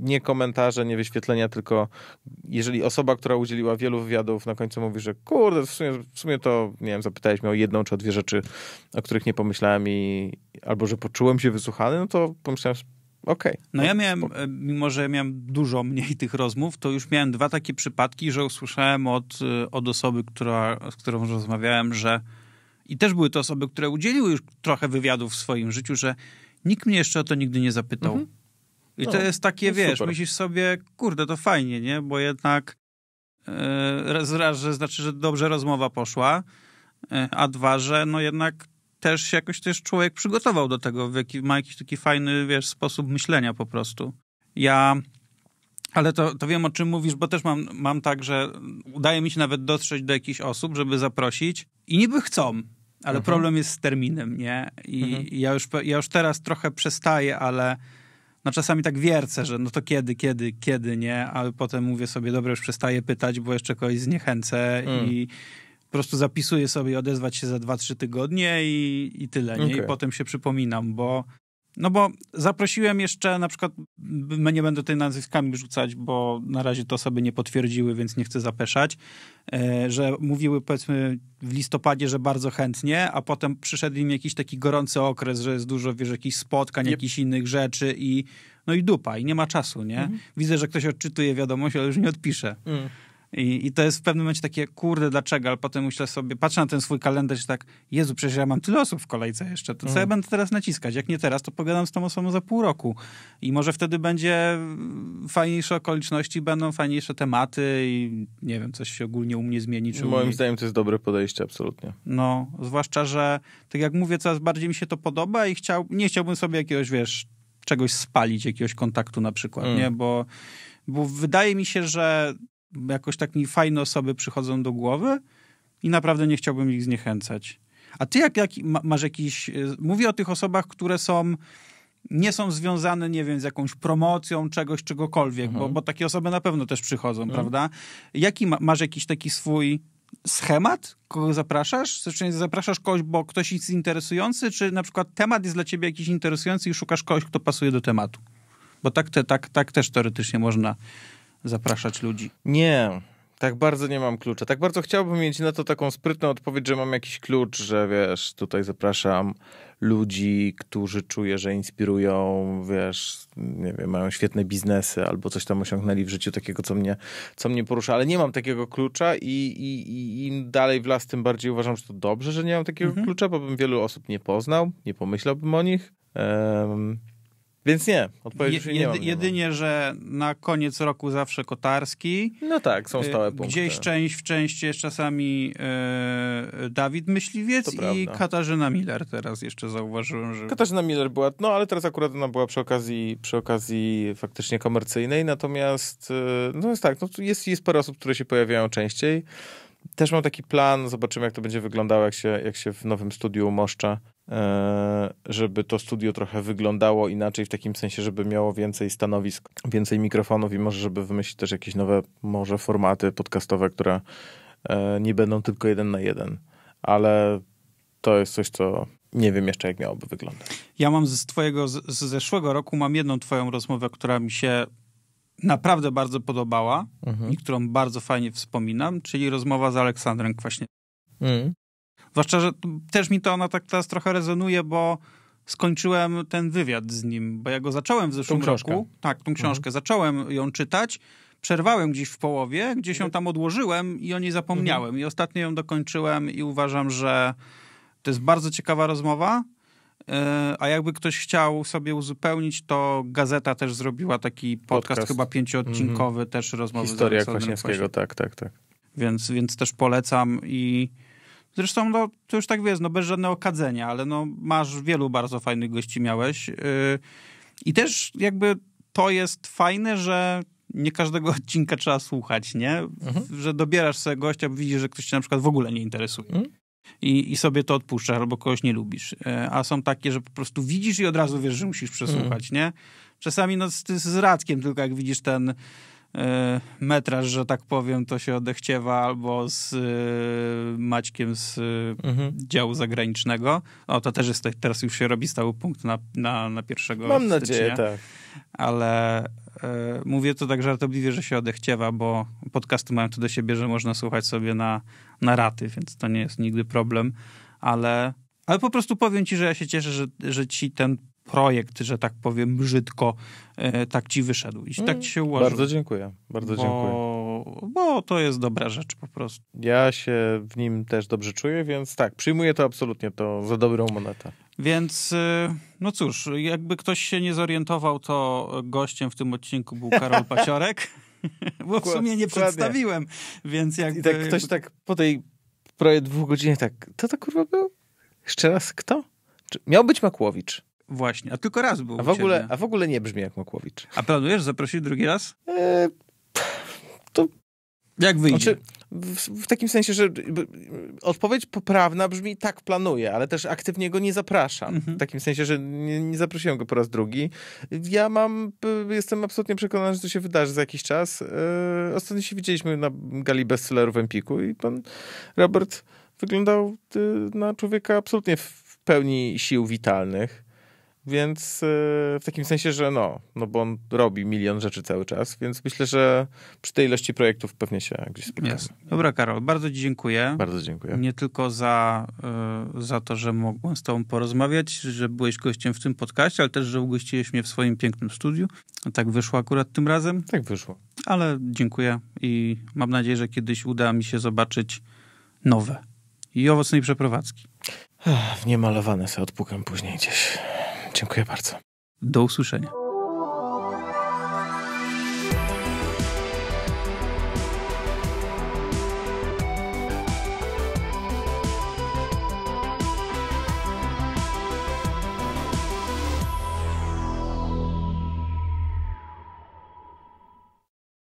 nie komentarze, nie wyświetlenia, tylko jeżeli osoba, która udzieliła wielu wywiadów, na końcu mówi, że kurde, w sumie, w sumie to, nie wiem, zapytałeś mnie o jedną czy o dwie rzeczy, o których nie pomyślałem i albo, że poczułem się wysłuchany, no to pomyślałem, Okej. Okay. No ja miałem, e, mimo że miałem dużo mniej tych rozmów, to już miałem dwa takie przypadki, że usłyszałem od, e, od osoby, która, z którą rozmawiałem, że i też były to osoby, które udzieliły już trochę wywiadów w swoim życiu, że nikt mnie jeszcze o to nigdy nie zapytał. Mhm. I no, to jest takie, no wiesz, super. myślisz sobie, kurde, to fajnie, nie? Bo jednak yy, raz, że znaczy, że dobrze rozmowa poszła, yy, a dwa, że no jednak też się jakoś też człowiek przygotował do tego, jaki, ma jakiś taki fajny, wiesz, sposób myślenia po prostu. Ja, ale to, to wiem o czym mówisz, bo też mam, mam tak, że udaje mi się nawet dotrzeć do jakichś osób, żeby zaprosić i niby chcą, ale mhm. problem jest z terminem, nie? I, mhm. ja, już, ja już teraz trochę przestaję, ale no czasami tak wiercę, że no to kiedy, kiedy, kiedy, nie? Ale potem mówię sobie, dobra, już przestaję pytać, bo jeszcze kogoś zniechęcę mm. i po prostu zapisuję sobie odezwać się za 2-3 tygodnie i, i tyle, nie? Okay. I potem się przypominam, bo no bo zaprosiłem jeszcze, na przykład, nie będę tutaj nazwiskami rzucać, bo na razie to osoby nie potwierdziły, więc nie chcę zapeszać, e, że mówiły powiedzmy w listopadzie, że bardzo chętnie, a potem przyszedł im jakiś taki gorący okres, że jest dużo, wiesz, jakichś spotkań, yep. jakichś innych rzeczy i no i dupa, i nie ma czasu, nie? Mhm. Widzę, że ktoś odczytuje wiadomość, ale już nie odpisze. Mm. I, I, to jest w pewnym momencie takie, kurde, dlaczego? Ale potem myślę sobie, patrzę na ten swój kalendarz i tak, Jezu, przecież ja mam tyle osób w kolejce jeszcze, to co mm. ja mhm. będę teraz naciskać? Jak nie teraz, to pogadam z tą osobą za pół roku. I może wtedy będzie fajniejsze okoliczności, będą fajniejsze tematy i nie wiem, coś się ogólnie u mnie zmieni. Czy Moim mnie... zdaniem to jest dobre podejście, absolutnie. No, zwłaszcza, że tak jak mówię, coraz bardziej mi się to podoba i chciał, nie chciałbym sobie jakiegoś, wiesz, czegoś spalić, jakiegoś kontaktu na przykład, mm. nie? Bo bo wydaje mi się, że jakoś tak mi fajne osoby przychodzą do głowy i naprawdę nie chciałbym ich zniechęcać. A ty jak, jak masz jakiś... E, mówię o tych osobach, które są nie są związane, nie wiem, z jakąś promocją czegoś, czegokolwiek, bo, mhm. bo takie osoby na pewno też przychodzą, mhm. prawda? Jaki ma, masz jakiś taki swój schemat, kogo zapraszasz? Znaczy, zapraszasz kogoś, bo ktoś jest interesujący, czy na przykład temat jest dla ciebie jakiś interesujący i szukasz kogoś, kto pasuje do tematu? Bo tak, te, tak, tak też teoretycznie można zapraszać ludzi? Nie, tak bardzo nie mam klucza. Tak bardzo chciałbym mieć na to taką sprytną odpowiedź, że mam jakiś klucz, że wiesz, tutaj zapraszam ludzi, którzy czuję, że inspirują, wiesz, nie wiem, mają świetne biznesy albo coś tam osiągnęli w życiu takiego, co mnie, co mnie porusza, ale nie mam takiego klucza i, i, i dalej w las tym bardziej uważam, że to dobrze, że nie mam takiego mhm. klucza, bo bym wielu osób nie poznał, nie pomyślałbym o nich. Więc nie, odpowiedź Je, nie jedy, mam, Jedynie, że na koniec roku zawsze kotarski. No tak, są y, stałe punkty. Gdzieś część w części jest czasami e, Dawid Myśliwiec to i prawda. Katarzyna Miller teraz jeszcze zauważyłem, że... Katarzyna Miller była, no ale teraz akurat ona była przy okazji, przy okazji faktycznie komercyjnej, natomiast y, no jest tak, no, jest, jest parę osób, które się pojawiają częściej. Też mam taki plan, zobaczymy jak to będzie wyglądało, jak się, jak się w nowym studiu umoszczę E, żeby to studio trochę wyglądało inaczej, w takim sensie, żeby miało więcej stanowisk, więcej mikrofonów i może, żeby wymyślić też jakieś nowe, może formaty podcastowe, które e, nie będą tylko jeden na jeden. Ale to jest coś, co nie wiem jeszcze, jak miałoby wyglądać. Ja mam z twojego, z zeszłego roku mam jedną twoją rozmowę, która mi się naprawdę bardzo podobała mhm. i którą bardzo fajnie wspominam, czyli rozmowa z Aleksandrem Kwaśniewskim. Mm. Zwłaszcza, że też mi to ona tak teraz trochę rezonuje, bo skończyłem ten wywiad z nim, bo ja go zacząłem w zeszłym roku. Tak, tą mhm. książkę. Mhm. Zacząłem ją czytać, przerwałem gdzieś w połowie, gdzieś ją mhm. tam odłożyłem i o niej zapomniałem. Mhm. I ostatnio ją dokończyłem i uważam, że to jest bardzo ciekawa rozmowa. E, a jakby ktoś chciał sobie uzupełnić, to gazeta też zrobiła taki podcast, podcast. chyba pięcioodcinkowy, mhm. też rozmowy Historia z Aleksandrem Historia Kwaśniewskiego, tak, tak, tak. Więc, więc też polecam i Zresztą, no, to już tak wiesz, no, bez żadnego okadzenia, ale no, masz wielu bardzo fajnych gości miałeś. Yy, I też jakby to jest fajne, że nie każdego odcinka trzeba słuchać, nie? Mhm. Że dobierasz sobie gościa, bo widzisz, że ktoś cię na przykład w ogóle nie interesuje. Mhm. I, I sobie to odpuszczasz, albo kogoś nie lubisz. Yy, a są takie, że po prostu widzisz i od razu wiesz, że musisz przesłuchać, mhm. nie? Czasami no, z, z Radkiem tylko jak widzisz ten E, metraż, że tak powiem, to się odechciewa albo z e, Maćkiem z e, mhm. działu zagranicznego. O, to też jest, teraz już się robi stały punkt na, na, na pierwszego Mam stycznia. nadzieję, tak. Ale mówię to tak żartobliwie, że się odechciewa, bo podcasty mają to do siebie, że można słuchać sobie na, na raty, więc to nie jest nigdy problem, ale ale po prostu powiem ci, że ja się cieszę, że, że ci ten projekt, że tak powiem brzydko, e, tak ci wyszedł i tak ci się ułożył. Bardzo dziękuję, bardzo bo, dziękuję. Bo to jest dobra rzecz po prostu. Ja się w nim też dobrze czuję, więc tak, przyjmuję to absolutnie, to za dobrą monetę. Więc e, no cóż, jakby ktoś się nie zorientował, to gościem w tym odcinku był Karol Paciorek. bo w sumie nie przedstawiłem, więc jakby... I tak ktoś tak po tej prawie dwóch godzinach tak, to to kurwa był Jeszcze raz kto? miał być Makłowicz. Właśnie, a tylko raz był. A w, ogóle, a w ogóle nie brzmi jak Makłowicz. A planujesz zaprosić drugi raz? E, to. Jak wyjdzie? Znaczy, w, w, takim sensie, że odpowiedź poprawna brzmi tak planuję, ale też aktywnie go nie zapraszam. Mhm. W takim sensie, że nie, nie, zaprosiłem go po raz drugi. Ja mam, jestem absolutnie przekonany, że to się wydarzy za jakiś czas. E, ostatnio się widzieliśmy na gali bestsellerów Empiku i pan Robert wyglądał y, na człowieka absolutnie w pełni sił witalnych. Więc e, w takim sensie, że no, no bo on robi milion rzeczy cały czas, więc myślę, że przy tej ilości projektów pewnie się gdzieś spotkamy. Yes. Dobra, Karol, bardzo Ci dziękuję. Bardzo dziękuję. Nie tylko za, e, za to, że mogłem z Tobą porozmawiać, że byłeś gościem w tym podcaście, ale też, że ugościłeś mnie w swoim pięknym studiu. Tak wyszło akurat tym razem. Tak wyszło. Ale dziękuję i mam nadzieję, że kiedyś uda mi się zobaczyć nowe i owocnej przeprowadzki. Niemalowane se odpukam później gdzieś. Dziękuję bardzo. Do usłyszenia.